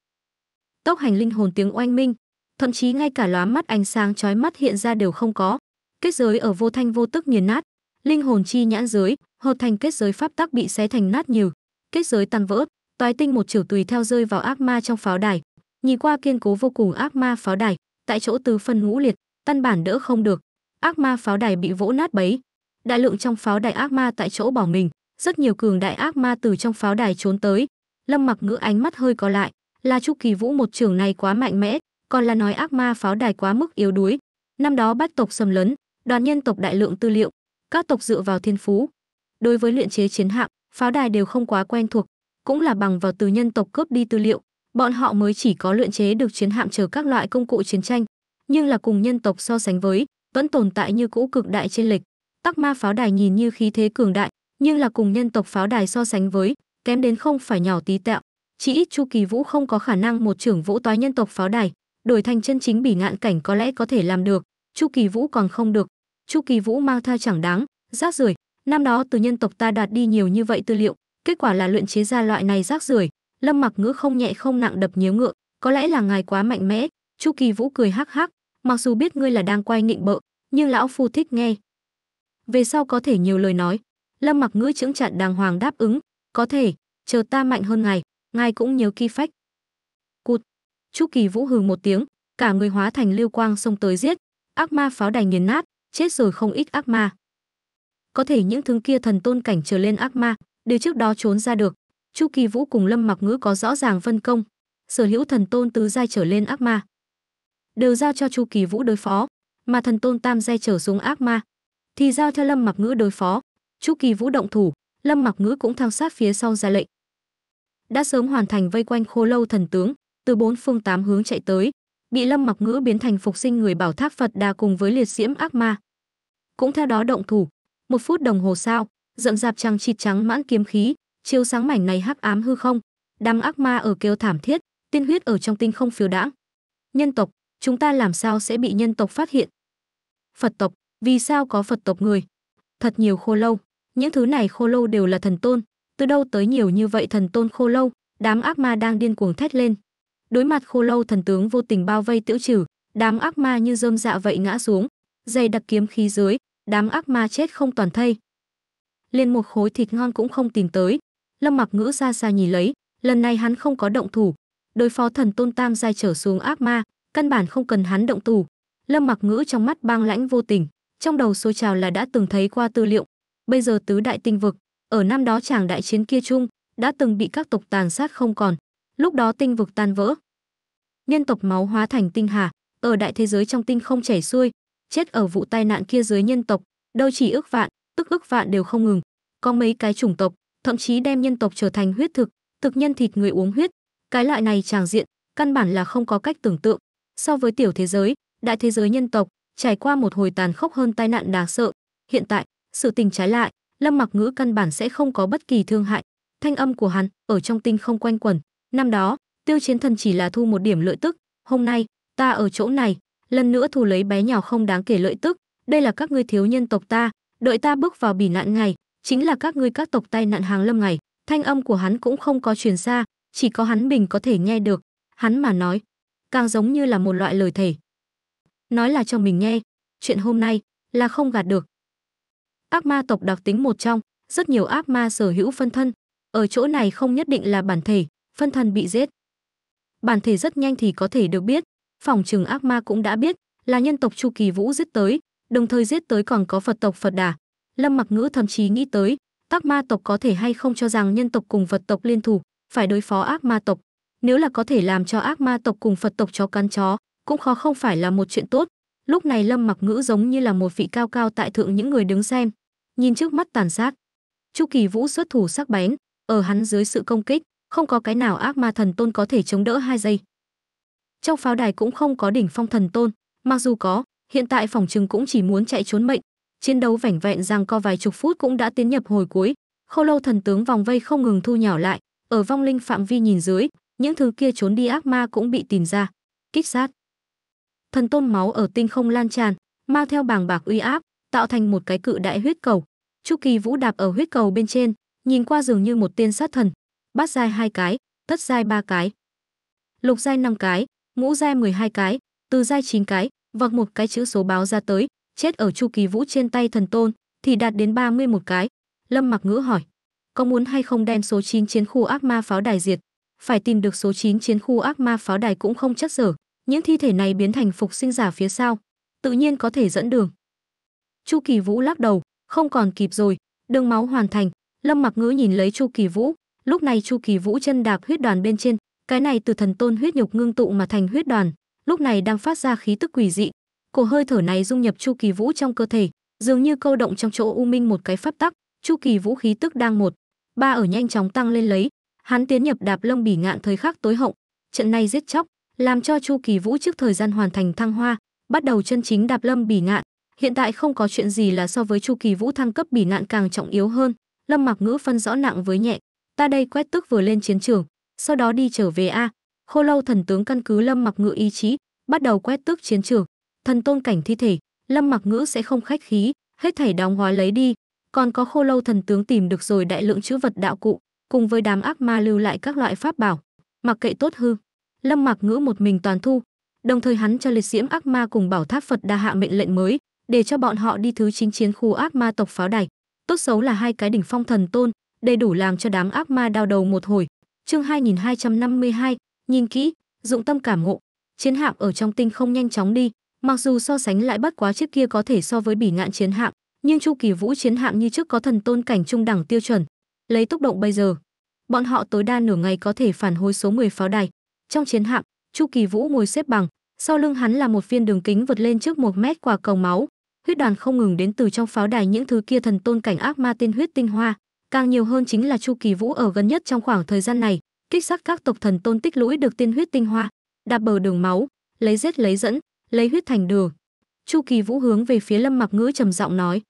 Tốc hành linh hồn tiếng oanh minh, thậm chí ngay cả lóa mắt ánh sáng chói mắt hiện ra đều không có. Kết giới ở vô thanh vô tức nghiền nát, linh hồn chi nhãn giới, hợp thành kết giới pháp tắc bị xé thành nát nhiều, kết giới tan vỡ, toái tinh một chiều tùy theo rơi vào ác ma trong pháo đài nhìn qua kiên cố vô cùng ác ma pháo đài tại chỗ tứ phân ngũ liệt căn bản đỡ không được ác ma pháo đài bị vỗ nát bấy đại lượng trong pháo đài ác ma tại chỗ bỏ mình rất nhiều cường đại ác ma từ trong pháo đài trốn tới lâm mặc ngữ ánh mắt hơi có lại là chu kỳ vũ một trường này quá mạnh mẽ còn là nói ác ma pháo đài quá mức yếu đuối năm đó bách tộc xâm lấn đoàn nhân tộc đại lượng tư liệu các tộc dựa vào thiên phú đối với luyện chế chiến hạm pháo đài đều không quá quen thuộc cũng là bằng vào từ nhân tộc cướp đi tư liệu, bọn họ mới chỉ có luyện chế được chiến hạm chờ các loại công cụ chiến tranh, nhưng là cùng nhân tộc so sánh với, vẫn tồn tại như cũ cực đại trên lệch. Tắc ma pháo đài nhìn như khí thế cường đại, nhưng là cùng nhân tộc pháo đài so sánh với, kém đến không phải nhỏ tí tẹo. Chỉ ít Chu Kỳ Vũ không có khả năng một trưởng vũ toái nhân tộc pháo đài, đổi thành chân chính bỉ ngạn cảnh có lẽ có thể làm được, Chu Kỳ Vũ còn không được. Chu Kỳ Vũ mang thai chẳng đáng, rác rưởi, năm đó từ nhân tộc ta đạt đi nhiều như vậy tư liệu, kết quả là luyện chế ra loại này rác rưởi lâm mặc ngữ không nhẹ không nặng đập nhếu ngựa có lẽ là ngài quá mạnh mẽ chu kỳ vũ cười hắc hắc mặc dù biết ngươi là đang quay nghịnh bợ nhưng lão phu thích nghe về sau có thể nhiều lời nói lâm mặc ngữ chững chặn đàng hoàng đáp ứng có thể chờ ta mạnh hơn ngài ngài cũng nhớ ki phách cụt chu kỳ vũ hừ một tiếng cả người hóa thành lưu quang xông tới giết ác ma pháo đài nghiền nát chết rồi không ít ác ma có thể những thứ kia thần tôn cảnh trở lên ác ma đều trước đó trốn ra được chu kỳ vũ cùng lâm mặc ngữ có rõ ràng phân công sở hữu thần tôn tứ giai trở lên ác ma đều giao cho chu kỳ vũ đối phó mà thần tôn tam giai trở xuống ác ma thì giao cho lâm mặc ngữ đối phó chu kỳ vũ động thủ lâm mặc ngữ cũng theo sát phía sau ra lệnh đã sớm hoàn thành vây quanh khô lâu thần tướng từ bốn phương tám hướng chạy tới bị lâm mặc ngữ biến thành phục sinh người bảo tháp phật đà cùng với liệt diễm ác ma cũng theo đó động thủ một phút đồng hồ sau rậm rạp trăng chịt trắng mãn kiếm khí chiếu sáng mảnh này hắc ám hư không đám ác ma ở kêu thảm thiết tiên huyết ở trong tinh không phiêu đãng nhân tộc chúng ta làm sao sẽ bị nhân tộc phát hiện phật tộc vì sao có phật tộc người thật nhiều khô lâu những thứ này khô lâu đều là thần tôn từ đâu tới nhiều như vậy thần tôn khô lâu đám ác ma đang điên cuồng thét lên đối mặt khô lâu thần tướng vô tình bao vây tiễu trừ đám ác ma như rơm dạ vậy ngã xuống dày đặc kiếm khí dưới đám ác ma chết không toàn thây liền một khối thịt ngon cũng không tìm tới. Lâm Mặc Ngữ ra xa nhìn lấy, lần này hắn không có động thủ, đối phó thần tôn tam giai trở xuống ác ma, căn bản không cần hắn động thủ. Lâm Mặc Ngữ trong mắt băng lãnh vô tình, trong đầu số trào là đã từng thấy qua tư liệu. Bây giờ tứ đại tinh vực, ở năm đó chàng đại chiến kia chung, đã từng bị các tộc tàn sát không còn. Lúc đó tinh vực tan vỡ. Nhân tộc máu hóa thành tinh hà, ở đại thế giới trong tinh không chảy xuôi, chết ở vụ tai nạn kia dưới nhân tộc, đâu chỉ ước vạn, tức ức vạn đều không ngừng. Có mấy cái chủng tộc, thậm chí đem nhân tộc trở thành huyết thực, thực nhân thịt người uống huyết. Cái loại này tràng diện, căn bản là không có cách tưởng tượng. So với tiểu thế giới, đại thế giới nhân tộc, trải qua một hồi tàn khốc hơn tai nạn đáng sợ. Hiện tại, sự tình trái lại, Lâm Mặc Ngữ căn bản sẽ không có bất kỳ thương hại. Thanh âm của hắn ở trong tinh không quanh quẩn. Năm đó, Tiêu Chiến Thần chỉ là thu một điểm lợi tức, hôm nay, ta ở chỗ này, lần nữa thu lấy bé nhỏ không đáng kể lợi tức, đây là các ngươi thiếu nhân tộc ta, đợi ta bước vào bỉ nạn ngày chính là các ngươi các tộc tai nạn hàng lâm ngày thanh âm của hắn cũng không có truyền xa chỉ có hắn mình có thể nghe được hắn mà nói càng giống như là một loại lời thể nói là cho mình nghe chuyện hôm nay là không gạt được ác ma tộc đặc tính một trong rất nhiều ác ma sở hữu phân thân ở chỗ này không nhất định là bản thể phân thân bị giết bản thể rất nhanh thì có thể được biết phòng trường ác ma cũng đã biết là nhân tộc chu kỳ vũ giết tới đồng thời giết tới còn có Phật tộc Phật Đà. Lâm Mặc Ngữ thậm chí nghĩ tới, các ma tộc có thể hay không cho rằng nhân tộc cùng Phật tộc liên thủ, phải đối phó ác ma tộc. Nếu là có thể làm cho ác ma tộc cùng Phật tộc chó cắn chó, cũng khó không phải là một chuyện tốt. Lúc này Lâm Mặc Ngữ giống như là một vị cao cao tại thượng những người đứng xem, nhìn trước mắt tàn sát. Chu Kỳ Vũ xuất thủ sắc bén, ở hắn dưới sự công kích, không có cái nào ác ma thần tôn có thể chống đỡ hai giây. Trong pháo đài cũng không có đỉnh phong thần tôn, mặc dù có, hiện tại phòng trừng cũng chỉ muốn chạy trốn mệnh chiến đấu vảnh vẹn rằng co vài chục phút cũng đã tiến nhập hồi cuối khâu lâu thần tướng vòng vây không ngừng thu nhỏ lại ở vong linh phạm vi nhìn dưới những thứ kia trốn đi ác ma cũng bị tìm ra kích sát thần tôn máu ở tinh không lan tràn mang theo bàng bạc uy áp tạo thành một cái cự đại huyết cầu chu kỳ vũ đạp ở huyết cầu bên trên nhìn qua dường như một tiên sát thần bát giai hai cái thất giai ba cái lục giai năm cái ngũ giai 12 cái, từ giai chín cái, vọc vâng, một cái chữ số báo ra tới, chết ở Chu Kỳ Vũ trên tay thần tôn, thì đạt đến 31 cái. Lâm Mặc Ngữ hỏi, có muốn hay không đem số 9 chiến khu ác ma pháo đài diệt? Phải tìm được số 9 chiến khu ác ma pháo đài cũng không chắc dở, những thi thể này biến thành phục sinh giả phía sau, tự nhiên có thể dẫn đường. Chu Kỳ Vũ lắc đầu, không còn kịp rồi, đường máu hoàn thành, Lâm Mặc Ngữ nhìn lấy Chu Kỳ Vũ, lúc này Chu Kỳ Vũ chân đạp huyết đoàn bên trên, cái này từ thần tôn huyết nhục ngưng tụ mà thành huyết đoàn, lúc này đang phát ra khí tức quỷ dị cổ hơi thở này dung nhập chu kỳ vũ trong cơ thể dường như câu động trong chỗ u minh một cái pháp tắc chu kỳ vũ khí tức đang một ba ở nhanh chóng tăng lên lấy hắn tiến nhập đạp lông bỉ ngạn thời khắc tối hậu trận này giết chóc làm cho chu kỳ vũ trước thời gian hoàn thành thăng hoa bắt đầu chân chính đạp lâm bỉ ngạn hiện tại không có chuyện gì là so với chu kỳ vũ thăng cấp bỉ ngạn càng trọng yếu hơn lâm mặc ngữ phân rõ nặng với nhẹ ta đây quét tức vừa lên chiến trường sau đó đi trở về a khô lâu thần tướng căn cứ lâm mặc ngữ ý chí bắt đầu quét tước chiến trường thần tôn cảnh thi thể lâm mặc ngữ sẽ không khách khí hết thảy đóng gói lấy đi còn có khô lâu thần tướng tìm được rồi đại lượng chữ vật đạo cụ cùng với đám ác ma lưu lại các loại pháp bảo mặc kệ tốt hư lâm mặc ngữ một mình toàn thu đồng thời hắn cho liệt diễm ác ma cùng bảo tháp phật đa hạ mệnh lệnh mới để cho bọn họ đi thứ chính chiến khu ác ma tộc pháo đài tốt xấu là hai cái đỉnh phong thần tôn đầy đủ làm cho đám ác ma đau đầu một hồi chương 2252, Nhìn kỹ, dụng tâm cảm ngộ, chiến hạm ở trong tinh không nhanh chóng đi, mặc dù so sánh lại bất quá chiếc kia có thể so với bỉ ngạn chiến hạm, nhưng chu kỳ vũ chiến hạm như trước có thần tôn cảnh trung đẳng tiêu chuẩn. Lấy tốc độ bây giờ, bọn họ tối đa nửa ngày có thể phản hồi số 10 pháo đài. Trong chiến hạm, Chu Kỳ Vũ ngồi xếp bằng, sau lưng hắn là một viên đường kính vượt lên trước một mét quả cầu máu, huyết đoàn không ngừng đến từ trong pháo đài những thứ kia thần tôn cảnh ác ma tiên huyết tinh hoa, càng nhiều hơn chính là Chu Kỳ Vũ ở gần nhất trong khoảng thời gian này, kích sắc các tộc thần tôn tích lũy được tiên huyết tinh hoa, đạp bờ đường máu, lấy giết lấy dẫn, lấy huyết thành đường. Chu Kỳ Vũ hướng về phía Lâm Mặc Ngữ trầm giọng nói: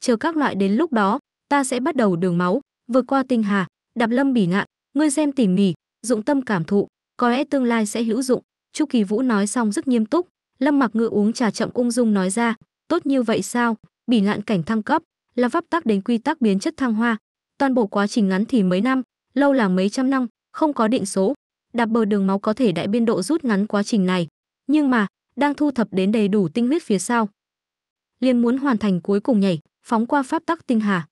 "Chờ các loại đến lúc đó, ta sẽ bắt đầu đường máu, vượt qua tinh hà, đạp lâm bỉ ngạn, ngươi xem tỉ mỉ, dụng tâm cảm thụ, có lẽ tương lai sẽ hữu dụng." Chu Kỳ Vũ nói xong rất nghiêm túc, Lâm Mặc Ngữ uống trà chậm ung dung nói ra: "Tốt như vậy sao? Bỉ ngạn cảnh thăng cấp, là vấp tắc đến quy tắc biến chất thăng hoa, toàn bộ quá trình ngắn thì mấy năm, lâu là mấy trăm năm, không có định số, đạp bờ đường máu có thể đại biên độ rút ngắn quá trình này, nhưng mà đang thu thập đến đầy đủ tinh huyết phía sau. Liên muốn hoàn thành cuối cùng nhảy, phóng qua pháp tắc tinh hà.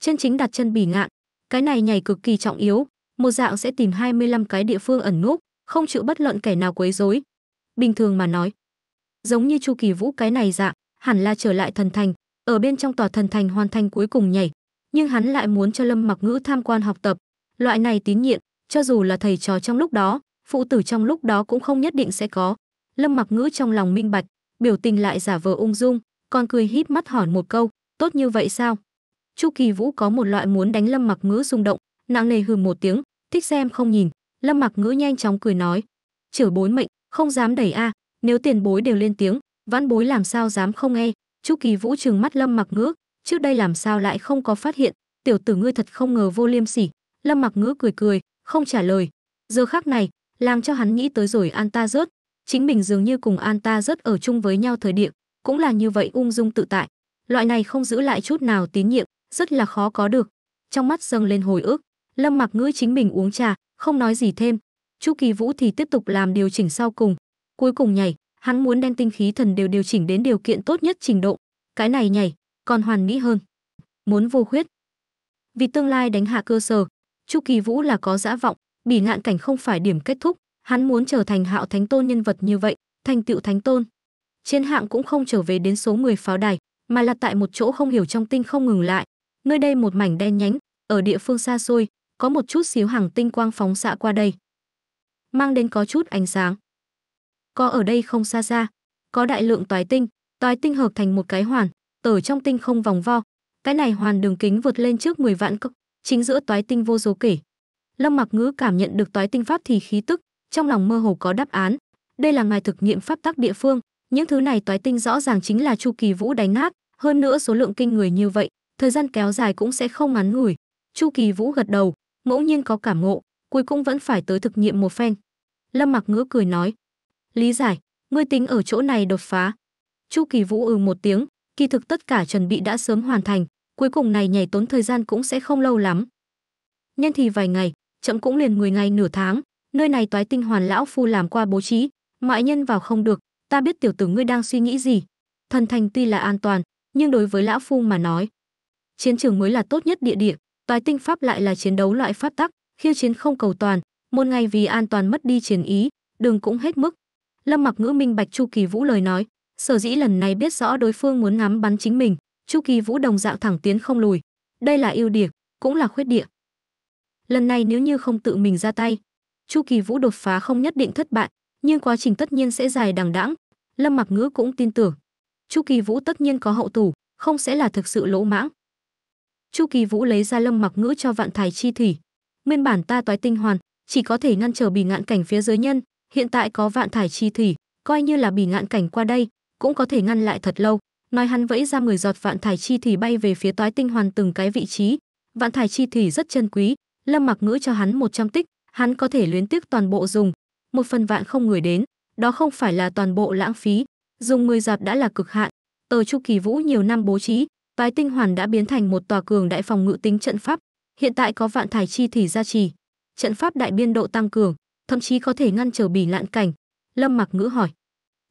Chân chính đặt chân bỉ ngạn, cái này nhảy cực kỳ trọng yếu, một dạng sẽ tìm 25 cái địa phương ẩn núp, không chịu bất luận kẻ nào quấy rối. Bình thường mà nói, giống như Chu Kỳ Vũ cái này dạng, hẳn là trở lại thần thành, ở bên trong tòa thần thành hoàn thành cuối cùng nhảy, nhưng hắn lại muốn cho Lâm Mặc Ngữ tham quan học tập, loại này tín nhiệm, cho dù là thầy trò trong lúc đó phụ tử trong lúc đó cũng không nhất định sẽ có lâm mặc ngữ trong lòng minh bạch biểu tình lại giả vờ ung dung con cười híp mắt hỏi một câu tốt như vậy sao chu kỳ vũ có một loại muốn đánh lâm mặc ngữ rung động nặng nề hừ một tiếng thích xem không nhìn lâm mặc ngữ nhanh chóng cười nói chửi bối mệnh không dám đẩy a à, nếu tiền bối đều lên tiếng vãn bối làm sao dám không nghe chu kỳ vũ trừng mắt lâm mặc ngữ trước đây làm sao lại không có phát hiện tiểu tử ngươi thật không ngờ vô liêm sỉ lâm mặc ngữ cười cười không trả lời. Giờ khác này, làm cho hắn nghĩ tới rồi An Ta rớt, chính mình dường như cùng An Ta rớt ở chung với nhau thời điểm, cũng là như vậy ung dung tự tại. Loại này không giữ lại chút nào tín nhiệm, rất là khó có được. Trong mắt dâng lên hồi ức, Lâm Mặc Ngữ chính mình uống trà, không nói gì thêm. Chu Kỳ Vũ thì tiếp tục làm điều chỉnh sau cùng, cuối cùng nhảy, hắn muốn đem tinh khí thần đều điều chỉnh đến điều kiện tốt nhất trình độ. Cái này nhảy, còn hoàn mỹ hơn. Muốn vô khuyết. Vì tương lai đánh hạ cơ sở, chu kỳ vũ là có dã vọng bỉ ngạn cảnh không phải điểm kết thúc hắn muốn trở thành hạo thánh tôn nhân vật như vậy thành tựu thánh tôn chiến hạng cũng không trở về đến số 10 pháo đài mà là tại một chỗ không hiểu trong tinh không ngừng lại nơi đây một mảnh đen nhánh ở địa phương xa xôi có một chút xíu hàng tinh quang phóng xạ qua đây mang đến có chút ánh sáng có ở đây không xa xa có đại lượng toái tinh toái tinh hợp thành một cái hoàn ở trong tinh không vòng vo cái này hoàn đường kính vượt lên trước 10 vạn cấp chính giữa toái tinh vô số kể. lâm Mặc Ngữ cảm nhận được toái tinh pháp thì khí tức, trong lòng mơ hồ có đáp án. Đây là ngài thực nghiệm pháp tắc địa phương, những thứ này toái tinh rõ ràng chính là Chu Kỳ Vũ đánh nát, hơn nữa số lượng kinh người như vậy, thời gian kéo dài cũng sẽ không ngắn ngủi. Chu Kỳ Vũ gật đầu, ngẫu nhiên có cảm ngộ, cuối cùng vẫn phải tới thực nghiệm một phen. Lâm Mặc Ngữ cười nói: "Lý giải, ngươi tính ở chỗ này đột phá." Chu Kỳ Vũ ừ một tiếng, kỳ thực tất cả chuẩn bị đã sớm hoàn thành, cuối cùng này nhảy tốn thời gian cũng sẽ không lâu lắm. Nhân thì vài ngày, chậm cũng liền 10 ngày nửa tháng, nơi này toái tinh hoàn lão phu làm qua bố trí, ngoại nhân vào không được, ta biết tiểu tử ngươi đang suy nghĩ gì. Thần thành tuy là an toàn, nhưng đối với lão phu mà nói, chiến trường mới là tốt nhất địa địa toái tinh pháp lại là chiến đấu loại pháp tắc, khiêu chiến không cầu toàn, một ngày vì an toàn mất đi chiến ý, đường cũng hết mức. Lâm Mặc Ngữ minh bạch Chu Kỳ Vũ lời nói, sở dĩ lần này biết rõ đối phương muốn ngắm bắn chính mình, chu kỳ vũ đồng dạng thẳng tiến không lùi đây là ưu điểm cũng là khuyết điểm lần này nếu như không tự mình ra tay chu kỳ vũ đột phá không nhất định thất bại nhưng quá trình tất nhiên sẽ dài đằng đẵng lâm mặc ngữ cũng tin tưởng chu kỳ vũ tất nhiên có hậu thủ không sẽ là thực sự lỗ mãng chu kỳ vũ lấy ra lâm mặc ngữ cho vạn Thải chi thủy nguyên bản ta toái tinh hoàn chỉ có thể ngăn trở bì ngạn cảnh phía dưới nhân hiện tại có vạn thải chi thủy coi như là bì ngạn cảnh qua đây cũng có thể ngăn lại thật lâu nói hắn vẫy ra mười giọt vạn thải chi thủy bay về phía toái tinh hoàn từng cái vị trí vạn thải chi thủy rất chân quý lâm mặc ngữ cho hắn 100 tích hắn có thể luyến tiếc toàn bộ dùng một phần vạn không người đến đó không phải là toàn bộ lãng phí dùng 10 giọt đã là cực hạn tờ chu kỳ vũ nhiều năm bố trí toái tinh hoàn đã biến thành một tòa cường đại phòng ngự tính trận pháp hiện tại có vạn thải chi thủy gia trì trận pháp đại biên độ tăng cường thậm chí có thể ngăn trở bỉ lạn cảnh lâm mặc ngữ hỏi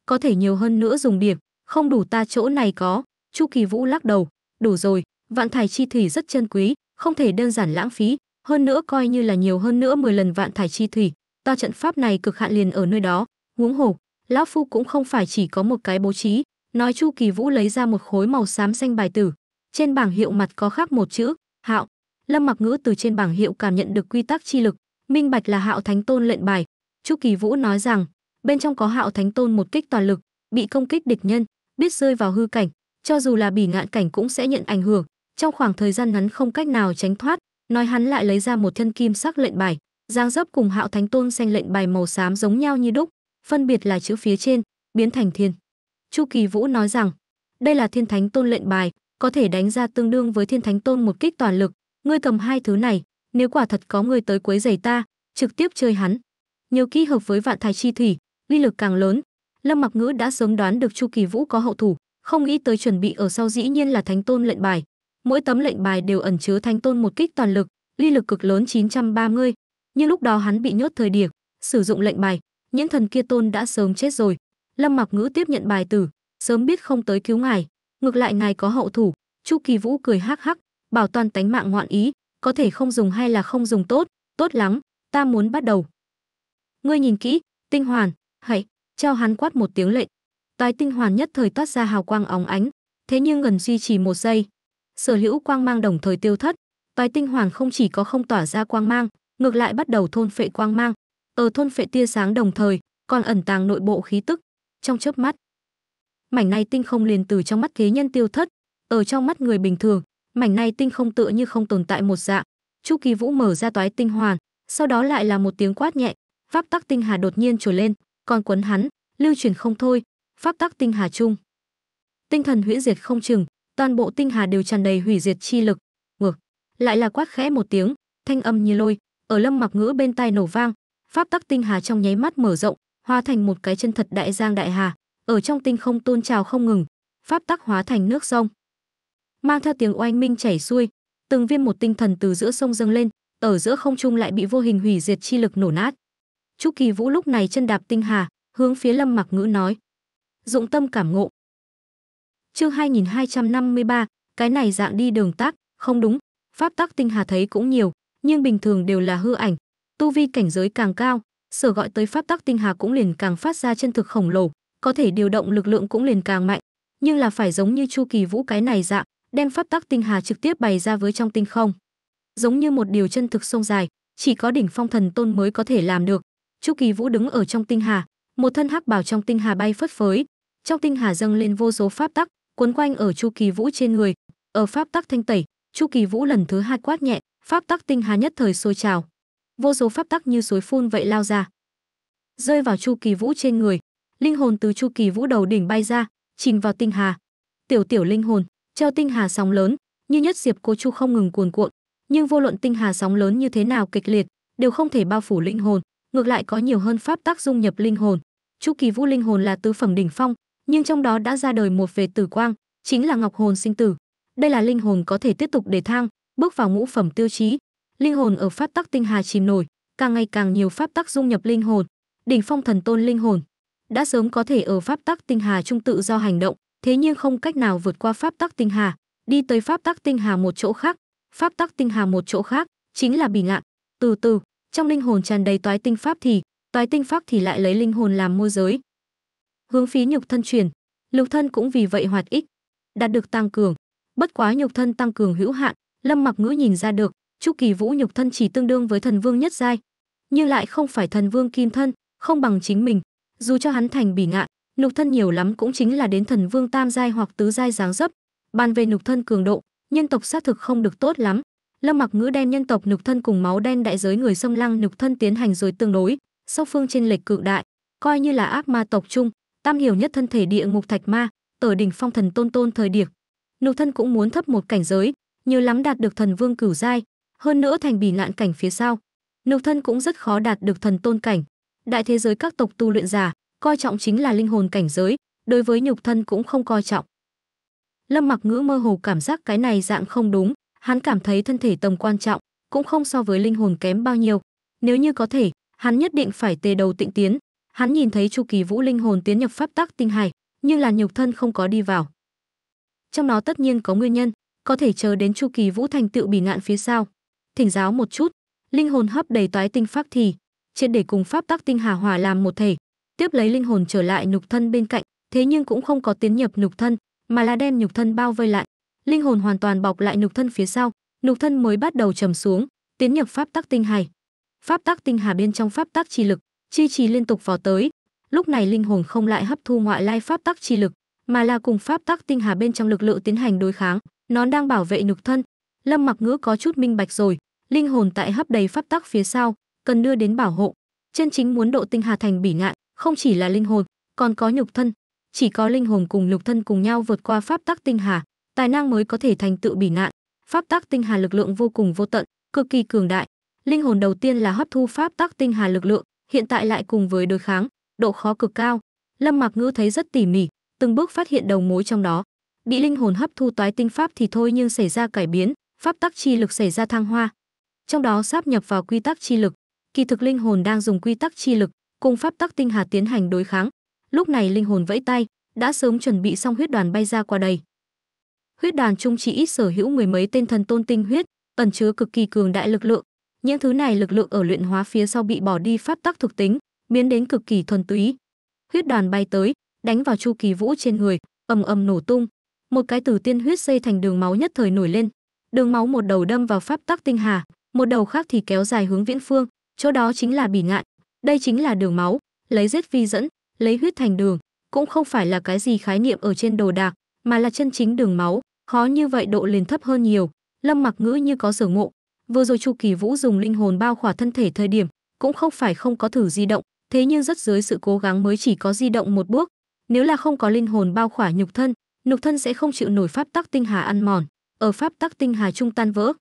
có thể nhiều hơn nữa dùng điểm không đủ ta chỗ này có chu kỳ vũ lắc đầu đủ rồi vạn thải chi thủy rất chân quý không thể đơn giản lãng phí hơn nữa coi như là nhiều hơn nữa 10 lần vạn thải chi thủy ta trận pháp này cực hạn liền ở nơi đó huống hồ lão phu cũng không phải chỉ có một cái bố trí nói chu kỳ vũ lấy ra một khối màu xám xanh bài tử trên bảng hiệu mặt có khắc một chữ hạo lâm mặc ngữ từ trên bảng hiệu cảm nhận được quy tắc chi lực minh bạch là hạo thánh tôn lệnh bài chu kỳ vũ nói rằng bên trong có hạo thánh tôn một kích toàn lực bị công kích địch nhân biết rơi vào hư cảnh, cho dù là bỉ ngạn cảnh cũng sẽ nhận ảnh hưởng, trong khoảng thời gian ngắn không cách nào tránh thoát, nói hắn lại lấy ra một thân kim sắc lệnh bài, giang dấp cùng Hạo Thánh Tôn xanh lệnh bài màu xám giống nhau như đúc, phân biệt là chữ phía trên, biến thành thiên. Chu Kỳ Vũ nói rằng, đây là Thiên Thánh Tôn lệnh bài, có thể đánh ra tương đương với Thiên Thánh Tôn một kích toàn lực, ngươi cầm hai thứ này, nếu quả thật có người tới quấy giày ta, trực tiếp chơi hắn. Nhiều kỹ hợp với vạn thái chi thủy, uy lực càng lớn, Lâm Mặc Ngữ đã sớm đoán được Chu Kỳ Vũ có hậu thủ, không nghĩ tới chuẩn bị ở sau dĩ nhiên là Thánh Tôn lệnh bài. Mỗi tấm lệnh bài đều ẩn chứa Thánh Tôn một kích toàn lực, uy lực cực lớn 930, nhưng lúc đó hắn bị nhốt thời điểm sử dụng lệnh bài, những thần kia tôn đã sớm chết rồi. Lâm Mặc Ngữ tiếp nhận bài tử, sớm biết không tới cứu ngài, ngược lại ngài có hậu thủ. Chu Kỳ Vũ cười hắc hắc, bảo toàn tánh mạng ngoạn ý, có thể không dùng hay là không dùng tốt, tốt lắm, ta muốn bắt đầu. Ngươi nhìn kỹ, tinh hoàn, hãy Treo hắn quát một tiếng lệnh. Toái tinh hoàn nhất thời toát ra hào quang óng ánh, thế nhưng gần duy trì một giây. Sở hữu quang mang đồng thời tiêu thất, toái tinh hoàn không chỉ có không tỏa ra quang mang, ngược lại bắt đầu thôn phệ quang mang. Ở thôn phệ tia sáng đồng thời, còn ẩn tàng nội bộ khí tức. Trong chớp mắt, mảnh này tinh không liền từ trong mắt thế nhân tiêu thất, ở trong mắt người bình thường, mảnh này tinh không tựa như không tồn tại một dạng. Chu Kỳ Vũ mở ra toái tinh hoàn, sau đó lại là một tiếng quát nhẹ, pháp tắc tinh hà đột nhiên trồi lên, còn quấn hắn, lưu truyền không thôi, pháp tắc tinh hà chung. Tinh thần hủy diệt không chừng, toàn bộ tinh hà đều tràn đầy hủy diệt chi lực. Ngược, lại là quát khẽ một tiếng, thanh âm như lôi, ở Lâm Mặc Ngữ bên tai nổ vang, pháp tắc tinh hà trong nháy mắt mở rộng, hóa thành một cái chân thật đại giang đại hà, ở trong tinh không tôn trào không ngừng, pháp tắc hóa thành nước sông. Mang theo tiếng oanh minh chảy xuôi, từng viên một tinh thần từ giữa sông dâng lên, ở giữa không trung lại bị vô hình hủy diệt chi lực nổ nát chu Kỳ Vũ lúc này chân đạp tinh hà, hướng phía Lâm Mặc Ngữ nói: "Dụng tâm cảm ngộ." Chương 2253, cái này dạng đi đường tác, không đúng, pháp tắc tinh hà thấy cũng nhiều, nhưng bình thường đều là hư ảnh, tu vi cảnh giới càng cao, sở gọi tới pháp tắc tinh hà cũng liền càng phát ra chân thực khổng lồ, có thể điều động lực lượng cũng liền càng mạnh, nhưng là phải giống như Chu Kỳ Vũ cái này dạng, đem pháp tắc tinh hà trực tiếp bày ra với trong tinh không. Giống như một điều chân thực sông dài, chỉ có đỉnh phong thần tôn mới có thể làm được, Chu Kỳ Vũ đứng ở trong tinh hà, một thân hắc bảo trong tinh hà bay phất phới, trong tinh hà dâng lên vô số pháp tắc, cuốn quanh ở Chu Kỳ Vũ trên người. Ở pháp tắc thanh tẩy, Chu Kỳ Vũ lần thứ hai quát nhẹ, pháp tắc tinh hà nhất thời sôi trào. Vô số pháp tắc như suối phun vậy lao ra, rơi vào Chu Kỳ Vũ trên người, linh hồn từ Chu Kỳ Vũ đầu đỉnh bay ra, chìm vào tinh hà. Tiểu tiểu linh hồn, treo tinh hà sóng lớn, như nhất diệp cô chu không ngừng cuồn cuộn, nhưng vô luận tinh hà sóng lớn như thế nào kịch liệt, đều không thể bao phủ linh hồn ngược lại có nhiều hơn pháp tác dung nhập linh hồn. Chu kỳ vũ linh hồn là tứ phẩm đỉnh phong, nhưng trong đó đã ra đời một về tử quang, chính là ngọc hồn sinh tử. Đây là linh hồn có thể tiếp tục để thang, bước vào ngũ phẩm tiêu chí. Linh hồn ở pháp tắc tinh hà chìm nổi, càng ngày càng nhiều pháp tắc dung nhập linh hồn, đỉnh phong thần tôn linh hồn đã sớm có thể ở pháp tắc tinh hà trung tự do hành động, thế nhưng không cách nào vượt qua pháp tắc tinh hà, đi tới pháp tắc tinh hà một chỗ khác, pháp tắc tinh hà một chỗ khác chính là bì ngạn. Từ từ, trong linh hồn tràn đầy toái tinh pháp thì, toái tinh pháp thì lại lấy linh hồn làm môi giới. Hướng phí nhục thân chuyển, lục thân cũng vì vậy hoạt ích, đạt được tăng cường. Bất quá nhục thân tăng cường hữu hạn, Lâm Mặc Ngữ nhìn ra được, chu kỳ vũ nhục thân chỉ tương đương với thần vương nhất giai, nhưng lại không phải thần vương kim thân, không bằng chính mình. Dù cho hắn thành bỉ ngạn, nhục thân nhiều lắm cũng chính là đến thần vương tam giai hoặc tứ giai dáng dấp. Bàn về nhục thân cường độ, nhân tộc xác thực không được tốt lắm, Lâm Mặc ngữ đen nhân tộc nhục thân cùng máu đen đại giới người xâm lăng nhục thân tiến hành rồi tương đối, sau phương trên lệch cự đại, coi như là ác ma tộc chung, tam hiểu nhất thân thể địa ngục thạch ma, tở đỉnh phong thần tôn tôn thời điểm nhục thân cũng muốn thấp một cảnh giới, nhiều lắm đạt được thần vương cửu giai, hơn nữa thành bì ngạn cảnh phía sau. nhục thân cũng rất khó đạt được thần tôn cảnh. Đại thế giới các tộc tu luyện giả, coi trọng chính là linh hồn cảnh giới, đối với nhục thân cũng không coi trọng. Lâm Mặc Ngữ mơ hồ cảm giác cái này dạng không đúng, hắn cảm thấy thân thể tầm quan trọng, cũng không so với linh hồn kém bao nhiêu. Nếu như có thể, hắn nhất định phải tề đầu tịnh tiến. Hắn nhìn thấy Chu Kỳ Vũ linh hồn tiến nhập pháp tắc tinh hải, nhưng là nhục thân không có đi vào. Trong đó tất nhiên có nguyên nhân, có thể chờ đến Chu Kỳ Vũ thành tựu bị ngạn phía sau. Thỉnh giáo một chút, linh hồn hấp đầy toái tinh pháp thì, trên để cùng pháp tắc tinh hà hòa làm một thể, tiếp lấy linh hồn trở lại nhục thân bên cạnh, thế nhưng cũng không có tiến nhập nhục thân, mà là đem nhục thân bao vây lại, linh hồn hoàn toàn bọc lại nục thân phía sau nục thân mới bắt đầu trầm xuống tiến nhập pháp tắc tinh hải pháp tắc tinh hà bên trong pháp tắc chi lực chi trì liên tục vào tới lúc này linh hồn không lại hấp thu ngoại lai pháp tắc chi lực mà là cùng pháp tắc tinh hà bên trong lực lượng tiến hành đối kháng nón đang bảo vệ nục thân lâm mặc ngữ có chút minh bạch rồi linh hồn tại hấp đầy pháp tắc phía sau cần đưa đến bảo hộ chân chính muốn độ tinh hà thành bỉ ngạn không chỉ là linh hồn còn có nhục thân chỉ có linh hồn cùng nhục thân cùng nhau vượt qua pháp tắc tinh hà tài năng mới có thể thành tựu bỉ nạn. Pháp tắc tinh hà lực lượng vô cùng vô tận, cực kỳ cường đại. Linh hồn đầu tiên là hấp thu pháp tắc tinh hà lực lượng, hiện tại lại cùng với đối kháng, độ khó cực cao. Lâm Mạc Ngữ thấy rất tỉ mỉ, từng bước phát hiện đầu mối trong đó. Bị linh hồn hấp thu toái tinh pháp thì thôi nhưng xảy ra cải biến, pháp tắc chi lực xảy ra thăng hoa. Trong đó sáp nhập vào quy tắc chi lực, kỳ thực linh hồn đang dùng quy tắc chi lực cùng pháp tắc tinh hà tiến hành đối kháng. Lúc này linh hồn vẫy tay, đã sớm chuẩn bị xong huyết đoàn bay ra qua đây huyết đàn trung chỉ ít sở hữu mười mấy tên thần tôn tinh huyết, ẩn chứa cực kỳ cường đại lực lượng. Những thứ này lực lượng ở luyện hóa phía sau bị bỏ đi pháp tắc thuộc tính, biến đến cực kỳ thuần túy. Huyết đoàn bay tới, đánh vào Chu Kỳ Vũ trên người, ầm ầm nổ tung. Một cái từ tiên huyết xây thành đường máu nhất thời nổi lên. Đường máu một đầu đâm vào pháp tắc tinh hà, một đầu khác thì kéo dài hướng viễn phương, chỗ đó chính là bỉ ngạn. Đây chính là đường máu, lấy giết vi dẫn, lấy huyết thành đường, cũng không phải là cái gì khái niệm ở trên đồ đạc, mà là chân chính đường máu khó như vậy độ liền thấp hơn nhiều lâm mặc ngữ như có sở ngộ vừa rồi chu kỳ vũ dùng linh hồn bao khỏa thân thể thời điểm cũng không phải không có thử di động thế nhưng rất dưới sự cố gắng mới chỉ có di động một bước nếu là không có linh hồn bao khỏa nhục thân nhục thân sẽ không chịu nổi pháp tắc tinh hà ăn mòn ở pháp tắc tinh hà trung tan vỡ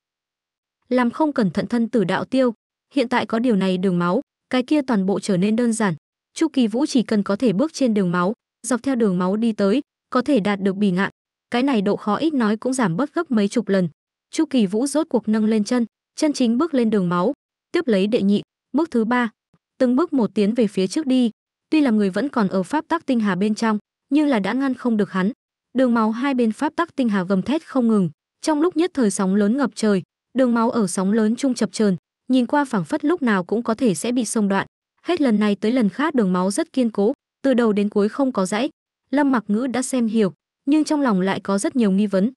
làm không cẩn thận thân tử đạo tiêu hiện tại có điều này đường máu cái kia toàn bộ trở nên đơn giản chu kỳ vũ chỉ cần có thể bước trên đường máu dọc theo đường máu đi tới có thể đạt được bì ngạn cái này độ khó ít nói cũng giảm bớt gấp mấy chục lần. Chu Kỳ Vũ rốt cuộc nâng lên chân, chân chính bước lên đường máu, tiếp lấy đệ nhị, bước thứ ba, từng bước một tiến về phía trước đi. Tuy là người vẫn còn ở pháp tắc tinh hà bên trong, nhưng là đã ngăn không được hắn. Đường máu hai bên pháp tắc tinh hà gầm thét không ngừng, trong lúc nhất thời sóng lớn ngập trời, đường máu ở sóng lớn trung chập chờn, nhìn qua phảng phất lúc nào cũng có thể sẽ bị xông đoạn. Hết lần này tới lần khác đường máu rất kiên cố, từ đầu đến cuối không có dãy. Lâm Mặc Ngữ đã xem hiểu, nhưng trong lòng lại có rất nhiều nghi vấn.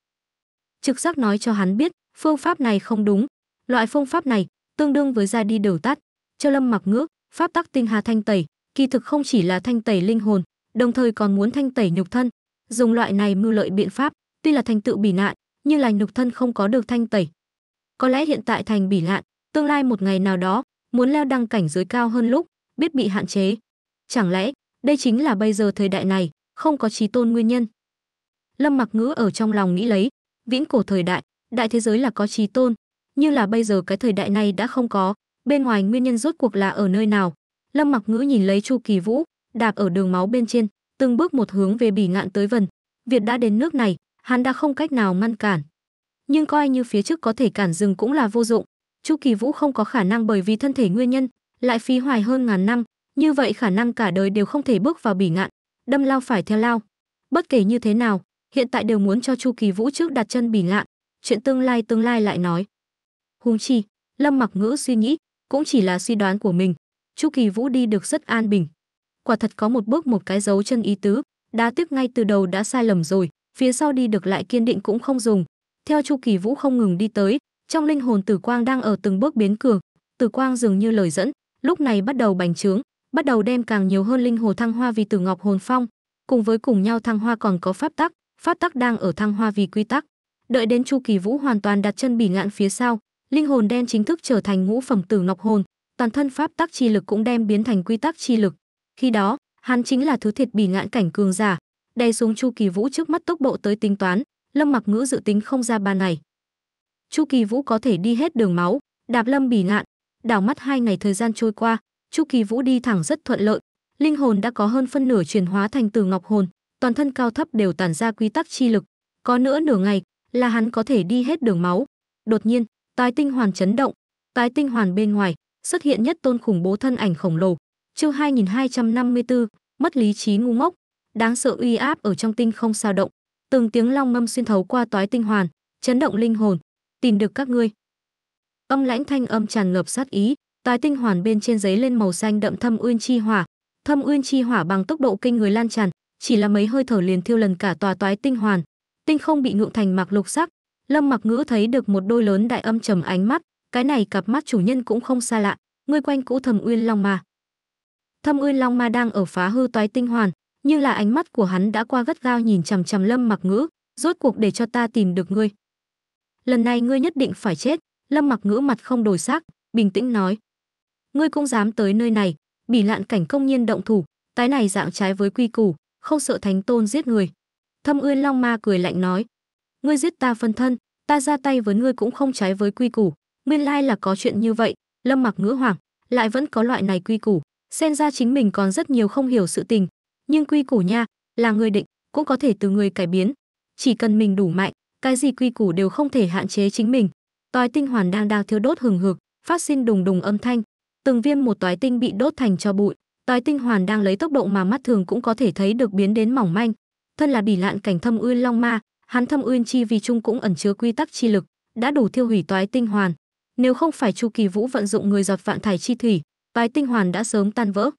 Trực giác nói cho hắn biết, phương pháp này không đúng. Loại phương pháp này tương đương với ra đi đầu tắt, cho Lâm Mặc ngước, pháp tắc tinh hà thanh tẩy, kỳ thực không chỉ là thanh tẩy linh hồn, đồng thời còn muốn thanh tẩy nhục thân. Dùng loại này mưu lợi biện pháp, tuy là thành tựu bỉ nạn, nhưng là nhục thân không có được thanh tẩy. Có lẽ hiện tại thành bỉ nạn, tương lai một ngày nào đó, muốn leo đăng cảnh giới cao hơn lúc, biết bị hạn chế. Chẳng lẽ, đây chính là bây giờ thời đại này, không có trí tôn nguyên nhân lâm mặc ngữ ở trong lòng nghĩ lấy viễn cổ thời đại đại thế giới là có trí tôn nhưng là bây giờ cái thời đại này đã không có bên ngoài nguyên nhân rốt cuộc là ở nơi nào lâm mặc ngữ nhìn lấy chu kỳ vũ đạp ở đường máu bên trên từng bước một hướng về bỉ ngạn tới vần việt đã đến nước này hắn đã không cách nào ngăn cản nhưng coi như phía trước có thể cản dừng cũng là vô dụng chu kỳ vũ không có khả năng bởi vì thân thể nguyên nhân lại phí hoài hơn ngàn năm như vậy khả năng cả đời đều không thể bước vào bỉ ngạn đâm lao phải theo lao bất kể như thế nào hiện tại đều muốn cho chu kỳ vũ trước đặt chân bỉ ngạn chuyện tương lai tương lai lại nói huống chi lâm mặc ngữ suy nghĩ cũng chỉ là suy đoán của mình chu kỳ vũ đi được rất an bình quả thật có một bước một cái dấu chân ý tứ đá tiếp ngay từ đầu đã sai lầm rồi phía sau đi được lại kiên định cũng không dùng theo chu kỳ vũ không ngừng đi tới trong linh hồn tử quang đang ở từng bước biến cường tử quang dường như lời dẫn lúc này bắt đầu bành trướng bắt đầu đem càng nhiều hơn linh hồn thăng hoa vì tử ngọc hồn phong cùng với cùng nhau thăng hoa còn có pháp tắc pháp tắc đang ở thăng hoa vì quy tắc. Đợi đến chu kỳ vũ hoàn toàn đặt chân bỉ ngạn phía sau, linh hồn đen chính thức trở thành ngũ phẩm tử ngọc hồn, toàn thân pháp tắc chi lực cũng đem biến thành quy tắc chi lực. Khi đó, hắn chính là thứ thiệt bỉ ngạn cảnh cường giả, đè xuống chu kỳ vũ trước mắt tốc độ tới tính toán, Lâm Mặc Ngữ dự tính không ra ba ngày. Chu kỳ vũ có thể đi hết đường máu, đạp lâm bỉ ngạn, đảo mắt hai ngày thời gian trôi qua, chu kỳ vũ đi thẳng rất thuận lợi, linh hồn đã có hơn phân nửa chuyển hóa thành từ ngọc hồn, toàn thân cao thấp đều tản ra quy tắc chi lực, có nữa nửa ngày là hắn có thể đi hết đường máu. Đột nhiên, tái tinh hoàn chấn động, tái tinh hoàn bên ngoài xuất hiện nhất tôn khủng bố thân ảnh khổng lồ. Chương 2254, mất lý trí ngu ngốc, đáng sợ uy áp ở trong tinh không sao động, từng tiếng long ngâm xuyên thấu qua toái tinh hoàn, chấn động linh hồn, tìm được các ngươi. Âm lãnh thanh âm tràn ngập sát ý, toái tinh hoàn bên trên giấy lên màu xanh đậm thâm uyên chi hỏa, thâm uyên chi hỏa bằng tốc độ kinh người lan tràn, chỉ là mấy hơi thở liền thiêu lần cả tòa toái tinh hoàn tinh không bị nhuộm thành mạc lục sắc lâm mặc ngữ thấy được một đôi lớn đại âm trầm ánh mắt cái này cặp mắt chủ nhân cũng không xa lạ ngươi quanh cũ thầm uyên long ma thâm uyên long ma đang ở phá hư toái tinh hoàn nhưng là ánh mắt của hắn đã qua gắt gao nhìn chằm chằm lâm mặc ngữ rốt cuộc để cho ta tìm được ngươi lần này ngươi nhất định phải chết lâm mặc ngữ mặt không đổi sắc bình tĩnh nói ngươi cũng dám tới nơi này bỉ lạn cảnh công nhiên động thủ cái này dạng trái với quy củ không sợ thánh tôn giết người. Thâm Uyên Long Ma cười lạnh nói, ngươi giết ta phân thân, ta ra tay với ngươi cũng không trái với quy củ, nguyên lai là có chuyện như vậy, Lâm Mặc ngứa hoảng, lại vẫn có loại này quy củ, xen ra chính mình còn rất nhiều không hiểu sự tình, nhưng quy củ nha, là người định, cũng có thể từ người cải biến, chỉ cần mình đủ mạnh, cái gì quy củ đều không thể hạn chế chính mình. Toái tinh hoàn đang đang thiêu đốt hừng hực, phát sinh đùng đùng âm thanh, từng viêm một toái tinh bị đốt thành cho bụi. Toái tinh hoàn đang lấy tốc độ mà mắt thường cũng có thể thấy được biến đến mỏng manh. Thân là bỉ lạn cảnh thâm uyên long ma, hắn thâm uyên chi vì chung cũng ẩn chứa quy tắc chi lực, đã đủ thiêu hủy toái tinh hoàn. Nếu không phải Chu Kỳ Vũ vận dụng người giọt vạn thải chi thủy, toái tinh hoàn đã sớm tan vỡ.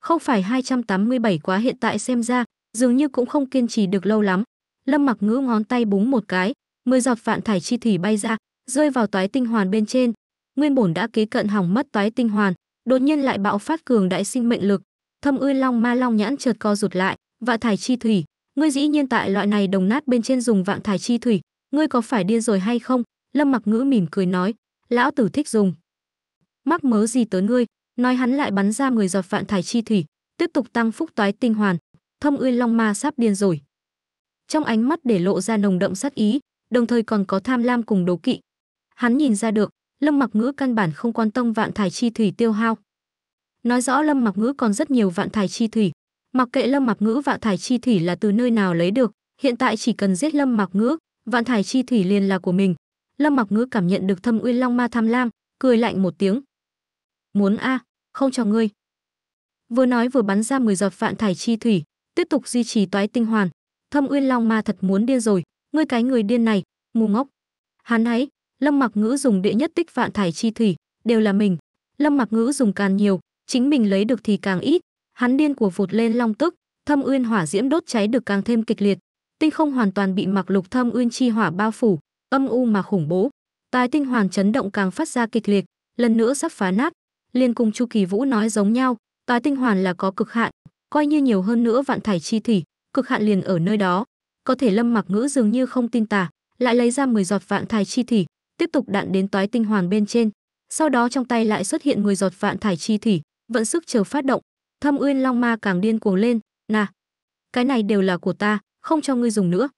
Không phải 287 quá hiện tại xem ra, dường như cũng không kiên trì được lâu lắm. Lâm Mặc ngữ ngón tay búng một cái, mười giọt vạn thải chi thủy bay ra, rơi vào toái tinh hoàn bên trên. Nguyên bổn đã kế cận hỏng mất toái tinh hoàn, đột nhiên lại bạo phát cường đại sinh mệnh lực thâm ư long ma long nhãn chợt co rụt lại vạ thải chi thủy ngươi dĩ nhiên tại loại này đồng nát bên trên dùng vạn thải chi thủy ngươi có phải điên rồi hay không lâm mặc ngữ mỉm cười nói lão tử thích dùng mắc mớ gì tới ngươi nói hắn lại bắn ra người giọt vạn thải chi thủy tiếp tục tăng phúc toái tinh hoàn thâm ư long ma sắp điên rồi trong ánh mắt để lộ ra nồng đậm sát ý đồng thời còn có tham lam cùng đố kỵ hắn nhìn ra được Lâm Mặc Ngữ căn bản không quan tâm vạn thải chi thủy tiêu hao. Nói rõ Lâm Mặc Ngữ còn rất nhiều vạn thải chi thủy, mặc kệ Lâm Mặc Ngữ vạn thải chi thủy là từ nơi nào lấy được, hiện tại chỉ cần giết Lâm Mặc Ngữ, vạn thải chi thủy liền là của mình. Lâm Mặc Ngữ cảm nhận được Thâm Uyên Long Ma tham lam, cười lạnh một tiếng. "Muốn a, không cho ngươi." Vừa nói vừa bắn ra 10 giọt vạn thải chi thủy, tiếp tục duy trì toái tinh hoàn. Thâm Uyên Long Ma thật muốn điên rồi, ngươi cái người điên này, ngu ngốc. Hắn ấy, Lâm Mặc Ngữ dùng địa nhất tích vạn thải chi thủy, đều là mình. Lâm Mặc Ngữ dùng càng nhiều, chính mình lấy được thì càng ít. Hắn điên của vụt lên long tức, thâm uyên hỏa diễm đốt cháy được càng thêm kịch liệt. Tinh không hoàn toàn bị mặc lục thâm uyên chi hỏa bao phủ, âm u mà khủng bố. Tài tinh hoàn chấn động càng phát ra kịch liệt, lần nữa sắp phá nát. Liên cùng Chu Kỳ Vũ nói giống nhau, tài tinh hoàn là có cực hạn, coi như nhiều hơn nữa vạn thải chi thủy, cực hạn liền ở nơi đó. Có thể Lâm Mặc Ngữ dường như không tin tà, lại lấy ra 10 giọt vạn thải chi thủy, tiếp tục đạn đến toái tinh hoàn bên trên sau đó trong tay lại xuất hiện người giọt vạn thải chi thủy vận sức chờ phát động thâm uyên long ma càng điên cuồng lên nà cái này đều là của ta không cho ngươi dùng nữa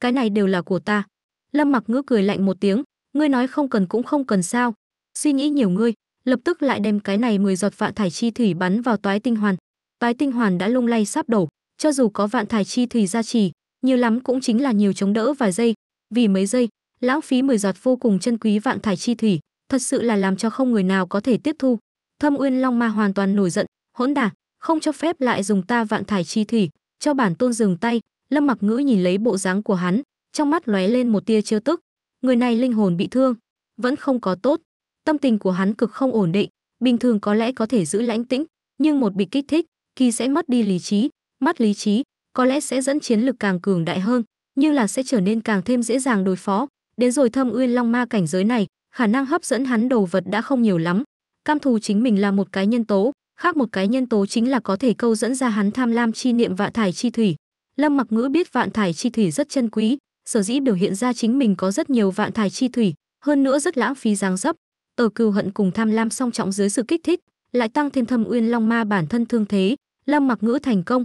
cái này đều là của ta lâm mặc ngữ cười lạnh một tiếng ngươi nói không cần cũng không cần sao suy nghĩ nhiều ngươi lập tức lại đem cái này mười giọt vạn thải chi thủy bắn vào toái tinh hoàn toái tinh hoàn đã lung lay sắp đổ cho dù có vạn thải chi thủy gia trì nhiều lắm cũng chính là nhiều chống đỡ vài giây vì mấy giây lãng phí 10 giọt vô cùng chân quý vạn thải chi thủy, thật sự là làm cho không người nào có thể tiếp thu. Thâm Uyên Long Ma hoàn toàn nổi giận, hỗn đản, không cho phép lại dùng ta vạn thải chi thủy, cho bản tôn dừng tay. Lâm Mặc Ngữ nhìn lấy bộ dáng của hắn, trong mắt lóe lên một tia chơ tức. Người này linh hồn bị thương, vẫn không có tốt. Tâm tình của hắn cực không ổn định, bình thường có lẽ có thể giữ lãnh tĩnh, nhưng một bị kích thích, kỳ sẽ mất đi lý trí, mất lý trí, có lẽ sẽ dẫn chiến lực càng cường đại hơn, nhưng là sẽ trở nên càng thêm dễ dàng đối phó. Đến rồi thâm uyên long ma cảnh giới này, khả năng hấp dẫn hắn đồ vật đã không nhiều lắm. Cam thù chính mình là một cái nhân tố, khác một cái nhân tố chính là có thể câu dẫn ra hắn tham lam chi niệm vạn thải chi thủy. Lâm Mặc Ngữ biết vạn thải chi thủy rất chân quý, sở dĩ biểu hiện ra chính mình có rất nhiều vạn thải chi thủy, hơn nữa rất lãng phí dáng dấp. Ở cừu hận cùng tham lam song trọng dưới sự kích thích, lại tăng thêm thâm uyên long ma bản thân thương thế, Lâm Mặc Ngữ thành công.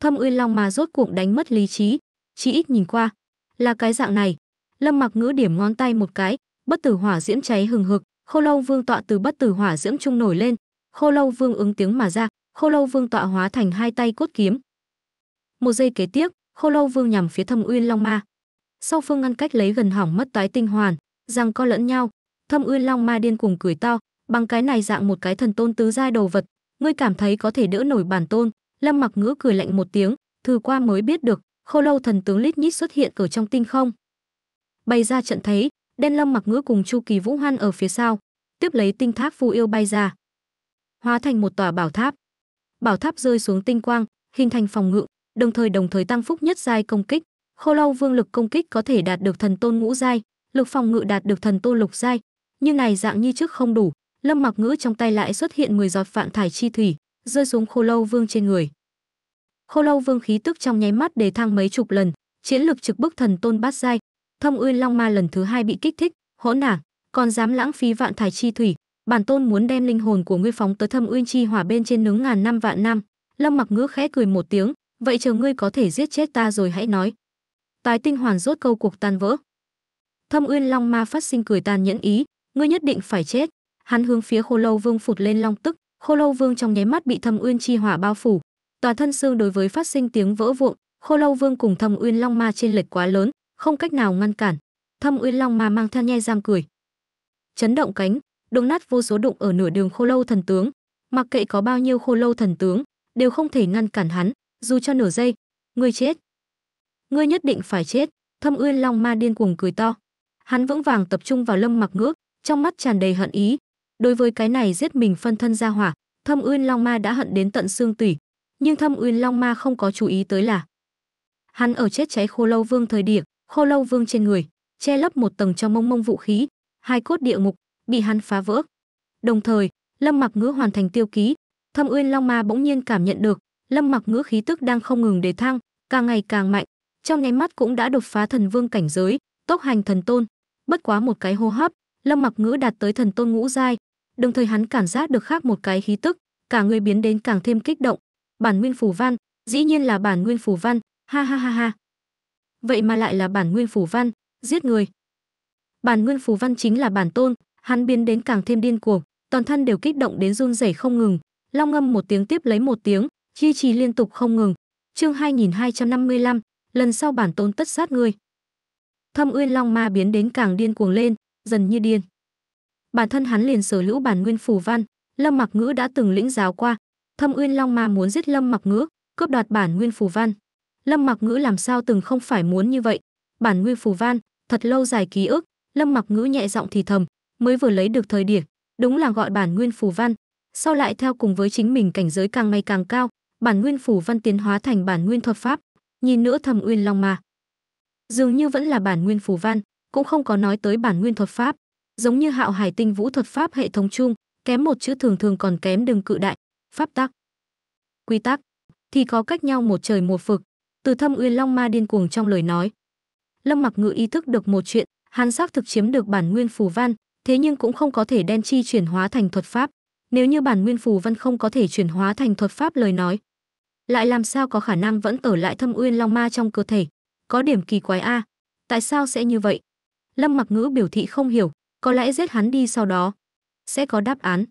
Thâm uyên long ma rốt cuộc đánh mất lý trí, chỉ ít nhìn qua là cái dạng này, lâm mặc ngữ điểm ngón tay một cái bất tử hỏa diễm cháy hừng hực khô lâu vương tọa từ bất tử hỏa diễm trung nổi lên khô lâu vương ứng tiếng mà ra khô lâu vương tọa hóa thành hai tay cốt kiếm một giây kế tiếp khô lâu vương nhằm phía thâm uyên long ma sau phương ngăn cách lấy gần hỏng mất tái tinh hoàn rằng co lẫn nhau thâm uyên long ma điên cuồng cười to bằng cái này dạng một cái thần tôn tứ giai đồ vật ngươi cảm thấy có thể đỡ nổi bản tôn lâm mặc ngữ cười lạnh một tiếng thử qua mới biết được khô lâu thần tướng lít nhít xuất hiện ở trong tinh không bay ra trận thấy đen long mặc ngữ cùng chu kỳ vũ hoan ở phía sau tiếp lấy tinh tháp phù yêu bay ra hóa thành một tòa bảo tháp bảo tháp rơi xuống tinh quang hình thành phòng ngự đồng thời đồng thời tăng phúc nhất giai công kích khô lâu vương lực công kích có thể đạt được thần tôn ngũ giai lực phòng ngự đạt được thần tôn lục giai như này dạng như trước không đủ lâm mặc ngữ trong tay lại xuất hiện 10 giọt vạn thải chi thủy rơi xuống khô lâu vương trên người khô lâu vương khí tức trong nháy mắt đề thăng mấy chục lần chiến lực trực bức thần tôn bát giai Thâm Uyên Long Ma lần thứ hai bị kích thích, hỗn đảng, còn dám lãng phí vạn thải chi thủy, bản tôn muốn đem linh hồn của ngươi phóng tới Thâm Uyên chi hỏa bên trên nướng ngàn năm vạn năm. Lâm Mặc Ngữ khẽ cười một tiếng, vậy chờ ngươi có thể giết chết ta rồi hãy nói. Tái tinh hoàn rốt câu cuộc tan vỡ. Thâm Uyên Long Ma phát sinh cười tàn nhẫn ý, ngươi nhất định phải chết. Hắn hướng phía Khô Lâu Vương phụt lên long tức, Khô Lâu Vương trong nháy mắt bị Thâm Uyên chi hỏa bao phủ, toàn thân xương đối với phát sinh tiếng vỡ vụn, Khô Lâu Vương cùng Thâm Uyên Long Ma trên lệch quá lớn, không cách nào ngăn cản. Thâm Uyên Long Ma mang theo nhe răng cười. Chấn động cánh, đụng nát vô số đụng ở nửa đường khô lâu thần tướng, mặc kệ có bao nhiêu khô lâu thần tướng, đều không thể ngăn cản hắn, dù cho nửa giây, ngươi chết. Ngươi nhất định phải chết, Thâm Uyên Long Ma điên cuồng cười to. Hắn vững vàng tập trung vào Lâm Mặc Ngước, trong mắt tràn đầy hận ý. Đối với cái này giết mình phân thân ra hỏa, Thâm Uyên Long Ma đã hận đến tận xương tủy, nhưng Thâm Uyên Long Ma không có chú ý tới là hắn ở chết cháy khô lâu vương thời điểm, khô lâu vương trên người che lấp một tầng cho mông mông vũ khí hai cốt địa ngục bị hắn phá vỡ đồng thời lâm mặc ngữ hoàn thành tiêu ký thâm uyên long ma bỗng nhiên cảm nhận được lâm mặc ngữ khí tức đang không ngừng để thăng càng ngày càng mạnh trong nháy mắt cũng đã đột phá thần vương cảnh giới tốc hành thần tôn bất quá một cái hô hấp lâm mặc ngữ đạt tới thần tôn ngũ giai đồng thời hắn cảm giác được khác một cái khí tức cả người biến đến càng thêm kích động bản nguyên phù văn dĩ nhiên là bản nguyên phù văn ha ha ha ha vậy mà lại là bản nguyên phủ văn, giết người. Bản nguyên phủ văn chính là bản tôn, hắn biến đến càng thêm điên cuồng, toàn thân đều kích động đến run rẩy không ngừng, long ngâm một tiếng tiếp lấy một tiếng, chi trì liên tục không ngừng. Chương 2255, lần sau bản tôn tất sát ngươi. Thâm Uyên Long Ma biến đến càng điên cuồng lên, dần như điên. Bản thân hắn liền sở hữu bản nguyên phủ văn, Lâm Mặc Ngữ đã từng lĩnh giáo qua, Thâm Uyên Long Ma muốn giết Lâm Mặc Ngữ, cướp đoạt bản nguyên phủ văn, Lâm Mặc Ngữ làm sao từng không phải muốn như vậy. Bản nguy phù van, thật lâu dài ký ức, Lâm Mặc Ngữ nhẹ giọng thì thầm, mới vừa lấy được thời điểm, đúng là gọi bản nguyên phù văn, sau lại theo cùng với chính mình cảnh giới càng ngày càng cao, bản nguyên phù văn tiến hóa thành bản nguyên thuật pháp, nhìn nữa thầm uyên long mà. Dường như vẫn là bản nguyên phù văn, cũng không có nói tới bản nguyên thuật pháp, giống như Hạo Hải Tinh Vũ thuật pháp hệ thống chung, kém một chữ thường thường còn kém đừng cự đại, pháp tắc. Quy tắc thì có cách nhau một trời một vực, từ thâm uyên long ma điên cuồng trong lời nói lâm mặc ngự ý thức được một chuyện hắn xác thực chiếm được bản nguyên phù văn thế nhưng cũng không có thể đen chi chuyển hóa thành thuật pháp nếu như bản nguyên phù văn không có thể chuyển hóa thành thuật pháp lời nói lại làm sao có khả năng vẫn ở lại thâm uyên long ma trong cơ thể có điểm kỳ quái a tại sao sẽ như vậy lâm mặc ngữ biểu thị không hiểu có lẽ giết hắn đi sau đó sẽ có đáp án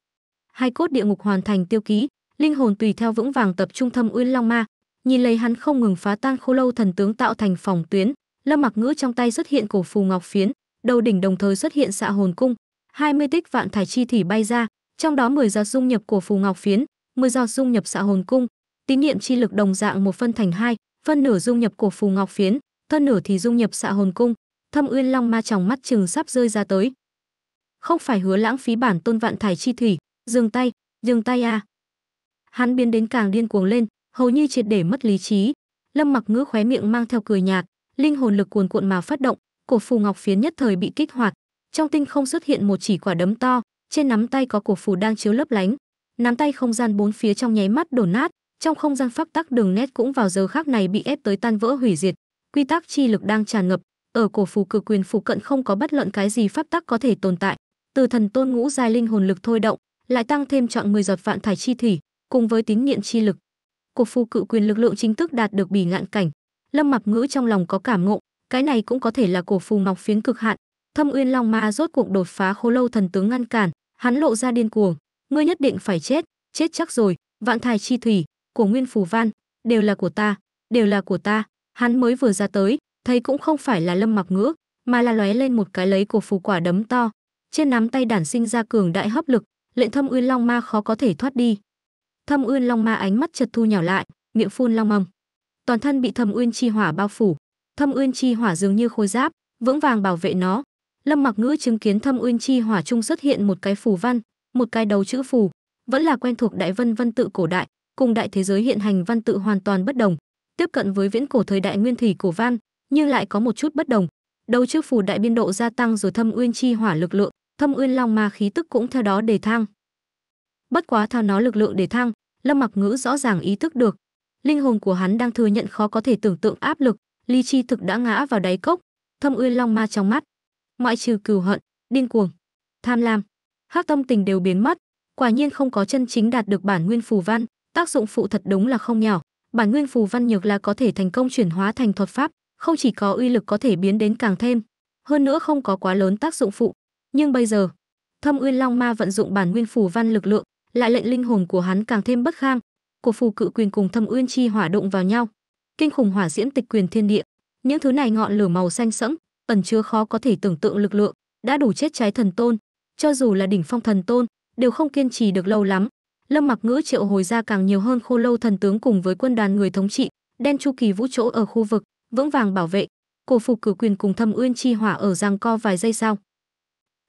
hai cốt địa ngục hoàn thành tiêu ký linh hồn tùy theo vững vàng tập trung thâm uyên long ma nhìn lấy hắn không ngừng phá tan khô lâu thần tướng tạo thành phòng tuyến lâm mặc ngữ trong tay xuất hiện cổ phù ngọc phiến đầu đỉnh đồng thời xuất hiện xạ hồn cung 20 tích vạn thải chi thủy bay ra trong đó 10 giọt dung nhập cổ phù ngọc phiến 10 giọt dung nhập xạ hồn cung tín niệm chi lực đồng dạng một phân thành hai phân nửa dung nhập cổ phù ngọc phiến thân nửa thì dung nhập xạ hồn cung thâm uyên long ma tròng mắt chừng sắp rơi ra tới không phải hứa lãng phí bản tôn vạn thải chi thủy dừng tay dừng tay à hắn biến đến càng điên cuồng lên hầu như triệt để mất lý trí. Lâm Mặc Ngữ khóe miệng mang theo cười nhạt, linh hồn lực cuồn cuộn mà phát động, cổ phù ngọc phiến nhất thời bị kích hoạt, trong tinh không xuất hiện một chỉ quả đấm to, trên nắm tay có cổ phù đang chiếu lấp lánh. Nắm tay không gian bốn phía trong nháy mắt đổ nát, trong không gian pháp tắc đường nét cũng vào giờ khác này bị ép tới tan vỡ hủy diệt. Quy tắc chi lực đang tràn ngập, ở cổ phù cực quyền phù cận không có bất luận cái gì pháp tắc có thể tồn tại. Từ thần tôn ngũ giai linh hồn lực thôi động, lại tăng thêm chọn 10 giọt vạn thải chi thủy, cùng với tín niệm chi lực, của phù cự quyền lực lượng chính thức đạt được bỉ ngạn cảnh lâm mặc ngữ trong lòng có cảm ngộ cái này cũng có thể là cổ phù ngọc phiến cực hạn thâm uyên long ma rốt cuộc đột phá khô lâu thần tướng ngăn cản hắn lộ ra điên cuồng ngươi nhất định phải chết chết chắc rồi vạn thải chi thủy của nguyên phù Van đều là của ta đều là của ta hắn mới vừa ra tới thấy cũng không phải là lâm mặc ngữ mà là lóe lên một cái lấy cổ phù quả đấm to trên nắm tay đản sinh ra cường đại hấp lực lệnh thâm uyên long ma khó có thể thoát đi Thâm Uyên Long Ma ánh mắt chật thu nhỏ lại, miệng phun long mầm. Toàn thân bị Thâm Uyên chi hỏa bao phủ, Thâm Uyên chi hỏa dường như khôi giáp, vững vàng bảo vệ nó. Lâm Mặc Ngữ chứng kiến Thâm Uyên chi hỏa trung xuất hiện một cái phù văn, một cái đầu chữ phù, vẫn là quen thuộc đại vân văn tự cổ đại, cùng đại thế giới hiện hành văn tự hoàn toàn bất đồng, tiếp cận với viễn cổ thời đại nguyên thủy cổ văn, nhưng lại có một chút bất đồng. Đầu chữ phù đại biên độ gia tăng rồi Thâm Uyên chi hỏa lực lượng, Thâm Uyên Long Ma khí tức cũng theo đó đề thăng bất quá theo nó lực lượng để thăng lâm mặc ngữ rõ ràng ý thức được linh hồn của hắn đang thừa nhận khó có thể tưởng tượng áp lực ly chi thực đã ngã vào đáy cốc thâm uyên long ma trong mắt ngoại trừ cừu hận điên cuồng tham lam hắc tâm tình đều biến mất quả nhiên không có chân chính đạt được bản nguyên phù văn tác dụng phụ thật đúng là không nhỏ bản nguyên phù văn nhược là có thể thành công chuyển hóa thành thuật pháp không chỉ có uy lực có thể biến đến càng thêm hơn nữa không có quá lớn tác dụng phụ nhưng bây giờ thâm uyên long ma vận dụng bản nguyên phù văn lực lượng lại lệnh linh hồn của hắn càng thêm bất khang của phù cự quyền cùng thâm uyên chi hỏa đụng vào nhau kinh khủng hỏa diễm tịch quyền thiên địa những thứ này ngọn lửa màu xanh sẫm ẩn chứa khó có thể tưởng tượng lực lượng đã đủ chết trái thần tôn cho dù là đỉnh phong thần tôn đều không kiên trì được lâu lắm lâm mặc ngữ triệu hồi ra càng nhiều hơn khô lâu thần tướng cùng với quân đoàn người thống trị đen chu kỳ vũ chỗ ở khu vực vững vàng bảo vệ cổ phù cử quyền cùng thâm uyên chi hỏa ở giang co vài giây sau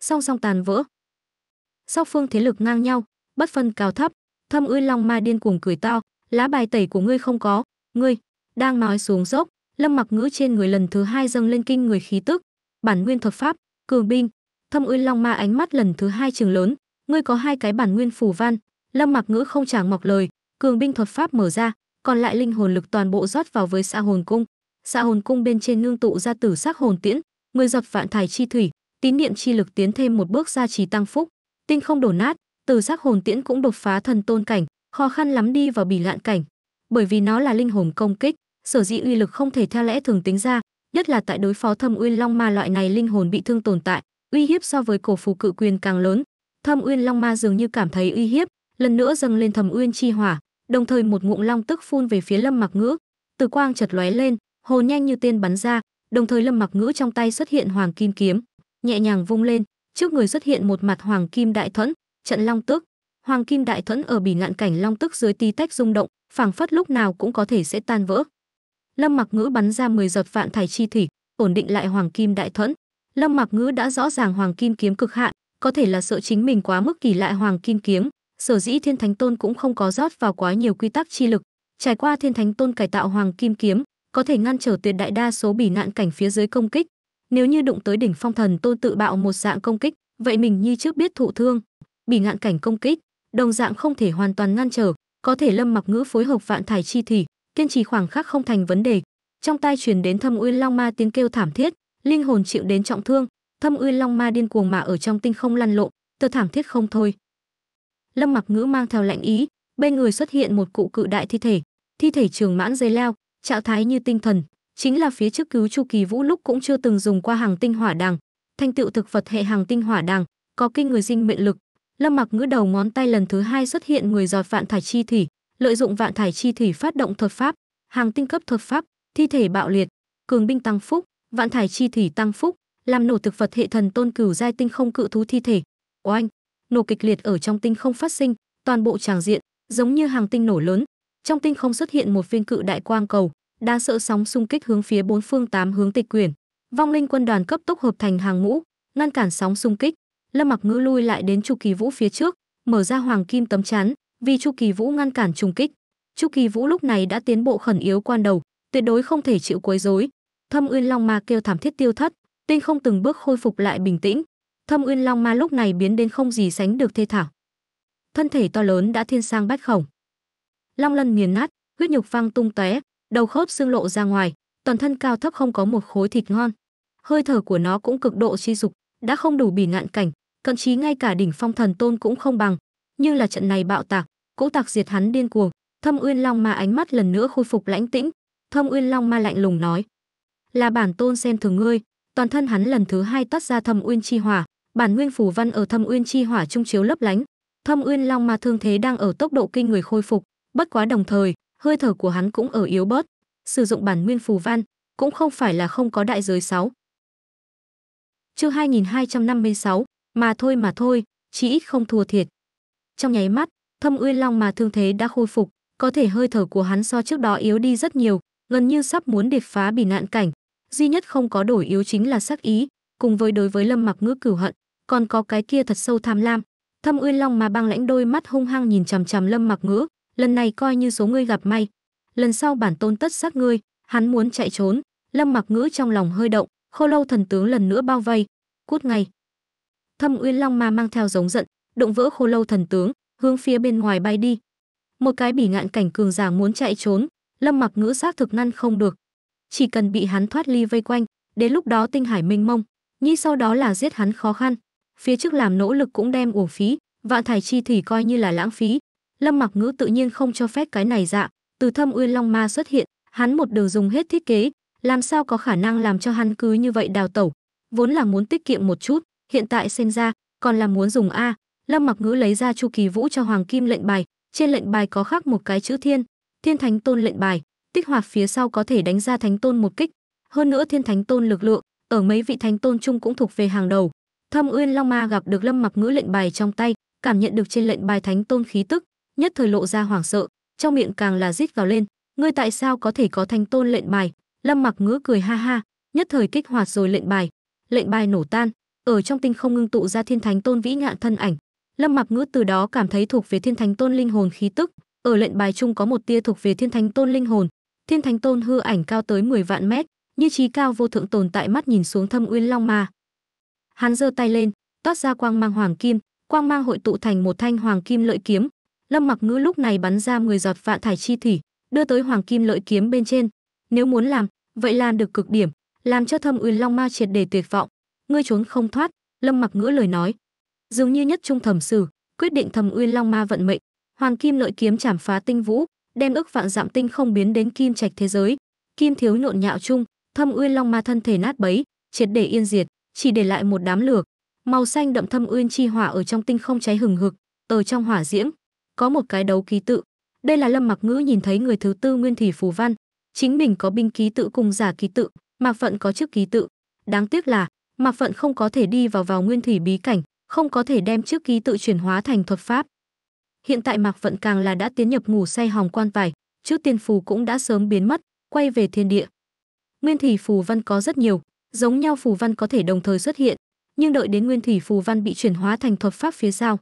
song song tàn vỡ sau phương thế lực ngang nhau bất phân cao thấp thâm ư long ma điên cuồng cười to lá bài tẩy của ngươi không có ngươi đang nói xuống dốc lâm mặc ngữ trên người lần thứ hai dâng lên kinh người khí tức bản nguyên thuật pháp cường binh thâm ư long ma ánh mắt lần thứ hai trường lớn ngươi có hai cái bản nguyên phù văn lâm mặc ngữ không chẳng mọc lời cường binh thuật pháp mở ra còn lại linh hồn lực toàn bộ rót vào với xã hồn cung xã hồn cung bên trên ngưng tụ ra tử sắc hồn tiễn người dập vạn thải chi thủy tín niệm chi lực tiến thêm một bước ra trì tăng phúc tinh không đổ nát từ sắc hồn tiễn cũng đột phá thần tôn cảnh khó khăn lắm đi vào bỉ lạn cảnh bởi vì nó là linh hồn công kích sở dĩ uy lực không thể theo lẽ thường tính ra nhất là tại đối phó thâm uyên long ma loại này linh hồn bị thương tồn tại uy hiếp so với cổ phù cự quyền càng lớn thâm uyên long ma dường như cảm thấy uy hiếp lần nữa dâng lên thâm uyên chi hỏa đồng thời một ngụm long tức phun về phía lâm mặc ngữ từ quang chật lóe lên hồn nhanh như tên bắn ra đồng thời lâm mặc ngữ trong tay xuất hiện hoàng kim kiếm nhẹ nhàng vung lên trước người xuất hiện một mặt hoàng kim đại thuẫn trận long tức hoàng kim đại thuẫn ở bỉ ngạn cảnh long tức dưới tí tách rung động phảng phất lúc nào cũng có thể sẽ tan vỡ lâm mặc ngữ bắn ra 10 giọt vạn thải chi thủy ổn định lại hoàng kim đại thuẫn lâm mặc ngữ đã rõ ràng hoàng kim kiếm cực hạn có thể là sợ chính mình quá mức kỳ lại hoàng kim kiếm sở dĩ thiên thánh tôn cũng không có rót vào quá nhiều quy tắc chi lực trải qua thiên thánh tôn cải tạo hoàng kim kiếm có thể ngăn trở tuyệt đại đa số bỉ ngạn cảnh phía dưới công kích nếu như đụng tới đỉnh phong thần tôn tự bạo một dạng công kích vậy mình như trước biết thụ thương bị ngạn cảnh công kích, đồng dạng không thể hoàn toàn ngăn trở, có thể Lâm Mặc Ngữ phối hợp vạn thải chi thủy, kiên trì khoảng khắc không thành vấn đề. Trong tai truyền đến Thâm Uyên Long Ma tiếng kêu thảm thiết, linh hồn chịu đến trọng thương, Thâm Uyên Long Ma điên cuồng mà ở trong tinh không lăn lộn, tơ thảm thiết không thôi. Lâm Mặc Ngữ mang theo lạnh ý, bên người xuất hiện một cụ cự đại thi thể, thi thể trường mãn dây leo trạng thái như tinh thần, chính là phía trước cứu Chu Kỳ Vũ lúc cũng chưa từng dùng qua hàng tinh hỏa đằng, thanh tựu thực vật hệ hàng tinh hỏa đằng, có kinh người sinh mệnh lực, Lâm Mặc ngữ đầu ngón tay lần thứ hai xuất hiện người giọt vạn thải chi thủy, lợi dụng vạn thải chi thủy phát động thuật pháp, hàng tinh cấp thuật pháp, thi thể bạo liệt, cường binh tăng phúc, vạn thải chi thủy tăng phúc, làm nổ thực vật hệ thần tôn cửu giai tinh không cự thú thi thể. Oanh, nổ kịch liệt ở trong tinh không phát sinh, toàn bộ tràng diện giống như hàng tinh nổ lớn, trong tinh không xuất hiện một viên cự đại quang cầu, đa sợ sóng xung kích hướng phía bốn phương tám hướng tịch quyển. Vong linh quân đoàn cấp tốc hợp thành hàng ngũ, ngăn cản sóng xung kích, Lâm Mặc Ngữ lui lại đến Chu Kỳ Vũ phía trước, mở ra hoàng kim tấm chắn, vì Chu Kỳ Vũ ngăn cản trùng kích. Chu Kỳ Vũ lúc này đã tiến bộ khẩn yếu quan đầu, tuyệt đối không thể chịu quấy rối. Thâm Uyên Long Ma kêu thảm thiết tiêu thất, tinh không từng bước khôi phục lại bình tĩnh. Thâm Uyên Long Ma lúc này biến đến không gì sánh được thê thảm. Thân thể to lớn đã thiên sang bách khổng. Long lân nghiền nát, huyết nhục văng tung tóe, đầu khớp xương lộ ra ngoài, toàn thân cao thấp không có một khối thịt ngon. Hơi thở của nó cũng cực độ chi dục, đã không đủ bỉ ngạn cảnh, thậm chí ngay cả đỉnh phong thần tôn cũng không bằng như là trận này bạo tạc cũng tạc diệt hắn điên cuồng thâm uyên long ma ánh mắt lần nữa khôi phục lãnh tĩnh thâm uyên long ma lạnh lùng nói là bản tôn xem thường ngươi toàn thân hắn lần thứ hai toát ra thâm uyên chi hỏa bản nguyên phù văn ở thâm uyên chi hỏa trung chiếu lấp lánh thâm uyên long ma thương thế đang ở tốc độ kinh người khôi phục bất quá đồng thời hơi thở của hắn cũng ở yếu bớt sử dụng bản nguyên phù văn cũng không phải là không có đại giới sáu chương 2256, mà thôi mà thôi, chỉ ít không thua thiệt. Trong nháy mắt, Thâm Uyên Long mà thương thế đã khôi phục, có thể hơi thở của hắn so trước đó yếu đi rất nhiều, gần như sắp muốn đột phá bỉ nạn cảnh. Duy nhất không có đổi yếu chính là sắc ý, cùng với đối với Lâm Mặc Ngữ cửu hận, còn có cái kia thật sâu tham lam. Thâm Uyên Long mà băng lãnh đôi mắt hung hăng nhìn chằm chằm Lâm Mặc Ngữ, lần này coi như số ngươi gặp may, lần sau bản tôn tất xác ngươi, hắn muốn chạy trốn. Lâm Mặc Ngữ trong lòng hơi động, Khô Lâu thần tướng lần nữa bao vây, cút ngay. Thâm Uyên Long Ma mang theo giống giận, đụng vỡ khô lâu thần tướng, hướng phía bên ngoài bay đi. Một cái bỉ ngạn cảnh cường giả muốn chạy trốn, Lâm Mặc ngữ xác thực ngăn không được. Chỉ cần bị hắn thoát ly vây quanh, đến lúc đó tinh hải minh mông, nhi sau đó là giết hắn khó khăn. Phía trước làm nỗ lực cũng đem uổng phí, vạn thải chi thì coi như là lãng phí. Lâm Mặc ngữ tự nhiên không cho phép cái này dạ, từ Thâm Uyên Long Ma xuất hiện, hắn một đường dùng hết thiết kế, làm sao có khả năng làm cho hắn cứ như vậy đào tẩu, vốn là muốn tiết kiệm một chút, hiện tại xem ra còn là muốn dùng a lâm mặc ngữ lấy ra chu kỳ vũ cho hoàng kim lệnh bài trên lệnh bài có khắc một cái chữ thiên thiên thánh tôn lệnh bài tích hoạt phía sau có thể đánh ra thánh tôn một kích hơn nữa thiên thánh tôn lực lượng ở mấy vị thánh tôn chung cũng thuộc về hàng đầu thâm uyên long ma gặp được lâm mặc ngữ lệnh bài trong tay cảm nhận được trên lệnh bài thánh tôn khí tức nhất thời lộ ra hoảng sợ trong miệng càng là rít vào lên ngươi tại sao có thể có thánh tôn lệnh bài lâm mặc ngữ cười ha ha nhất thời kích hoạt rồi lệnh bài lệnh bài nổ tan ở trong tinh không ngưng tụ ra thiên thánh tôn vĩ ngạn thân ảnh lâm mặc ngữ từ đó cảm thấy thuộc về thiên thánh tôn linh hồn khí tức ở lệnh bài chung có một tia thuộc về thiên thánh tôn linh hồn thiên thánh tôn hư ảnh cao tới 10 vạn mét như trí cao vô thượng tồn tại mắt nhìn xuống thâm uyên long ma hắn giơ tay lên toát ra quang mang hoàng kim quang mang hội tụ thành một thanh hoàng kim lợi kiếm lâm mặc ngữ lúc này bắn ra 10 giọt vạn thải chi thủy đưa tới hoàng kim lợi kiếm bên trên nếu muốn làm vậy làm được cực điểm làm cho thâm uyên long ma triệt để tuyệt vọng ngươi trốn không thoát lâm mặc ngữ lời nói dường như nhất trung thẩm sử quyết định thầm uy long ma vận mệnh hoàng kim lợi kiếm chảm phá tinh vũ đem ước vạn dạng tinh không biến đến kim trạch thế giới kim thiếu nộn nhạo chung thâm uyên long ma thân thể nát bấy triệt để yên diệt chỉ để lại một đám lửa màu xanh đậm thâm uyên chi hỏa ở trong tinh không cháy hừng hực tờ trong hỏa diễm có một cái đấu ký tự đây là lâm mặc ngữ nhìn thấy người thứ tư nguyên thủy phù văn chính mình có binh ký tự cùng giả ký tự mạc phận có chức ký tự đáng tiếc là Mạc Phận không có thể đi vào vào nguyên thủy bí cảnh, không có thể đem trước ký tự chuyển hóa thành thuật pháp. Hiện tại Mạc Phận càng là đã tiến nhập ngủ say hòng quan vải, trước tiên phù cũng đã sớm biến mất, quay về thiên địa. Nguyên thủy phù văn có rất nhiều, giống nhau phù văn có thể đồng thời xuất hiện, nhưng đợi đến nguyên thủy phù văn bị chuyển hóa thành thuật pháp phía sau,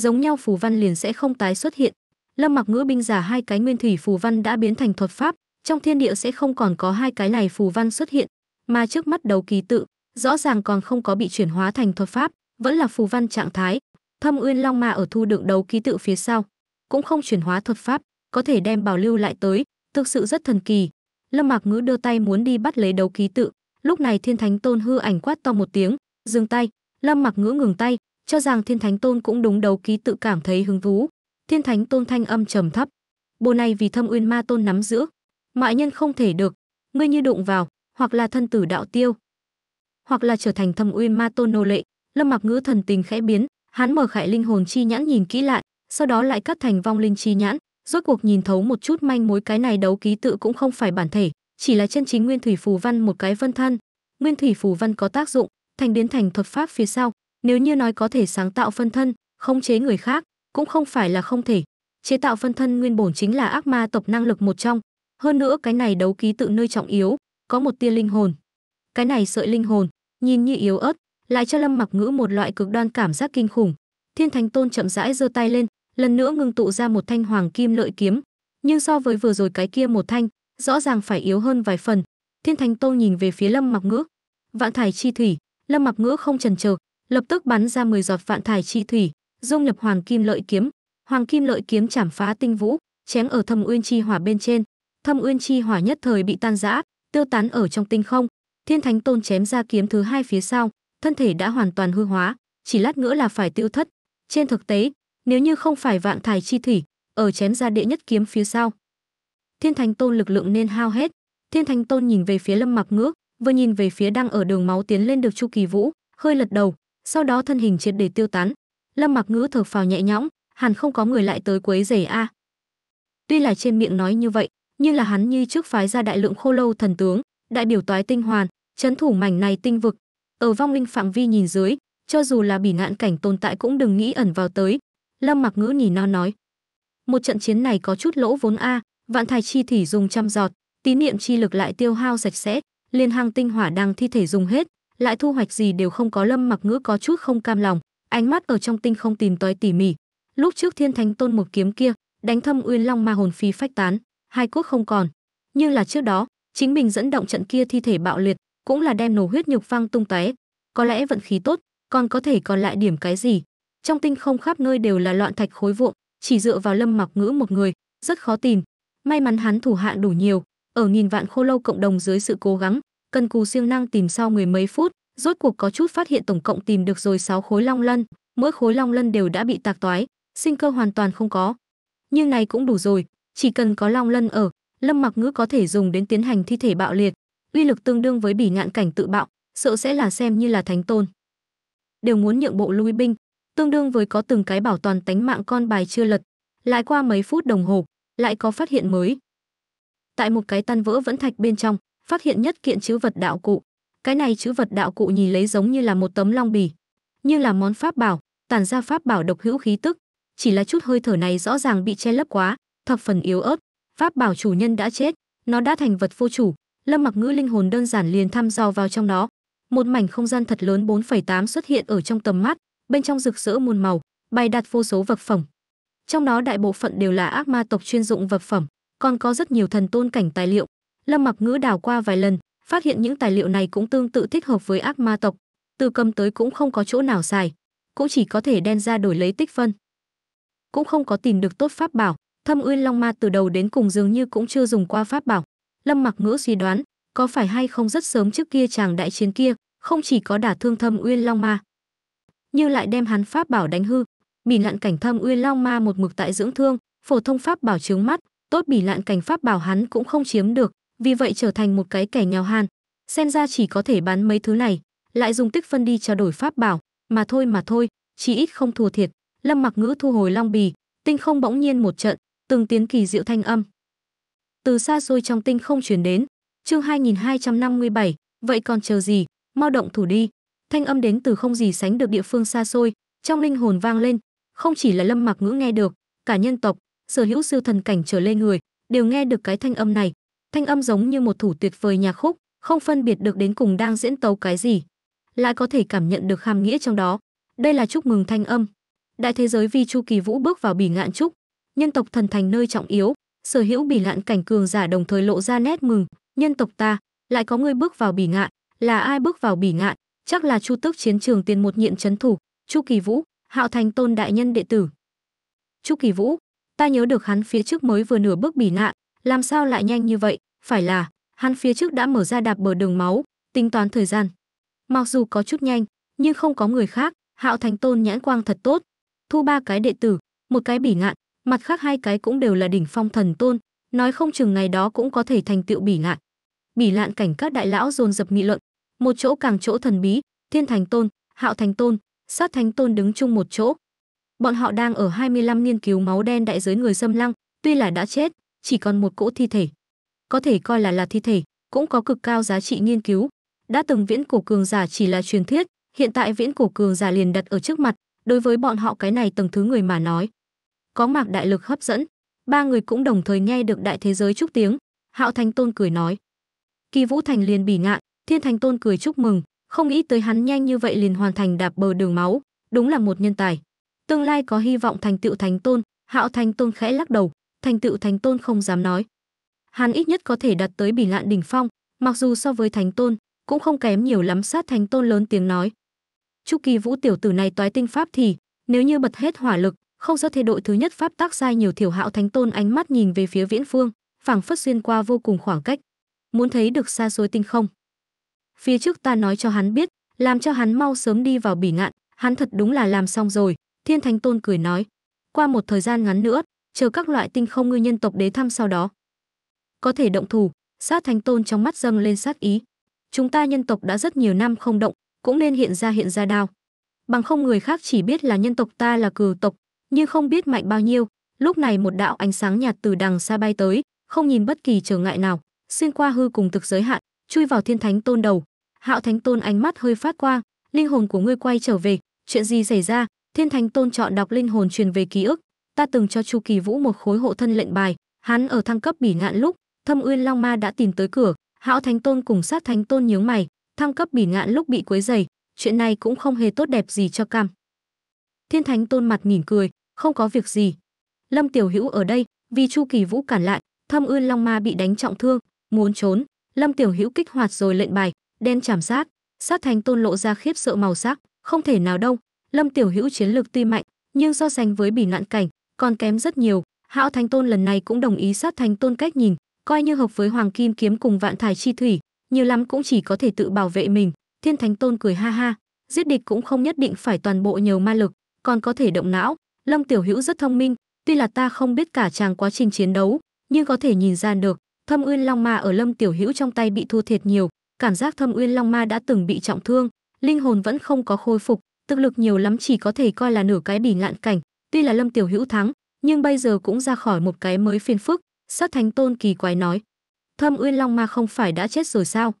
giống nhau phù văn liền sẽ không tái xuất hiện. Lâm Mặc ngữ binh giả hai cái nguyên thủy phù văn đã biến thành thuật pháp, trong thiên địa sẽ không còn có hai cái này phù văn xuất hiện, mà trước mắt đầu ký tự rõ ràng còn không có bị chuyển hóa thành thuật pháp, vẫn là phù văn trạng thái. Thâm Uyên Long Ma ở thu đựng đầu ký tự phía sau, cũng không chuyển hóa thuật pháp, có thể đem bảo lưu lại tới, thực sự rất thần kỳ. Lâm Mạc Ngữ đưa tay muốn đi bắt lấy đầu ký tự, lúc này Thiên Thánh Tôn hư ảnh quát to một tiếng, dừng tay, Lâm Mạc Ngữ ngừng tay, cho rằng Thiên Thánh Tôn cũng đúng đầu ký tự cảm thấy hứng thú. Thiên Thánh Tôn thanh âm trầm thấp, "Bộ này vì Thâm Uyên Ma Tôn nắm giữ, ngoại nhân không thể được, ngươi như đụng vào, hoặc là thân tử đạo tiêu, hoặc là trở thành thâm uyên ma tôn nô lệ lâm mặc ngữ thần tình khẽ biến hắn mở khải linh hồn chi nhãn nhìn kỹ lại sau đó lại cắt thành vong linh chi nhãn rốt cuộc nhìn thấu một chút manh mối cái này đấu ký tự cũng không phải bản thể chỉ là chân chính nguyên thủy phù văn một cái vân thân nguyên thủy phù văn có tác dụng thành biến thành thuật pháp phía sau nếu như nói có thể sáng tạo phân thân không chế người khác cũng không phải là không thể chế tạo phân thân nguyên bổn chính là ác ma tộc năng lực một trong hơn nữa cái này đấu ký tự nơi trọng yếu có một tia linh hồn cái này sợi linh hồn nhìn như yếu ớt, lại cho Lâm Mặc Ngữ một loại cực đoan cảm giác kinh khủng. Thiên Thánh Tôn chậm rãi giơ tay lên, lần nữa ngưng tụ ra một thanh hoàng kim lợi kiếm, nhưng so với vừa rồi cái kia một thanh, rõ ràng phải yếu hơn vài phần. Thiên Thánh Tôn nhìn về phía Lâm Mặc Ngữ, Vạn thải chi thủy, Lâm Mặc Ngữ không chần chờ, lập tức bắn ra 10 giọt vạn thải chi thủy, dung nhập hoàng kim lợi kiếm. Hoàng kim lợi kiếm chảm phá tinh vũ, chém ở Thâm Uyên chi hỏa bên trên. Thâm Uyên chi hỏa nhất thời bị tan rã, tiêu tán ở trong tinh không, Thiên Thánh Tôn chém ra kiếm thứ hai phía sau, thân thể đã hoàn toàn hư hóa, chỉ lát nữa là phải tiêu thất. Trên thực tế, nếu như không phải vạn thải chi thủy, ở chém ra đệ nhất kiếm phía sau, Thiên Thánh Tôn lực lượng nên hao hết. Thiên Thánh Tôn nhìn về phía Lâm Mặc Ngước, vừa nhìn về phía đang ở đường máu tiến lên được Chu Kỳ Vũ, hơi lật đầu, sau đó thân hình triệt để tiêu tán. Lâm Mặc Ngữ thở phào nhẹ nhõm, hẳn không có người lại tới quấy rầy a. Tuy là trên miệng nói như vậy, nhưng là hắn như trước phái ra đại lượng khô lâu thần tướng, đại biểu toái tinh hoàn, chấn thủ mảnh này tinh vực. Ở vong linh phạm vi nhìn dưới, cho dù là bỉ ngạn cảnh tồn tại cũng đừng nghĩ ẩn vào tới. Lâm Mặc Ngữ nhìn nó nói. Một trận chiến này có chút lỗ vốn A, vạn thai chi thỉ dùng trăm giọt, tín niệm chi lực lại tiêu hao sạch sẽ, liên hang tinh hỏa đang thi thể dùng hết, lại thu hoạch gì đều không có Lâm Mặc Ngữ có chút không cam lòng, ánh mắt ở trong tinh không tìm tòi tỉ mỉ. Lúc trước Thiên Thánh Tôn một kiếm kia, đánh thâm uyên long ma hồn phi phách tán, hai quốc không còn, nhưng là trước đó, chính mình dẫn động trận kia thi thể bạo liệt, cũng là đem nổ huyết nhục văng tung tóe. Có lẽ vận khí tốt, còn có thể còn lại điểm cái gì. Trong tinh không khắp nơi đều là loạn thạch khối vụn, chỉ dựa vào Lâm Mặc Ngữ một người, rất khó tìm. May mắn hắn thủ hạ đủ nhiều, ở nghìn vạn khô lâu cộng đồng dưới sự cố gắng, cần cù siêng năng tìm sau mười mấy phút, rốt cuộc có chút phát hiện tổng cộng tìm được rồi 6 khối long lân, mỗi khối long lân đều đã bị tạc toái, sinh cơ hoàn toàn không có. Nhưng này cũng đủ rồi, chỉ cần có long lân ở, Lâm Mặc Ngữ có thể dùng đến tiến hành thi thể bạo liệt, uy lực tương đương với bỉ ngạn cảnh tự bạo, sợ sẽ là xem như là thánh tôn. Đều muốn nhượng bộ lui binh, tương đương với có từng cái bảo toàn tánh mạng con bài chưa lật, lại qua mấy phút đồng hồ, lại có phát hiện mới. Tại một cái tan vỡ vẫn thạch bên trong, phát hiện nhất kiện chữ vật đạo cụ. Cái này chữ vật đạo cụ nhìn lấy giống như là một tấm long bì, như là món pháp bảo, tản ra pháp bảo độc hữu khí tức, chỉ là chút hơi thở này rõ ràng bị che lấp quá, thập phần yếu ớt, pháp bảo chủ nhân đã chết, nó đã thành vật vô chủ, lâm mặc ngữ linh hồn đơn giản liền thăm dò vào trong đó một mảnh không gian thật lớn 4,8 xuất hiện ở trong tầm mắt bên trong rực rỡ muôn màu bày đặt vô số vật phẩm trong đó đại bộ phận đều là ác ma tộc chuyên dụng vật phẩm còn có rất nhiều thần tôn cảnh tài liệu lâm mặc ngữ đào qua vài lần phát hiện những tài liệu này cũng tương tự thích hợp với ác ma tộc từ cầm tới cũng không có chỗ nào xài cũng chỉ có thể đen ra đổi lấy tích phân cũng không có tìm được tốt pháp bảo thâm uyên long ma từ đầu đến cùng dường như cũng chưa dùng qua pháp bảo Lâm Mặc Ngữ suy đoán, có phải hay không rất sớm trước kia chàng đại chiến kia, không chỉ có đả thương Thâm Uyên Long Ma, như lại đem hắn pháp bảo đánh hư. Bỉ Lạn cảnh Thâm Uyên Long Ma một mực tại dưỡng thương, phổ thông pháp bảo trướng mắt, tốt bỉ Lạn cảnh pháp bảo hắn cũng không chiếm được, vì vậy trở thành một cái kẻ nghèo hàn. Xem ra chỉ có thể bán mấy thứ này, lại dùng tích phân đi trao đổi pháp bảo, mà thôi mà thôi, chỉ ít không thua thiệt. Lâm Mặc Ngữ thu hồi long bì, tinh không bỗng nhiên một trận, từng tiếng kỳ diệu thanh âm, từ xa xôi trong tinh không truyền đến. Chương 2257, vậy còn chờ gì, mau động thủ đi. Thanh âm đến từ không gì sánh được địa phương xa xôi, trong linh hồn vang lên, không chỉ là Lâm Mặc Ngữ nghe được, cả nhân tộc, sở hữu siêu thần cảnh trở lên người, đều nghe được cái thanh âm này. Thanh âm giống như một thủ tuyệt vời nhạc khúc, không phân biệt được đến cùng đang diễn tấu cái gì, lại có thể cảm nhận được hàm nghĩa trong đó. Đây là chúc mừng thanh âm. Đại thế giới vi chu kỳ vũ bước vào bỉ ngạn chúc nhân tộc thần thành nơi trọng yếu, sở hữu bỉ ngạn cảnh cường giả đồng thời lộ ra nét mừng nhân tộc ta lại có người bước vào bỉ ngạn là ai bước vào bỉ ngạn chắc là chu tước chiến trường tiền một nhiệm trấn thủ chu kỳ vũ hạo thành tôn đại nhân đệ tử chu kỳ vũ ta nhớ được hắn phía trước mới vừa nửa bước bỉ ngạn làm sao lại nhanh như vậy phải là hắn phía trước đã mở ra đạp bờ đường máu tính toán thời gian mặc dù có chút nhanh nhưng không có người khác hạo thành tôn nhãn quang thật tốt thu ba cái đệ tử một cái bỉ ngạn mặt khác hai cái cũng đều là đỉnh phong thần tôn, nói không chừng ngày đó cũng có thể thành tựu bỉ lạn Bỉ lạn cảnh các đại lão dồn dập nghị luận, một chỗ càng chỗ thần bí, Thiên Thành Tôn, Hạo Thành Tôn, Sát Thánh Tôn đứng chung một chỗ. Bọn họ đang ở 25 nghiên cứu máu đen đại giới người xâm lăng, tuy là đã chết, chỉ còn một cỗ thi thể. Có thể coi là là thi thể, cũng có cực cao giá trị nghiên cứu. Đã từng viễn cổ cường giả chỉ là truyền thuyết, hiện tại viễn cổ cường giả liền đặt ở trước mặt, đối với bọn họ cái này tầng thứ người mà nói, có mạc đại lực hấp dẫn. Ba người cũng đồng thời nghe được đại thế giới chúc tiếng. Hạo Thánh Tôn cười nói. Kỳ Vũ Thành liền bỉ ngạn, Thiên Thánh Tôn cười chúc mừng, không nghĩ tới hắn nhanh như vậy liền hoàn thành đạp bờ đường máu, đúng là một nhân tài. Tương lai có hy vọng thành tựu Thánh Tôn, Hạo Thánh Tôn khẽ lắc đầu, thành tựu Thánh Tôn không dám nói. Hắn ít nhất có thể đạt tới bỉ ngạn đỉnh phong, mặc dù so với Thánh Tôn, cũng không kém nhiều lắm sát Thánh Tôn lớn tiếng nói. chu Kỳ Vũ tiểu tử này toái tinh pháp thì, nếu như bật hết hỏa lực, không rõ thế đội thứ nhất pháp tác sai nhiều thiểu hạo thánh tôn ánh mắt nhìn về phía viễn phương phảng phất xuyên qua vô cùng khoảng cách muốn thấy được xa xôi tinh không phía trước ta nói cho hắn biết làm cho hắn mau sớm đi vào bỉ ngạn hắn thật đúng là làm xong rồi thiên thánh tôn cười nói qua một thời gian ngắn nữa chờ các loại tinh không ngư nhân tộc đế thăm sau đó có thể động thủ sát thánh tôn trong mắt dâng lên sát ý chúng ta nhân tộc đã rất nhiều năm không động cũng nên hiện ra hiện ra đao bằng không người khác chỉ biết là nhân tộc ta là cừu tộc nhưng không biết mạnh bao nhiêu. Lúc này một đạo ánh sáng nhạt từ đằng xa bay tới, không nhìn bất kỳ trở ngại nào, xuyên qua hư cùng thực giới hạn, chui vào thiên thánh tôn đầu. Hạo thánh tôn ánh mắt hơi phát quang, linh hồn của ngươi quay trở về, chuyện gì xảy ra? Thiên thánh tôn chọn đọc linh hồn truyền về ký ức, ta từng cho Chu Kỳ Vũ một khối hộ thân lệnh bài, hắn ở thăng cấp bỉ ngạn lúc, Thâm Uyên Long Ma đã tìm tới cửa, Hạo Thánh Tôn cùng Sát Thánh Tôn nhướng mày, thăng cấp bỉ ngạn lúc bị quấy rầy, chuyện này cũng không hề tốt đẹp gì cho Cam. Thiên Thánh Tôn mặt mỉm cười, không có việc gì. Lâm Tiểu Hữu ở đây, vì Chu Kỳ Vũ cản lại, Thâm Ươn Long Ma bị đánh trọng thương, muốn trốn, Lâm Tiểu Hữu kích hoạt rồi lệnh bài, đen chảm sát, sát thành tôn lộ ra khiếp sợ màu sắc, không thể nào đâu. Lâm Tiểu Hữu chiến lược tuy mạnh, nhưng so sánh với bỉ nạn cảnh, còn kém rất nhiều. Hạo Thành Tôn lần này cũng đồng ý sát thành tôn cách nhìn, coi như hợp với Hoàng Kim kiếm cùng Vạn Thải chi thủy, nhiều lắm cũng chỉ có thể tự bảo vệ mình. Thiên Thánh Tôn cười ha ha, giết địch cũng không nhất định phải toàn bộ nhờ ma lực, còn có thể động não, Long Tiểu Hữu rất thông minh, tuy là ta không biết cả chàng quá trình chiến đấu, nhưng có thể nhìn ra được, Thâm Uyên Long Ma ở Lâm Tiểu Hữu trong tay bị thua thiệt nhiều, cảm giác Thâm Uyên Long Ma đã từng bị trọng thương, linh hồn vẫn không có khôi phục, thực lực nhiều lắm chỉ có thể coi là nửa cái bỉ ngạn cảnh, tuy là Lâm Tiểu Hữu thắng, nhưng bây giờ cũng ra khỏi một cái mới phiền phức, Sát Thánh Tôn kỳ quái nói: "Thâm Uyên Long Ma không phải đã chết rồi sao?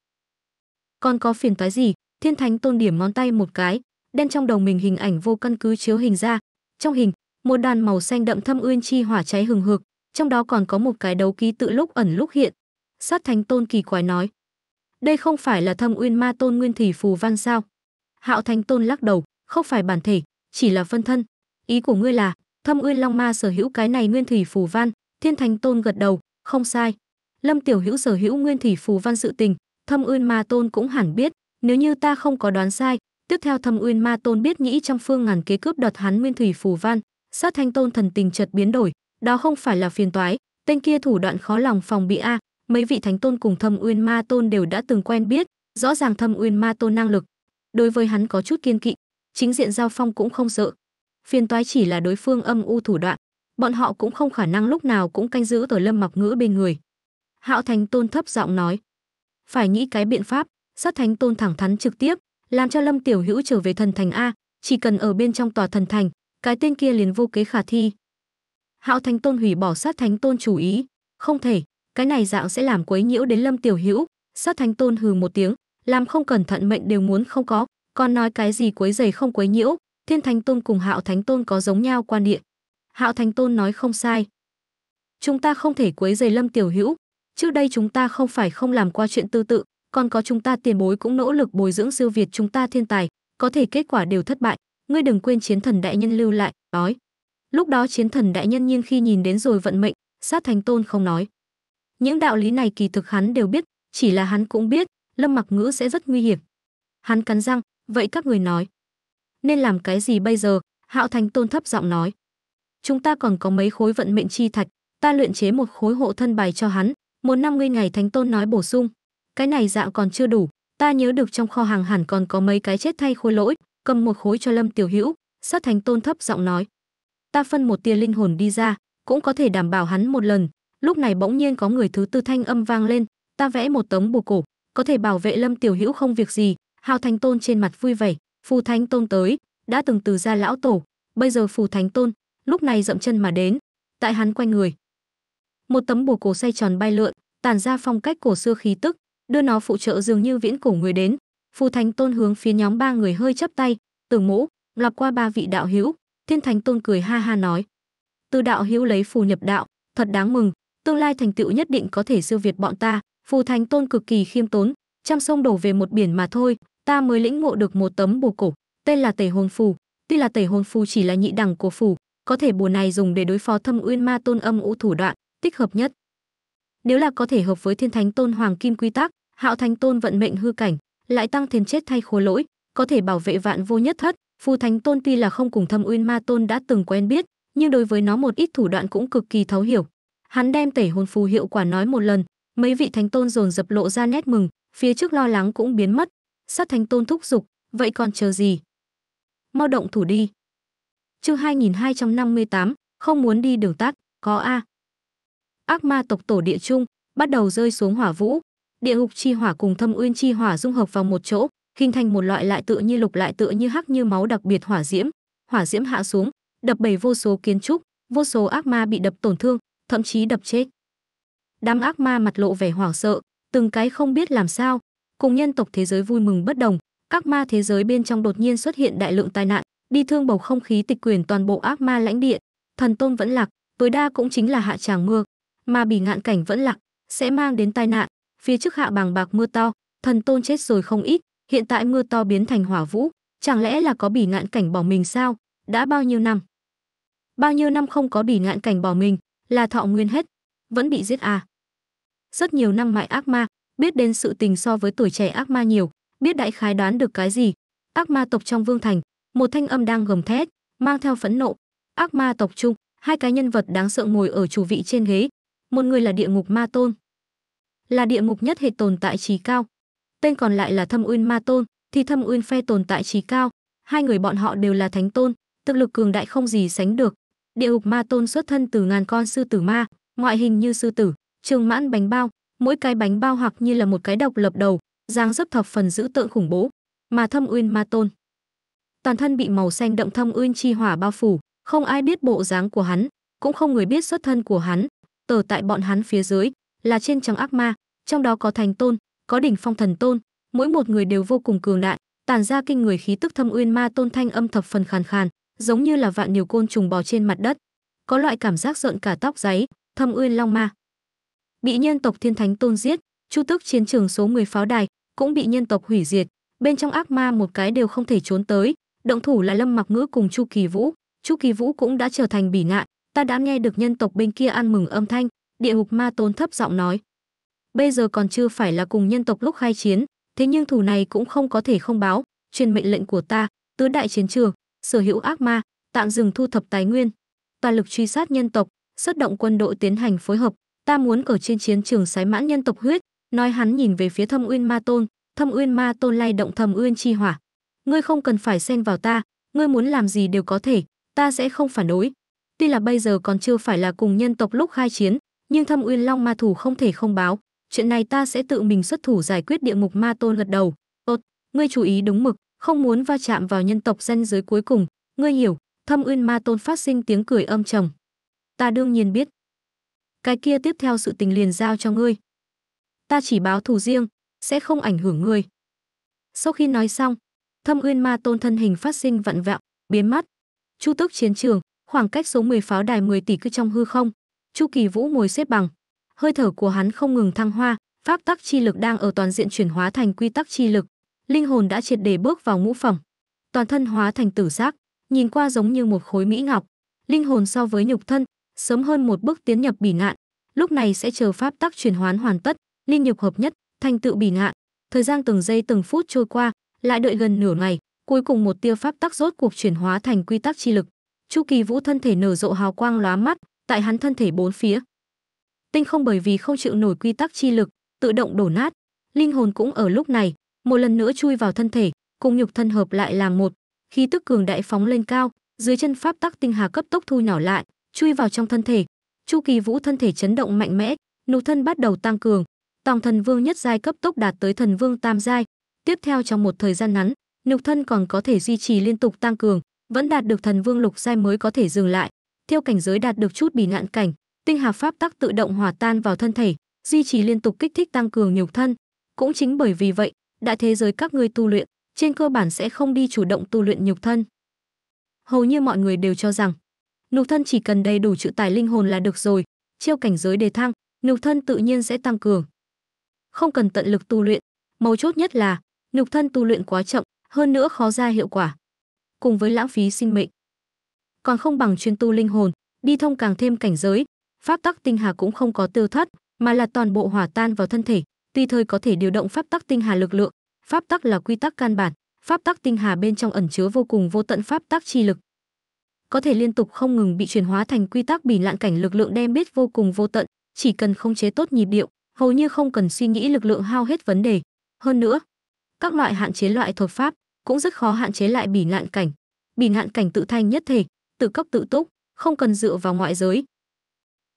Còn có phiền toái gì?" Thiên Thánh Tôn điểm ngón tay một cái, đen trong đầu mình hình ảnh vô căn cứ chiếu hình ra, trong hình, một đàn màu xanh đậm thâm uyên chi hỏa cháy hừng hực, trong đó còn có một cái đấu ký tự lúc ẩn lúc hiện. Sát Thánh Tôn kỳ quái nói: "Đây không phải là Thâm Uyên Ma Tôn Nguyên Thủy phù văn sao?" Hạo Thánh Tôn lắc đầu, "Không phải bản thể, chỉ là phân thân. Ý của ngươi là, Thâm Uyên Long Ma sở hữu cái này Nguyên Thủy phù văn?" Thiên Thánh Tôn gật đầu, "Không sai." Lâm Tiểu Hữu sở hữu Nguyên Thủy phù văn sự tình, Thâm Uyên Ma Tôn cũng hẳn biết, nếu như ta không có đoán sai, Tiếp theo Thâm Uyên Ma Tôn biết nghĩ trong phương ngàn kế cướp đoạt hắn Nguyên Thủy Phù Văn, sát Thanh Tôn thần tình chợt biến đổi, đó không phải là phiền toái, tên kia thủ đoạn khó lòng phòng bị a, mấy vị Thánh Tôn cùng Thâm Uyên Ma Tôn đều đã từng quen biết, rõ ràng Thâm Uyên Ma Tôn năng lực, đối với hắn có chút kiên kỵ, chính diện giao phong cũng không sợ. Phiền toái chỉ là đối phương âm u thủ đoạn, bọn họ cũng không khả năng lúc nào cũng canh giữ ở Lâm Mặc Ngữ bên người. Hạo Thánh Tôn thấp giọng nói, phải nghĩ cái biện pháp, sát Thánh Tôn thẳng thắn trực tiếp, làm cho Lâm Tiểu Hữu trở về thần thành a, chỉ cần ở bên trong tòa thần thành, cái tên kia liền vô kế khả thi. Hạo Thánh Tôn hủy bỏ sát Thánh Tôn chủ ý, không thể, cái này dạo sẽ làm quấy nhiễu đến Lâm Tiểu Hữu, sát Thánh Tôn hừ một tiếng, làm không cẩn thận mệnh đều muốn không có, còn nói cái gì quấy rầy không quấy nhiễu, Thiên Thánh Tôn cùng Hạo Thánh Tôn có giống nhau quan địa Hạo Thánh Tôn nói không sai. Chúng ta không thể quấy rầy Lâm Tiểu Hữu, trước đây chúng ta không phải không làm qua chuyện tư tự, còn có chúng ta tiền bối cũng nỗ lực bồi dưỡng siêu việt chúng ta thiên tài, có thể kết quả đều thất bại, ngươi đừng quên chiến thần đại nhân lưu lại, nói. Lúc đó chiến thần đại nhân nhưng khi nhìn đến rồi vận mệnh, sát thành tôn không nói. Những đạo lý này kỳ thực hắn đều biết, chỉ là hắn cũng biết, lâm mặc ngữ sẽ rất nguy hiểm. Hắn cắn răng, vậy các người nói. Nên làm cái gì bây giờ, hạo thánh tôn thấp giọng nói. Chúng ta còn có mấy khối vận mệnh chi thạch, ta luyện chế một khối hộ thân bài cho hắn, một năm ngươi ngày thánh tôn nói bổ sung, cái này dạo còn chưa đủ ta nhớ được trong kho hàng hẳn còn có mấy cái chết thay khối lỗi cầm một khối cho lâm tiểu hữu sát thánh tôn thấp giọng nói ta phân một tia linh hồn đi ra cũng có thể đảm bảo hắn một lần lúc này bỗng nhiên có người thứ tư thanh âm vang lên ta vẽ một tấm bùa cổ có thể bảo vệ lâm tiểu hữu không việc gì hào thánh tôn trên mặt vui vẻ phù thánh tôn tới đã từng từ ra lão tổ bây giờ phù thánh tôn lúc này dậm chân mà đến tại hắn quanh người một tấm bùa cổ xoay tròn bay lượn tản ra phong cách cổ xưa khí tức đưa nó phụ trợ dường như viễn cổ người đến phù thánh tôn hướng phía nhóm ba người hơi chấp tay tưởng mũ lặp qua ba vị đạo hữu thiên thánh tôn cười ha ha nói từ đạo hữu lấy phù nhập đạo thật đáng mừng tương lai thành tựu nhất định có thể siêu việt bọn ta phù thánh tôn cực kỳ khiêm tốn trăm sông đổ về một biển mà thôi ta mới lĩnh ngộ được một tấm bồ cổ tên là tẩy hồn phù tuy là tẩy hồn phù chỉ là nhị đẳng của phù có thể bùa này dùng để đối phó thâm uyên ma tôn âm u thủ đoạn tích hợp nhất nếu là có thể hợp với thiên thánh tôn hoàng kim quy tắc hạo thánh tôn vận mệnh hư cảnh lại tăng thêm chết thay khối lỗi có thể bảo vệ vạn vô nhất thất phù thánh tôn tuy là không cùng thâm uyên ma tôn đã từng quen biết nhưng đối với nó một ít thủ đoạn cũng cực kỳ thấu hiểu hắn đem tẩy hồn phù hiệu quả nói một lần mấy vị thánh tôn dồn dập lộ ra nét mừng phía trước lo lắng cũng biến mất sát thánh tôn thúc giục vậy còn chờ gì mau động thủ đi chương 2258, không muốn đi đường tắt có a ác ma tộc tổ địa chung bắt đầu rơi xuống hỏa vũ địa ngục chi hỏa cùng thâm uyên chi hỏa dung hợp vào một chỗ hình thành một loại lại tựa như lục lại tựa như hắc như máu đặc biệt hỏa diễm hỏa diễm hạ xuống đập bầy vô số kiến trúc vô số ác ma bị đập tổn thương thậm chí đập chết đám ác ma mặt lộ vẻ hoảng sợ từng cái không biết làm sao cùng nhân tộc thế giới vui mừng bất đồng các ma thế giới bên trong đột nhiên xuất hiện đại lượng tai nạn đi thương bầu không khí tịch quyền toàn bộ ác ma lãnh địa thần tôn vẫn lạc tối đa cũng chính là hạ tràng mưa mà bỉ ngạn cảnh vẫn lặng sẽ mang đến tai nạn phía trước hạ bằng bạc mưa to thần tôn chết rồi không ít hiện tại mưa to biến thành hỏa vũ chẳng lẽ là có bỉ ngạn cảnh bỏ mình sao đã bao nhiêu năm bao nhiêu năm không có bỉ ngạn cảnh bỏ mình là thọ nguyên hết vẫn bị giết à rất nhiều năm mại ác ma biết đến sự tình so với tuổi trẻ ác ma nhiều biết đại khái đoán được cái gì ác ma tộc trong vương thành một thanh âm đang gầm thét mang theo phẫn nộ ác ma tộc trung hai cái nhân vật đáng sợ ngồi ở chủ vị trên ghế một người là địa ngục ma tôn, là địa ngục nhất hệ tồn tại trí cao. Tên còn lại là Thâm Uyên Ma Tôn, thì Thâm Uyên phe tồn tại trí cao. Hai người bọn họ đều là thánh tôn, thực lực cường đại không gì sánh được. Địa ngục ma tôn xuất thân từ ngàn con sư tử ma, ngoại hình như sư tử, trường mãn bánh bao, mỗi cái bánh bao hoặc như là một cái độc lập đầu, dáng dấp thập phần dữ tượng khủng bố, mà Thâm Uyên Ma Tôn. Toàn thân bị màu xanh động Thâm Uyên chi hỏa bao phủ, không ai biết bộ dáng của hắn, cũng không người biết xuất thân của hắn, tờ tại bọn hắn phía dưới là trên trắng ác ma, trong đó có thành tôn, có đỉnh phong thần tôn, mỗi một người đều vô cùng cường đại, tàn ra kinh người khí tức thâm uyên ma tôn thanh âm thập phần khàn khàn, giống như là vạn điều côn trùng bò trên mặt đất, có loại cảm giác rợn cả tóc giấy thâm uyên long ma. Bị nhân tộc thiên thánh tôn giết, chu tức chiến trường số người pháo đài cũng bị nhân tộc hủy diệt, bên trong ác ma một cái đều không thể trốn tới, động thủ là Lâm Mặc Ngữ cùng Chu Kỳ Vũ, Chu Kỳ Vũ cũng đã trở thành bỉ ngạn, ta đã nghe được nhân tộc bên kia ăn mừng âm thanh địa hục ma tôn thấp giọng nói bây giờ còn chưa phải là cùng nhân tộc lúc khai chiến thế nhưng thủ này cũng không có thể không báo truyền mệnh lệnh của ta tứ đại chiến trường sở hữu ác ma tạm dừng thu thập tài nguyên toàn lực truy sát nhân tộc xuất động quân đội tiến hành phối hợp ta muốn ở trên chiến trường sái mãn nhân tộc huyết nói hắn nhìn về phía thâm uyên ma tôn thâm uyên ma tôn lay động thâm uyên chi hỏa ngươi không cần phải xen vào ta ngươi muốn làm gì đều có thể ta sẽ không phản đối Tuy là bây giờ còn chưa phải là cùng nhân tộc lúc khai chiến, nhưng Thâm Uyên Long ma thủ không thể không báo, chuyện này ta sẽ tự mình xuất thủ giải quyết địa ngục ma tôn gật đầu. Tốt, ngươi chú ý đúng mực, không muốn va chạm vào nhân tộc danh giới cuối cùng, ngươi hiểu, Thâm Uyên ma tôn phát sinh tiếng cười âm trầm. Ta đương nhiên biết. Cái kia tiếp theo sự tình liền giao cho ngươi. Ta chỉ báo thù riêng, sẽ không ảnh hưởng ngươi. Sau khi nói xong, Thâm Uyên Ma Tôn thân hình phát sinh vặn vẹo, biến mất. Chu Tức chiến trường, Khoảng cách số 10 pháo đài 10 tỷ cứ trong hư không. Chu Kỳ Vũ ngồi xếp bằng, hơi thở của hắn không ngừng thăng hoa, pháp tắc chi lực đang ở toàn diện chuyển hóa thành quy tắc chi lực, linh hồn đã triệt để bước vào ngũ phẩm, toàn thân hóa thành tử giác, nhìn qua giống như một khối mỹ ngọc. Linh hồn so với nhục thân, sớm hơn một bước tiến nhập bỉ ngạn, lúc này sẽ chờ pháp tắc chuyển hoán hoàn tất, linh nhục hợp nhất, thành tựu bỉ ngạn. Thời gian từng giây từng phút trôi qua, lại đợi gần nửa ngày, cuối cùng một tia pháp tắc rốt cuộc chuyển hóa thành quy tắc chi lực, Chu Kỳ Vũ thân thể nở rộ hào quang lóa mắt, tại hắn thân thể bốn phía. Tinh không bởi vì không chịu nổi quy tắc chi lực, tự động đổ nát, linh hồn cũng ở lúc này, một lần nữa chui vào thân thể, cùng nhục thân hợp lại làm một, khi tức cường đại phóng lên cao, dưới chân pháp tắc tinh hà cấp tốc thu nhỏ lại, chui vào trong thân thể. Chu Kỳ Vũ thân thể chấn động mạnh mẽ, nục thân bắt đầu tăng cường, tòng thần vương nhất giai cấp tốc đạt tới thần vương tam giai. Tiếp theo trong một thời gian ngắn, nhục thân còn có thể duy trì liên tục tăng cường, vẫn đạt được thần vương lục giai mới có thể dừng lại Thiêu cảnh giới đạt được chút bì nạn cảnh tinh hà pháp tắc tự động hòa tan vào thân thể duy trì liên tục kích thích tăng cường nhục thân cũng chính bởi vì vậy đại thế giới các ngươi tu luyện trên cơ bản sẽ không đi chủ động tu luyện nhục thân hầu như mọi người đều cho rằng nhục thân chỉ cần đầy đủ chữ tài linh hồn là được rồi chiêu cảnh giới đề thăng nhục thân tự nhiên sẽ tăng cường không cần tận lực tu luyện mấu chốt nhất là nhục thân tu luyện quá chậm hơn nữa khó ra hiệu quả cùng với lãng phí sinh mệnh. Còn không bằng chuyên tu linh hồn, đi thông càng thêm cảnh giới, pháp tắc tinh hà cũng không có tiêu thất, mà là toàn bộ hỏa tan vào thân thể, tùy thời có thể điều động pháp tắc tinh hà lực lượng. Pháp tắc là quy tắc căn bản, pháp tắc tinh hà bên trong ẩn chứa vô cùng vô tận pháp tắc chi lực. Có thể liên tục không ngừng bị chuyển hóa thành quy tắc bỉ lạn cảnh lực lượng đem biết vô cùng vô tận, chỉ cần khống chế tốt nhịp điệu, hầu như không cần suy nghĩ lực lượng hao hết vấn đề. Hơn nữa, các loại hạn chế loại thuật pháp, cũng rất khó hạn chế lại bỉ nạn cảnh. Bỉ nạn cảnh tự thanh nhất thể, tự cấp tự túc, không cần dựa vào ngoại giới.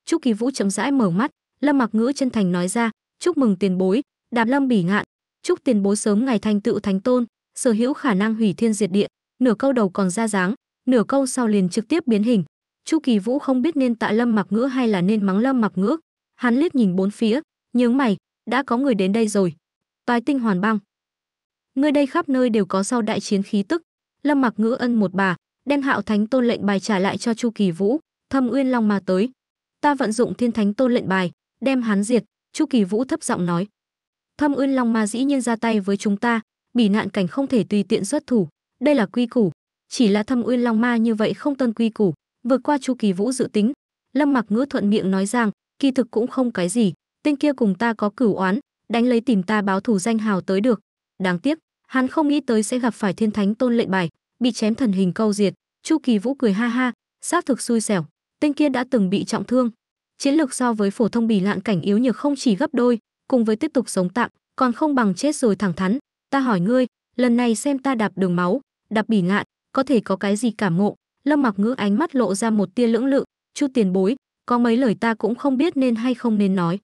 Chu Kỳ Vũ chậm rãi mở mắt, Lâm Mặc Ngữ chân thành nói ra, "Chúc mừng tiền bối, đạp Lâm bỉ ngạn, chúc tiền bối sớm ngày thành tựu thánh tôn, sở hữu khả năng hủy thiên diệt địa." Nửa câu đầu còn ra dáng, nửa câu sau liền trực tiếp biến hình. Chu Kỳ Vũ không biết nên tạ Lâm Mặc Ngữ hay là nên mắng Lâm Mặc Ngữ. Hắn liếc nhìn bốn phía, nhướng mày, đã có người đến đây rồi. Toái tinh hoàn băng, Ngươi đây khắp nơi đều có sau đại chiến khí tức. Lâm Mặc Ngữ ân một bà, đem Hạo Thánh Tôn lệnh bài trả lại cho Chu Kỳ Vũ, Thâm Uyên Long mà tới. Ta vận dụng Thiên Thánh Tôn lệnh bài, đem hắn diệt, Chu Kỳ Vũ thấp giọng nói. Thâm Uyên Long ma dĩ nhiên ra tay với chúng ta, bỉ nạn cảnh không thể tùy tiện xuất thủ, đây là quy củ, chỉ là Thâm Uyên Long ma như vậy không tuân quy củ, vượt qua Chu Kỳ Vũ dự tính. Lâm Mặc Ngữ thuận miệng nói rằng, kỳ thực cũng không cái gì, tên kia cùng ta có cửu oán, đánh lấy tìm ta báo thù danh hào tới được. Đáng tiếc, Hắn không nghĩ tới sẽ gặp phải thiên thánh tôn lệnh bài, bị chém thần hình câu diệt. Chu Kỳ Vũ cười ha ha, xác thực xui xẻo, tên kia đã từng bị trọng thương. Chiến lược so với phổ thông bỉ lạn cảnh yếu nhược không chỉ gấp đôi, cùng với tiếp tục sống tạm, còn không bằng chết rồi thẳng thắn. Ta hỏi ngươi, lần này xem ta đạp đường máu, đạp bỉ lạn, có thể có cái gì cảm ngộ? Lâm Mặc Ngữ ánh mắt lộ ra một tia lưỡng lự, "Chu Tiền Bối, có mấy lời ta cũng không biết nên hay không nên nói."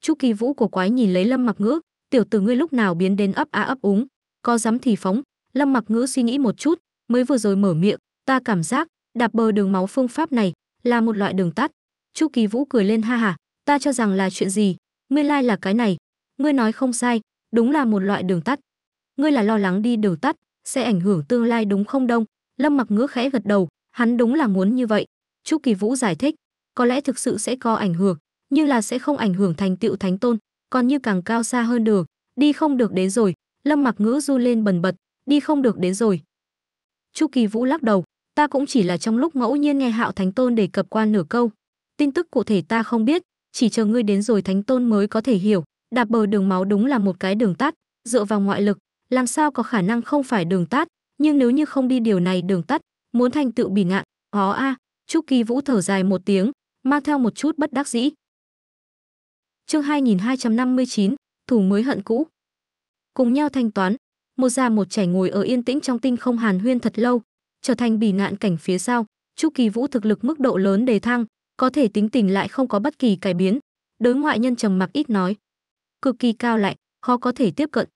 Chu Kỳ Vũ của quái nhìn lấy Lâm Mặc Ngữ, "Tiểu tử ngươi lúc nào biến đến ấp á ấp úng, có dám thì phóng lâm mặc ngữ suy nghĩ một chút mới vừa rồi mở miệng ta cảm giác đạp bờ đường máu phương pháp này là một loại đường tắt chu kỳ vũ cười lên ha hả ta cho rằng là chuyện gì nguyên lai like là cái này ngươi nói không sai đúng là một loại đường tắt ngươi là lo lắng đi đường tắt sẽ ảnh hưởng tương lai đúng không đông lâm mặc ngữ khẽ gật đầu hắn đúng là muốn như vậy chu kỳ vũ giải thích có lẽ thực sự sẽ có ảnh hưởng nhưng là sẽ không ảnh hưởng thành tựu thánh tôn còn như càng cao xa hơn đường đi không được đến rồi Lâm Mặc Ngữ du lên bần bật, đi không được đến rồi. Chu Kỳ Vũ lắc đầu, ta cũng chỉ là trong lúc ngẫu nhiên nghe Hạo Thánh Tôn đề cập qua nửa câu, tin tức cụ thể ta không biết, chỉ chờ ngươi đến rồi Thánh Tôn mới có thể hiểu, đạp bờ đường máu đúng là một cái đường tắt, dựa vào ngoại lực, làm sao có khả năng không phải đường tắt, nhưng nếu như không đi điều này đường tắt, muốn thành tựu bỉ ngạn, hó a, chu Kỳ Vũ thở dài một tiếng, mang theo một chút bất đắc dĩ. Chương 2259, thủ mới hận cũ cùng nhau thanh toán một già một trẻ ngồi ở yên tĩnh trong tinh không hàn huyên thật lâu trở thành bỉ nạn cảnh phía sau chu kỳ vũ thực lực mức độ lớn đề thăng có thể tính tình lại không có bất kỳ cải biến đối ngoại nhân trầm mặc ít nói cực kỳ cao lại khó có thể tiếp cận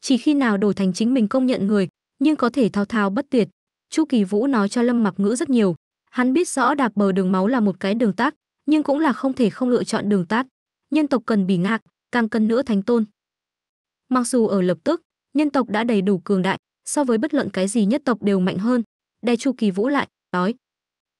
chỉ khi nào đổi thành chính mình công nhận người nhưng có thể thao thao bất tuyệt chu kỳ vũ nói cho lâm mặc ngữ rất nhiều hắn biết rõ đạp bờ đường máu là một cái đường tát nhưng cũng là không thể không lựa chọn đường tát nhân tộc cần bỉ ngạc càng cần nữa thánh tôn Mặc dù ở lập tức, nhân tộc đã đầy đủ cường đại, so với bất luận cái gì nhất tộc đều mạnh hơn. Đe Chu Kỳ Vũ lại nói: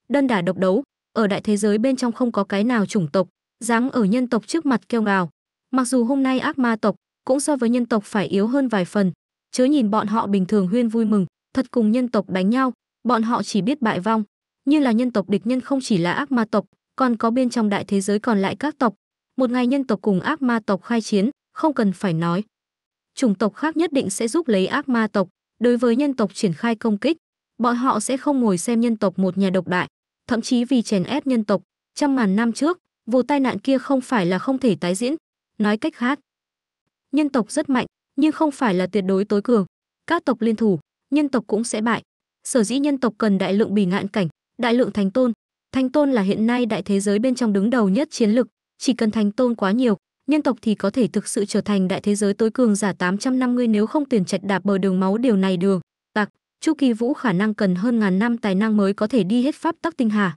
"Đơn đả độc đấu, ở đại thế giới bên trong không có cái nào chủng tộc dám ở nhân tộc trước mặt kêu ngào. Mặc dù hôm nay ác ma tộc cũng so với nhân tộc phải yếu hơn vài phần, chớ nhìn bọn họ bình thường huyên vui mừng, thật cùng nhân tộc đánh nhau, bọn họ chỉ biết bại vong. Như là nhân tộc địch nhân không chỉ là ác ma tộc, còn có bên trong đại thế giới còn lại các tộc. Một ngày nhân tộc cùng ác ma tộc khai chiến, không cần phải nói, chủng tộc khác nhất định sẽ giúp lấy ác ma tộc đối với nhân tộc triển khai công kích bọn họ sẽ không ngồi xem nhân tộc một nhà độc đại thậm chí vì chèn ép nhân tộc trăm ngàn năm trước vụ tai nạn kia không phải là không thể tái diễn nói cách khác nhân tộc rất mạnh nhưng không phải là tuyệt đối tối cường các tộc liên thủ nhân tộc cũng sẽ bại sở dĩ nhân tộc cần đại lượng bỉ ngạn cảnh đại lượng thánh tôn thánh tôn là hiện nay đại thế giới bên trong đứng đầu nhất chiến lực chỉ cần thánh tôn quá nhiều nhân tộc thì có thể thực sự trở thành đại thế giới tối cường giả 850 nếu không tiền trạch đạp bờ đường máu điều này được. Tạc, Chu Kỳ Vũ khả năng cần hơn ngàn năm tài năng mới có thể đi hết pháp tắc tinh hà.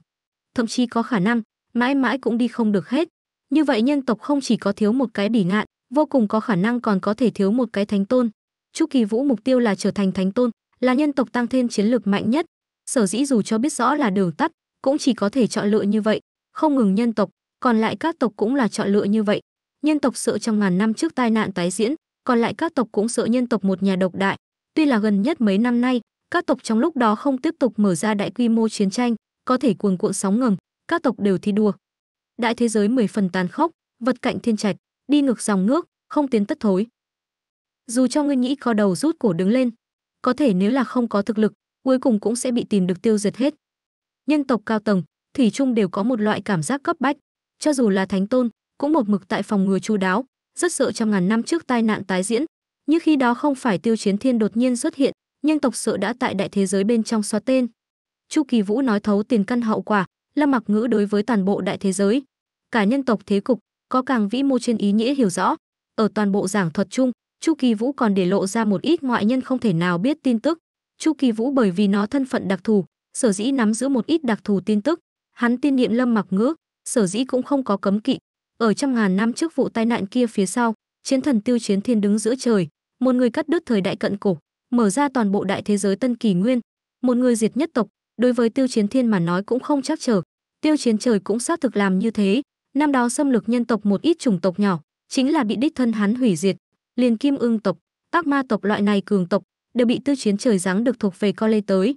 Thậm chí có khả năng, mãi mãi cũng đi không được hết. Như vậy nhân tộc không chỉ có thiếu một cái bỉ ngạn, vô cùng có khả năng còn có thể thiếu một cái thánh tôn. Chu Kỳ Vũ mục tiêu là trở thành thánh tôn, là nhân tộc tăng thêm chiến lược mạnh nhất. Sở dĩ dù cho biết rõ là đường tắt, cũng chỉ có thể chọn lựa như vậy, không ngừng nhân tộc, còn lại các tộc cũng là chọn lựa như vậy nhân tộc sợ trong ngàn năm trước tai nạn tái diễn, còn lại các tộc cũng sợ nhân tộc một nhà độc đại. Tuy là gần nhất mấy năm nay, các tộc trong lúc đó không tiếp tục mở ra đại quy mô chiến tranh, có thể cuồng cuộn sóng ngầm, các tộc đều thi đua. Đại thế giới mười phần tàn khốc, vật cạnh thiên trạch, đi ngược dòng nước, không tiến tất thối. Dù cho ngươi nghĩ có đầu rút cổ đứng lên, có thể nếu là không có thực lực, cuối cùng cũng sẽ bị tìm được tiêu diệt hết. Nhân tộc cao tầng, thủy chung đều có một loại cảm giác cấp bách, cho dù là thánh tôn, cũng một mực tại phòng ngừa chu đáo, rất sợ trăm ngàn năm trước tai nạn tái diễn. như khi đó không phải Tiêu Chiến Thiên đột nhiên xuất hiện, nhưng tộc sợ đã tại đại thế giới bên trong xóa tên. Chu Kỳ Vũ nói thấu tiền căn hậu quả, Lâm Mặc Ngữ đối với toàn bộ đại thế giới, cả nhân tộc thế cục, có càng vĩ mô trên ý nghĩa hiểu rõ. Ở toàn bộ giảng thuật chung, Chu Kỳ Vũ còn để lộ ra một ít ngoại nhân không thể nào biết tin tức. Chu Kỳ Vũ bởi vì nó thân phận đặc thù, sở dĩ nắm giữ một ít đặc thù tin tức, hắn tin niệm Lâm Mặc Ngữ, sở dĩ cũng không có cấm kỵ, ở trăm ngàn năm trước vụ tai nạn kia phía sau, chiến thần tiêu chiến thiên đứng giữa trời, một người cắt đứt thời đại cận cổ, mở ra toàn bộ đại thế giới tân kỳ nguyên, một người diệt nhất tộc, đối với tiêu chiến thiên mà nói cũng không chắc trở. Tiêu chiến trời cũng xác thực làm như thế, năm đó xâm lược nhân tộc một ít chủng tộc nhỏ, chính là bị đích thân hắn hủy diệt, liền kim ưng tộc, tác ma tộc loại này cường tộc đều bị tiêu chiến trời giáng được thuộc về co lê tới.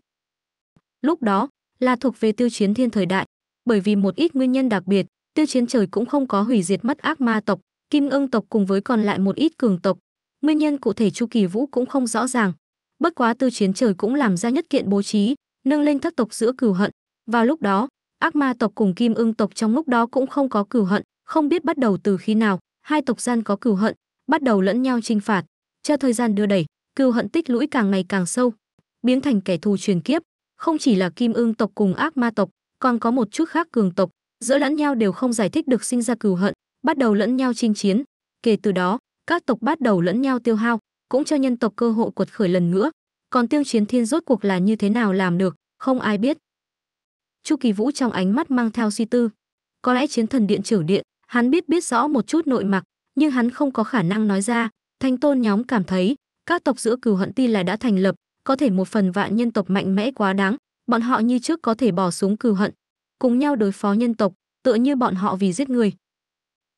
Lúc đó là thuộc về tiêu chiến thiên thời đại, bởi vì một ít nguyên nhân đặc biệt, tiêu chiến trời cũng không có hủy diệt mất ác ma tộc, kim ưng tộc cùng với còn lại một ít cường tộc. Nguyên nhân cụ thể Chu Kỳ Vũ cũng không rõ ràng. Bất quá tư chiến trời cũng làm ra nhất kiện bố trí, nâng lên thất tộc giữa cửu hận. Vào lúc đó, ác ma tộc cùng kim ưng tộc trong lúc đó cũng không có cửu hận, không biết bắt đầu từ khi nào, hai tộc gian có cửu hận, bắt đầu lẫn nhau chinh phạt. Cho thời gian đưa đẩy, cừu hận tích lũy càng ngày càng sâu, biến thành kẻ thù truyền kiếp. Không chỉ là kim ưng tộc cùng ác ma tộc, còn có một chút khác cường tộc, giữa lẫn nhau đều không giải thích được sinh ra cừu hận, bắt đầu lẫn nhau chinh chiến. Kể từ đó, các tộc bắt đầu lẫn nhau tiêu hao, cũng cho nhân tộc cơ hội quật khởi lần nữa. Còn tiêu chiến thiên rốt cuộc là như thế nào làm được, không ai biết. Chu Kỳ Vũ trong ánh mắt mang theo suy tư. Có lẽ chiến thần điện trưởng điện, hắn biết biết rõ một chút nội mặc, nhưng hắn không có khả năng nói ra. Thanh tôn nhóm cảm thấy, các tộc giữa cừu hận ti là đã thành lập, có thể một phần vạn nhân tộc mạnh mẽ quá đáng, bọn họ như trước có thể bỏ xuống cừu hận, cùng nhau đối phó nhân tộc, tựa như bọn họ vì giết người.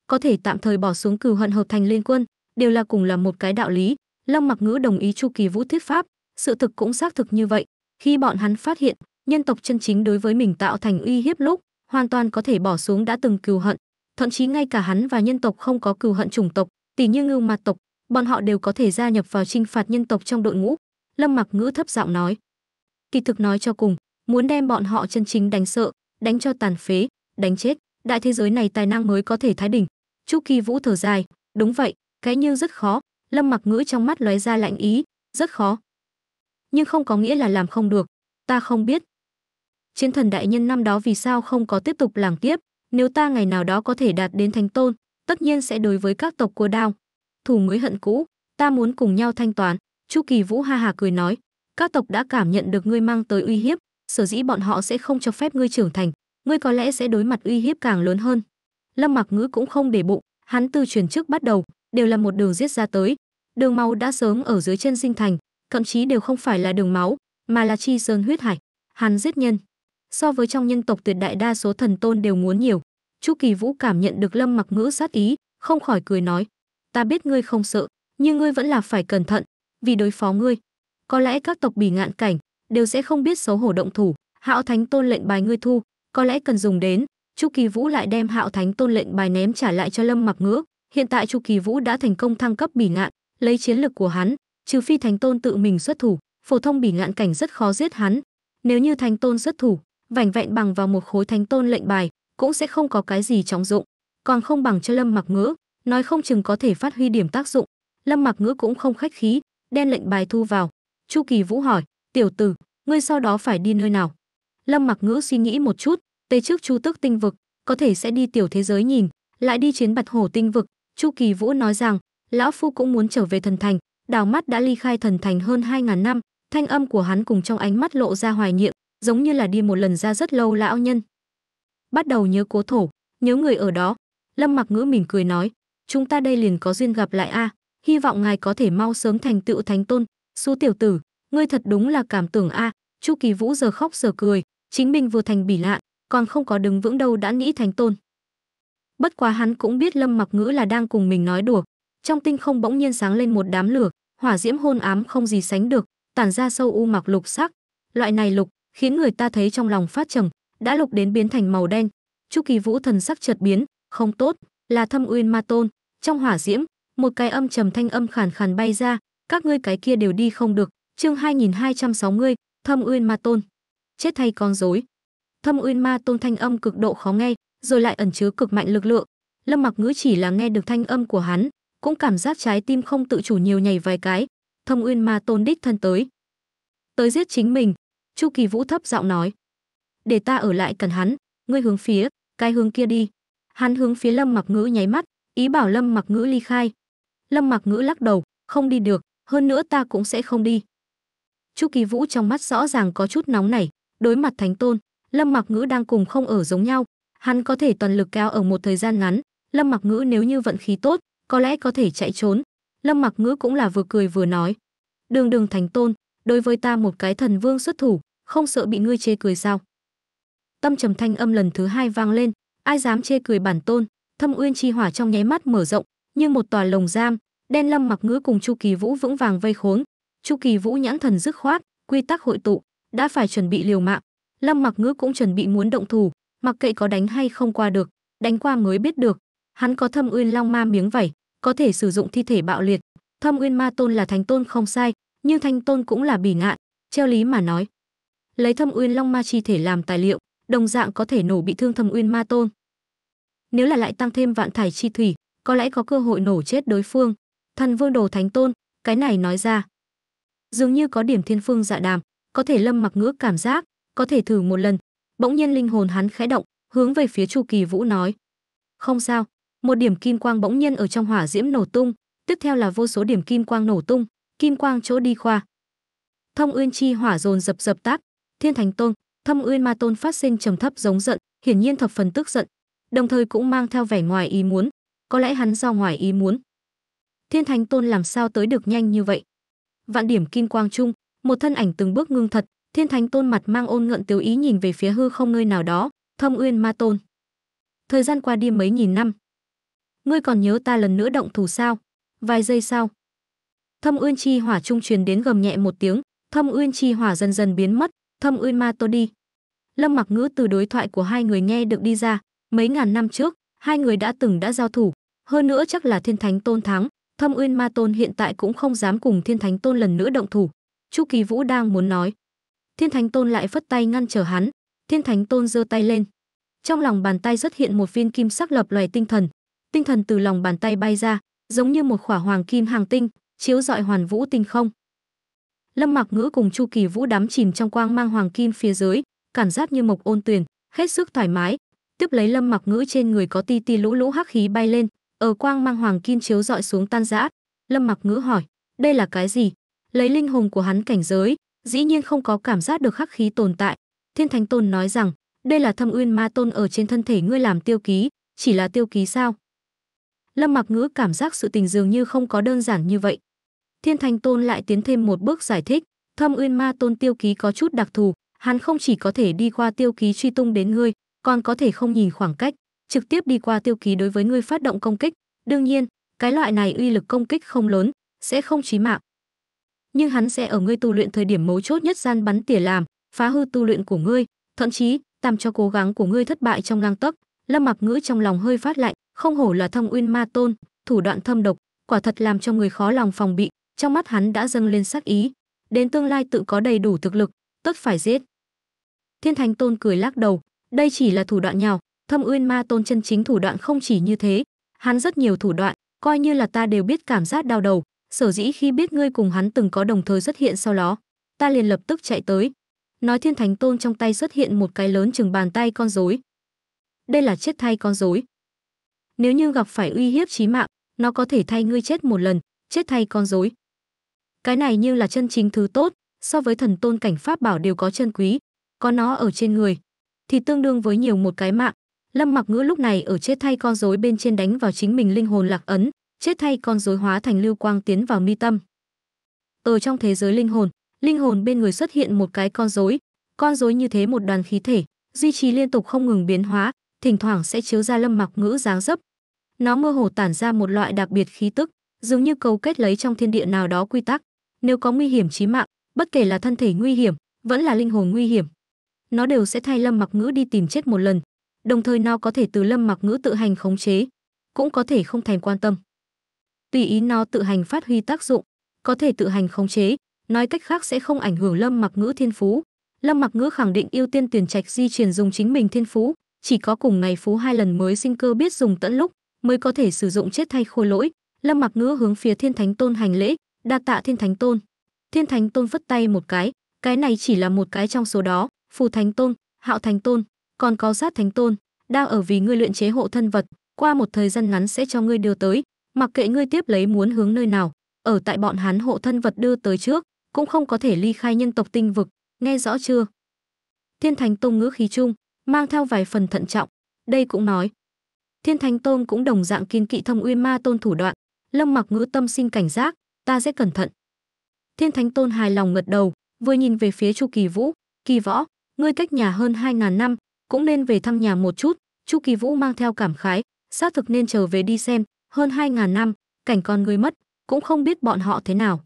Có thể tạm thời bỏ xuống cừu hận hợp thành liên quân, đều là cùng là một cái đạo lý, Long Mặc Ngữ đồng ý Chu Kỳ Vũ thuyết pháp, sự thực cũng xác thực như vậy, khi bọn hắn phát hiện nhân tộc chân chính đối với mình tạo thành uy hiếp lúc, hoàn toàn có thể bỏ xuống đã từng cừu hận, thậm chí ngay cả hắn và nhân tộc không có cừu hận chủng tộc, tỷ như ngưu ma tộc, bọn họ đều có thể gia nhập vào trinh phạt nhân tộc trong đội ngũ. Lâm Mặc Ngữ thấp giọng nói. Kỳ thực nói cho cùng, muốn đem bọn họ chân chính đánh sợ, đánh cho tàn phế, đánh chết, đại thế giới này tài năng mới có thể thái đỉnh. Chu Kỳ Vũ thở dài, đúng vậy, cái như rất khó, Lâm Mặc Ngữ trong mắt lóe ra lạnh ý, rất khó. Nhưng không có nghĩa là làm không được, ta không biết. Chiến thần đại nhân năm đó vì sao không có tiếp tục làm tiếp, nếu ta ngày nào đó có thể đạt đến thánh tôn, tất nhiên sẽ đối với các tộc của đao. Thủ mới hận cũ, ta muốn cùng nhau thanh toán, Chu Kỳ Vũ ha hà cười nói, các tộc đã cảm nhận được ngươi mang tới uy hiếp, sở dĩ bọn họ sẽ không cho phép ngươi trưởng thành ngươi có lẽ sẽ đối mặt uy hiếp càng lớn hơn lâm mặc ngữ cũng không để bụng hắn từ truyền trước bắt đầu đều là một đường giết ra tới đường máu đã sớm ở dưới chân sinh thành thậm chí đều không phải là đường máu mà là chi sơn huyết hải hắn giết nhân so với trong nhân tộc tuyệt đại đa số thần tôn đều muốn nhiều chu kỳ vũ cảm nhận được lâm mặc ngữ sát ý không khỏi cười nói ta biết ngươi không sợ nhưng ngươi vẫn là phải cẩn thận vì đối phó ngươi có lẽ các tộc bỉ ngạn cảnh đều sẽ không biết xấu hổ động thủ hạo thánh tôn lệnh bài ngươi thu có lẽ cần dùng đến chu kỳ vũ lại đem hạo thánh tôn lệnh bài ném trả lại cho lâm mặc ngữ hiện tại chu kỳ vũ đã thành công thăng cấp bỉ ngạn lấy chiến lực của hắn trừ phi thánh tôn tự mình xuất thủ phổ thông bỉ ngạn cảnh rất khó giết hắn nếu như thánh tôn xuất thủ vảnh vẹn bằng vào một khối thánh tôn lệnh bài cũng sẽ không có cái gì trọng dụng còn không bằng cho lâm mặc ngữ nói không chừng có thể phát huy điểm tác dụng lâm mặc ngữ cũng không khách khí đen lệnh bài thu vào chu kỳ vũ hỏi tiểu tử ngươi sau đó phải đi nơi nào lâm mặc ngữ suy nghĩ một chút tới trước chu tức tinh vực có thể sẽ đi tiểu thế giới nhìn lại đi chiến bạch hổ tinh vực chu kỳ vũ nói rằng lão phu cũng muốn trở về thần thành đào mắt đã ly khai thần thành hơn hai ngàn năm thanh âm của hắn cùng trong ánh mắt lộ ra hoài niệm, giống như là đi một lần ra rất lâu lão nhân bắt đầu nhớ cố thổ nhớ người ở đó lâm mặc ngữ mỉm cười nói chúng ta đây liền có duyên gặp lại a hy vọng ngài có thể mau sớm thành tựu thánh tôn su tiểu tử ngươi thật đúng là cảm tưởng a à, chu kỳ vũ giờ khóc giờ cười chính mình vừa thành bỉ lạn còn không có đứng vững đâu đã nghĩ thành tôn bất quá hắn cũng biết lâm mặc ngữ là đang cùng mình nói đùa trong tinh không bỗng nhiên sáng lên một đám lửa hỏa diễm hôn ám không gì sánh được tản ra sâu u mặc lục sắc loại này lục khiến người ta thấy trong lòng phát trầm đã lục đến biến thành màu đen chu kỳ vũ thần sắc chợt biến không tốt là thâm uyên ma tôn trong hỏa diễm một cái âm trầm thanh âm khàn khàn bay ra các ngươi cái kia đều đi không được Chương 2260, Thâm Uyên Ma Tôn. Chết thay con rối. Thâm Uyên Ma Tôn thanh âm cực độ khó nghe, rồi lại ẩn chứa cực mạnh lực lượng. Lâm Mặc Ngữ chỉ là nghe được thanh âm của hắn, cũng cảm giác trái tim không tự chủ nhiều nhảy vài cái. Thâm Uyên Ma Tôn đích thân tới. Tới giết chính mình, Chu Kỳ Vũ thấp giọng nói. Để ta ở lại cần hắn, ngươi hướng phía, cái hướng kia đi. Hắn hướng phía Lâm Mặc Ngữ nháy mắt, ý bảo Lâm Mặc Ngữ ly khai. Lâm Mặc Ngữ lắc đầu, không đi được, hơn nữa ta cũng sẽ không đi chu kỳ vũ trong mắt rõ ràng có chút nóng nảy đối mặt thánh tôn lâm mặc ngữ đang cùng không ở giống nhau hắn có thể toàn lực cao ở một thời gian ngắn lâm mặc ngữ nếu như vận khí tốt có lẽ có thể chạy trốn lâm mặc ngữ cũng là vừa cười vừa nói đường đường thánh tôn đối với ta một cái thần vương xuất thủ không sợ bị ngươi chê cười sao tâm trầm thanh âm lần thứ hai vang lên ai dám chê cười bản tôn thâm uyên chi hỏa trong nháy mắt mở rộng như một tòa lồng giam đen lâm mặc ngữ cùng chu kỳ vũ vững vàng vây khốn chu kỳ vũ nhãn thần dứt khoát quy tắc hội tụ đã phải chuẩn bị liều mạng lâm mặc ngữ cũng chuẩn bị muốn động thủ mặc kệ có đánh hay không qua được đánh qua mới biết được hắn có thâm uyên long ma miếng vảy có thể sử dụng thi thể bạo liệt thâm uyên ma tôn là thánh tôn không sai nhưng thanh tôn cũng là bỉ ngạn theo lý mà nói lấy thâm uyên long ma chi thể làm tài liệu đồng dạng có thể nổ bị thương thâm uyên ma tôn nếu là lại tăng thêm vạn thải chi thủy có lẽ có cơ hội nổ chết đối phương thần vương đồ thánh tôn cái này nói ra dường như có điểm thiên phương dạ đàm, có thể Lâm Mặc Ngữ cảm giác, có thể thử một lần. Bỗng nhiên linh hồn hắn khẽ động, hướng về phía Chu Kỳ Vũ nói: "Không sao." Một điểm kim quang bỗng nhiên ở trong hỏa diễm nổ tung, tiếp theo là vô số điểm kim quang nổ tung, kim quang chỗ đi khoa. Thông Uyên chi hỏa dồn dập dập tắt, Thiên Thánh Tôn, Thâm Uyên Ma Tôn phát sinh trầm thấp giống giận, hiển nhiên thập phần tức giận, đồng thời cũng mang theo vẻ ngoài ý muốn, có lẽ hắn do ngoài ý muốn. Thiên Thánh Tôn làm sao tới được nhanh như vậy? vạn điểm kim quang chung một thân ảnh từng bước ngưng thật thiên thánh tôn mặt mang ôn ngận tiếu ý nhìn về phía hư không nơi nào đó thâm uyên ma tôn thời gian qua đi mấy nghìn năm ngươi còn nhớ ta lần nữa động thủ sao vài giây sau thâm uyên chi hỏa trung truyền đến gầm nhẹ một tiếng thâm uyên chi hỏa dần dần biến mất thâm uyên ma tôn đi lâm mặc ngữ từ đối thoại của hai người nghe được đi ra mấy ngàn năm trước hai người đã từng đã giao thủ hơn nữa chắc là thiên thánh tôn thắng Thâm Uyên Ma Tôn hiện tại cũng không dám cùng Thiên Thánh Tôn lần nữa động thủ. Chu Kỳ Vũ đang muốn nói, Thiên Thánh Tôn lại phất tay ngăn trở hắn, Thiên Thánh Tôn giơ tay lên. Trong lòng bàn tay xuất hiện một viên kim sắc lập loài tinh thần, tinh thần từ lòng bàn tay bay ra, giống như một khỏa hoàng kim hàng tinh, chiếu rọi hoàn vũ tinh không. Lâm Mặc Ngữ cùng Chu Kỳ Vũ đắm chìm trong quang mang hoàng kim phía dưới, cảm giác như mộc ôn tuyền, hết sức thoải mái. Tiếp lấy Lâm Mặc Ngữ trên người có ti ti lũ lũ hắc khí bay lên, ở ờ, quang mang hoàng kim chiếu dọi xuống tan rã lâm mặc ngữ hỏi đây là cái gì lấy linh hồn của hắn cảnh giới dĩ nhiên không có cảm giác được khắc khí tồn tại thiên thánh tôn nói rằng đây là thâm uyên ma tôn ở trên thân thể ngươi làm tiêu ký chỉ là tiêu ký sao lâm mặc ngữ cảm giác sự tình dường như không có đơn giản như vậy thiên thánh tôn lại tiến thêm một bước giải thích thâm uyên ma tôn tiêu ký có chút đặc thù hắn không chỉ có thể đi qua tiêu ký truy tung đến ngươi còn có thể không nhìn khoảng cách trực tiếp đi qua tiêu ký đối với ngươi phát động công kích đương nhiên cái loại này uy lực công kích không lớn sẽ không chí mạng nhưng hắn sẽ ở ngươi tu luyện thời điểm mấu chốt nhất gian bắn tỉa làm phá hư tu luyện của ngươi thậm chí làm cho cố gắng của ngươi thất bại trong gang tấc lâm mặc ngữ trong lòng hơi phát lạnh không hổ là thông uyên ma tôn thủ đoạn thâm độc quả thật làm cho người khó lòng phòng bị trong mắt hắn đã dâng lên sắc ý đến tương lai tự có đầy đủ thực lực tất phải giết thiên thánh tôn cười lắc đầu đây chỉ là thủ đoạn nhào Thâm Uyên Ma Tôn chân chính thủ đoạn không chỉ như thế, hắn rất nhiều thủ đoạn, coi như là ta đều biết cảm giác đau đầu, sở dĩ khi biết ngươi cùng hắn từng có đồng thời xuất hiện sau đó, ta liền lập tức chạy tới. Nói Thiên Thánh Tôn trong tay xuất hiện một cái lớn chừng bàn tay con rối. Đây là chết thay con rối. Nếu như gặp phải uy hiếp chí mạng, nó có thể thay ngươi chết một lần, chết thay con rối. Cái này như là chân chính thứ tốt, so với thần tôn cảnh pháp bảo đều có chân quý, có nó ở trên người thì tương đương với nhiều một cái mạng, Lâm Mặc Ngữ lúc này ở chết thay con rối bên trên đánh vào chính mình linh hồn lạc ấn, chết thay con rối hóa thành lưu quang tiến vào mi tâm. Ở trong thế giới linh hồn, linh hồn bên người xuất hiện một cái con rối, con rối như thế một đoàn khí thể, duy trì liên tục không ngừng biến hóa, thỉnh thoảng sẽ chiếu ra Lâm Mặc Ngữ dáng dấp. Nó mơ hồ tản ra một loại đặc biệt khí tức, dường như cấu kết lấy trong thiên địa nào đó quy tắc, nếu có nguy hiểm chí mạng, bất kể là thân thể nguy hiểm, vẫn là linh hồn nguy hiểm, nó đều sẽ thay Lâm Mặc Ngữ đi tìm chết một lần, đồng thời nó có thể từ lâm mặc ngữ tự hành khống chế, cũng có thể không thèm quan tâm. Tùy ý nó tự hành phát huy tác dụng, có thể tự hành khống chế, nói cách khác sẽ không ảnh hưởng lâm mặc ngữ thiên phú. Lâm mặc ngữ khẳng định ưu tiên tuyển trạch di truyền dùng chính mình thiên phú, chỉ có cùng ngày phú hai lần mới sinh cơ biết dùng tận lúc, mới có thể sử dụng chết thay khôi lỗi. Lâm mặc ngữ hướng phía thiên thánh tôn hành lễ, đa tạ thiên thánh tôn. Thiên thánh tôn vất tay một cái, cái này chỉ là một cái trong số đó, phù thánh tôn, hạo thánh tôn, còn có sát thánh tôn đang ở vì ngươi luyện chế hộ thân vật qua một thời gian ngắn sẽ cho ngươi đưa tới mặc kệ ngươi tiếp lấy muốn hướng nơi nào ở tại bọn hắn hộ thân vật đưa tới trước cũng không có thể ly khai nhân tộc tinh vực nghe rõ chưa thiên thánh tôn ngữ khí chung mang theo vài phần thận trọng đây cũng nói thiên thánh tôn cũng đồng dạng kiên kỵ thông uy ma tôn thủ đoạn lâm mặc ngữ tâm sinh cảnh giác ta sẽ cẩn thận thiên thánh tôn hài lòng ngật đầu vừa nhìn về phía chu kỳ vũ kỳ võ ngươi cách nhà hơn hai ngàn năm cũng nên về thăm nhà một chút chu kỳ vũ mang theo cảm khái xác thực nên trở về đi xem hơn hai ngàn năm cảnh con người mất cũng không biết bọn họ thế nào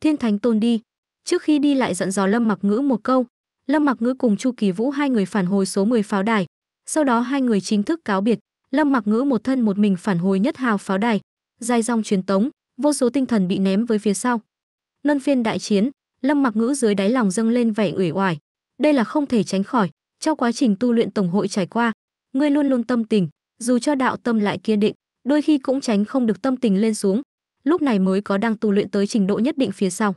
thiên thánh tôn đi trước khi đi lại dặn dò lâm mặc ngữ một câu lâm mặc ngữ cùng chu kỳ vũ hai người phản hồi số 10 pháo đài sau đó hai người chính thức cáo biệt lâm mặc ngữ một thân một mình phản hồi nhất hào pháo đài dài dòng truyền tống vô số tinh thần bị ném với phía sau nân phiên đại chiến lâm mặc ngữ dưới đáy lòng dâng lên vẻ ủy oải đây là không thể tránh khỏi trong quá trình tu luyện tổng hội trải qua, ngươi luôn luôn tâm tình, dù cho đạo tâm lại kiên định, đôi khi cũng tránh không được tâm tình lên xuống, lúc này mới có đang tu luyện tới trình độ nhất định phía sau.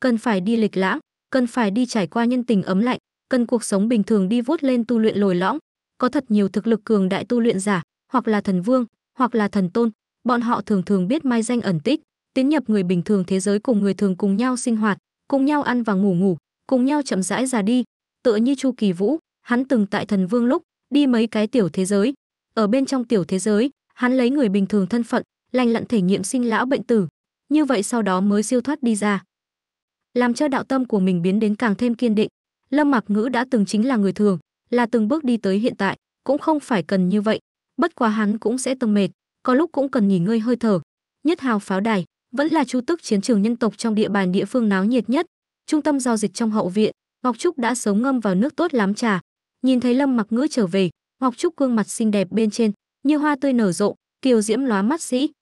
Cần phải đi lịch lãng, cần phải đi trải qua nhân tình ấm lạnh, cần cuộc sống bình thường đi vuốt lên tu luyện lồi lõng, có thật nhiều thực lực cường đại tu luyện giả, hoặc là thần vương, hoặc là thần tôn, bọn họ thường thường biết mai danh ẩn tích, tiến nhập người bình thường thế giới cùng người thường cùng nhau sinh hoạt, cùng nhau ăn và ngủ ngủ, cùng nhau chậm rãi già đi, tựa như Chu Kỳ Vũ, hắn từng tại thần vương lúc, đi mấy cái tiểu thế giới. Ở bên trong tiểu thế giới, hắn lấy người bình thường thân phận, lành lặn thể nghiệm sinh lão bệnh tử, như vậy sau đó mới siêu thoát đi ra. Làm cho đạo tâm của mình biến đến càng thêm kiên định, Lâm mặc Ngữ đã từng chính là người thường, là từng bước đi tới hiện tại, cũng không phải cần như vậy, bất quá hắn cũng sẽ tâm mệt, có lúc cũng cần nghỉ ngơi hơi thở. Nhất hào pháo đài, vẫn là chu tức chiến trường nhân tộc trong địa bàn địa phương náo nhiệt nhất, trung tâm giao dịch trong hậu viện, Ngọc Trúc đã sống ngâm vào nước tốt lắm trà. Nhìn thấy Lâm Mặc Ngữ trở về, Ngọc Trúc gương mặt xinh đẹp bên trên, như hoa tươi nở rộ, kiều diễm lóa mắt sĩ,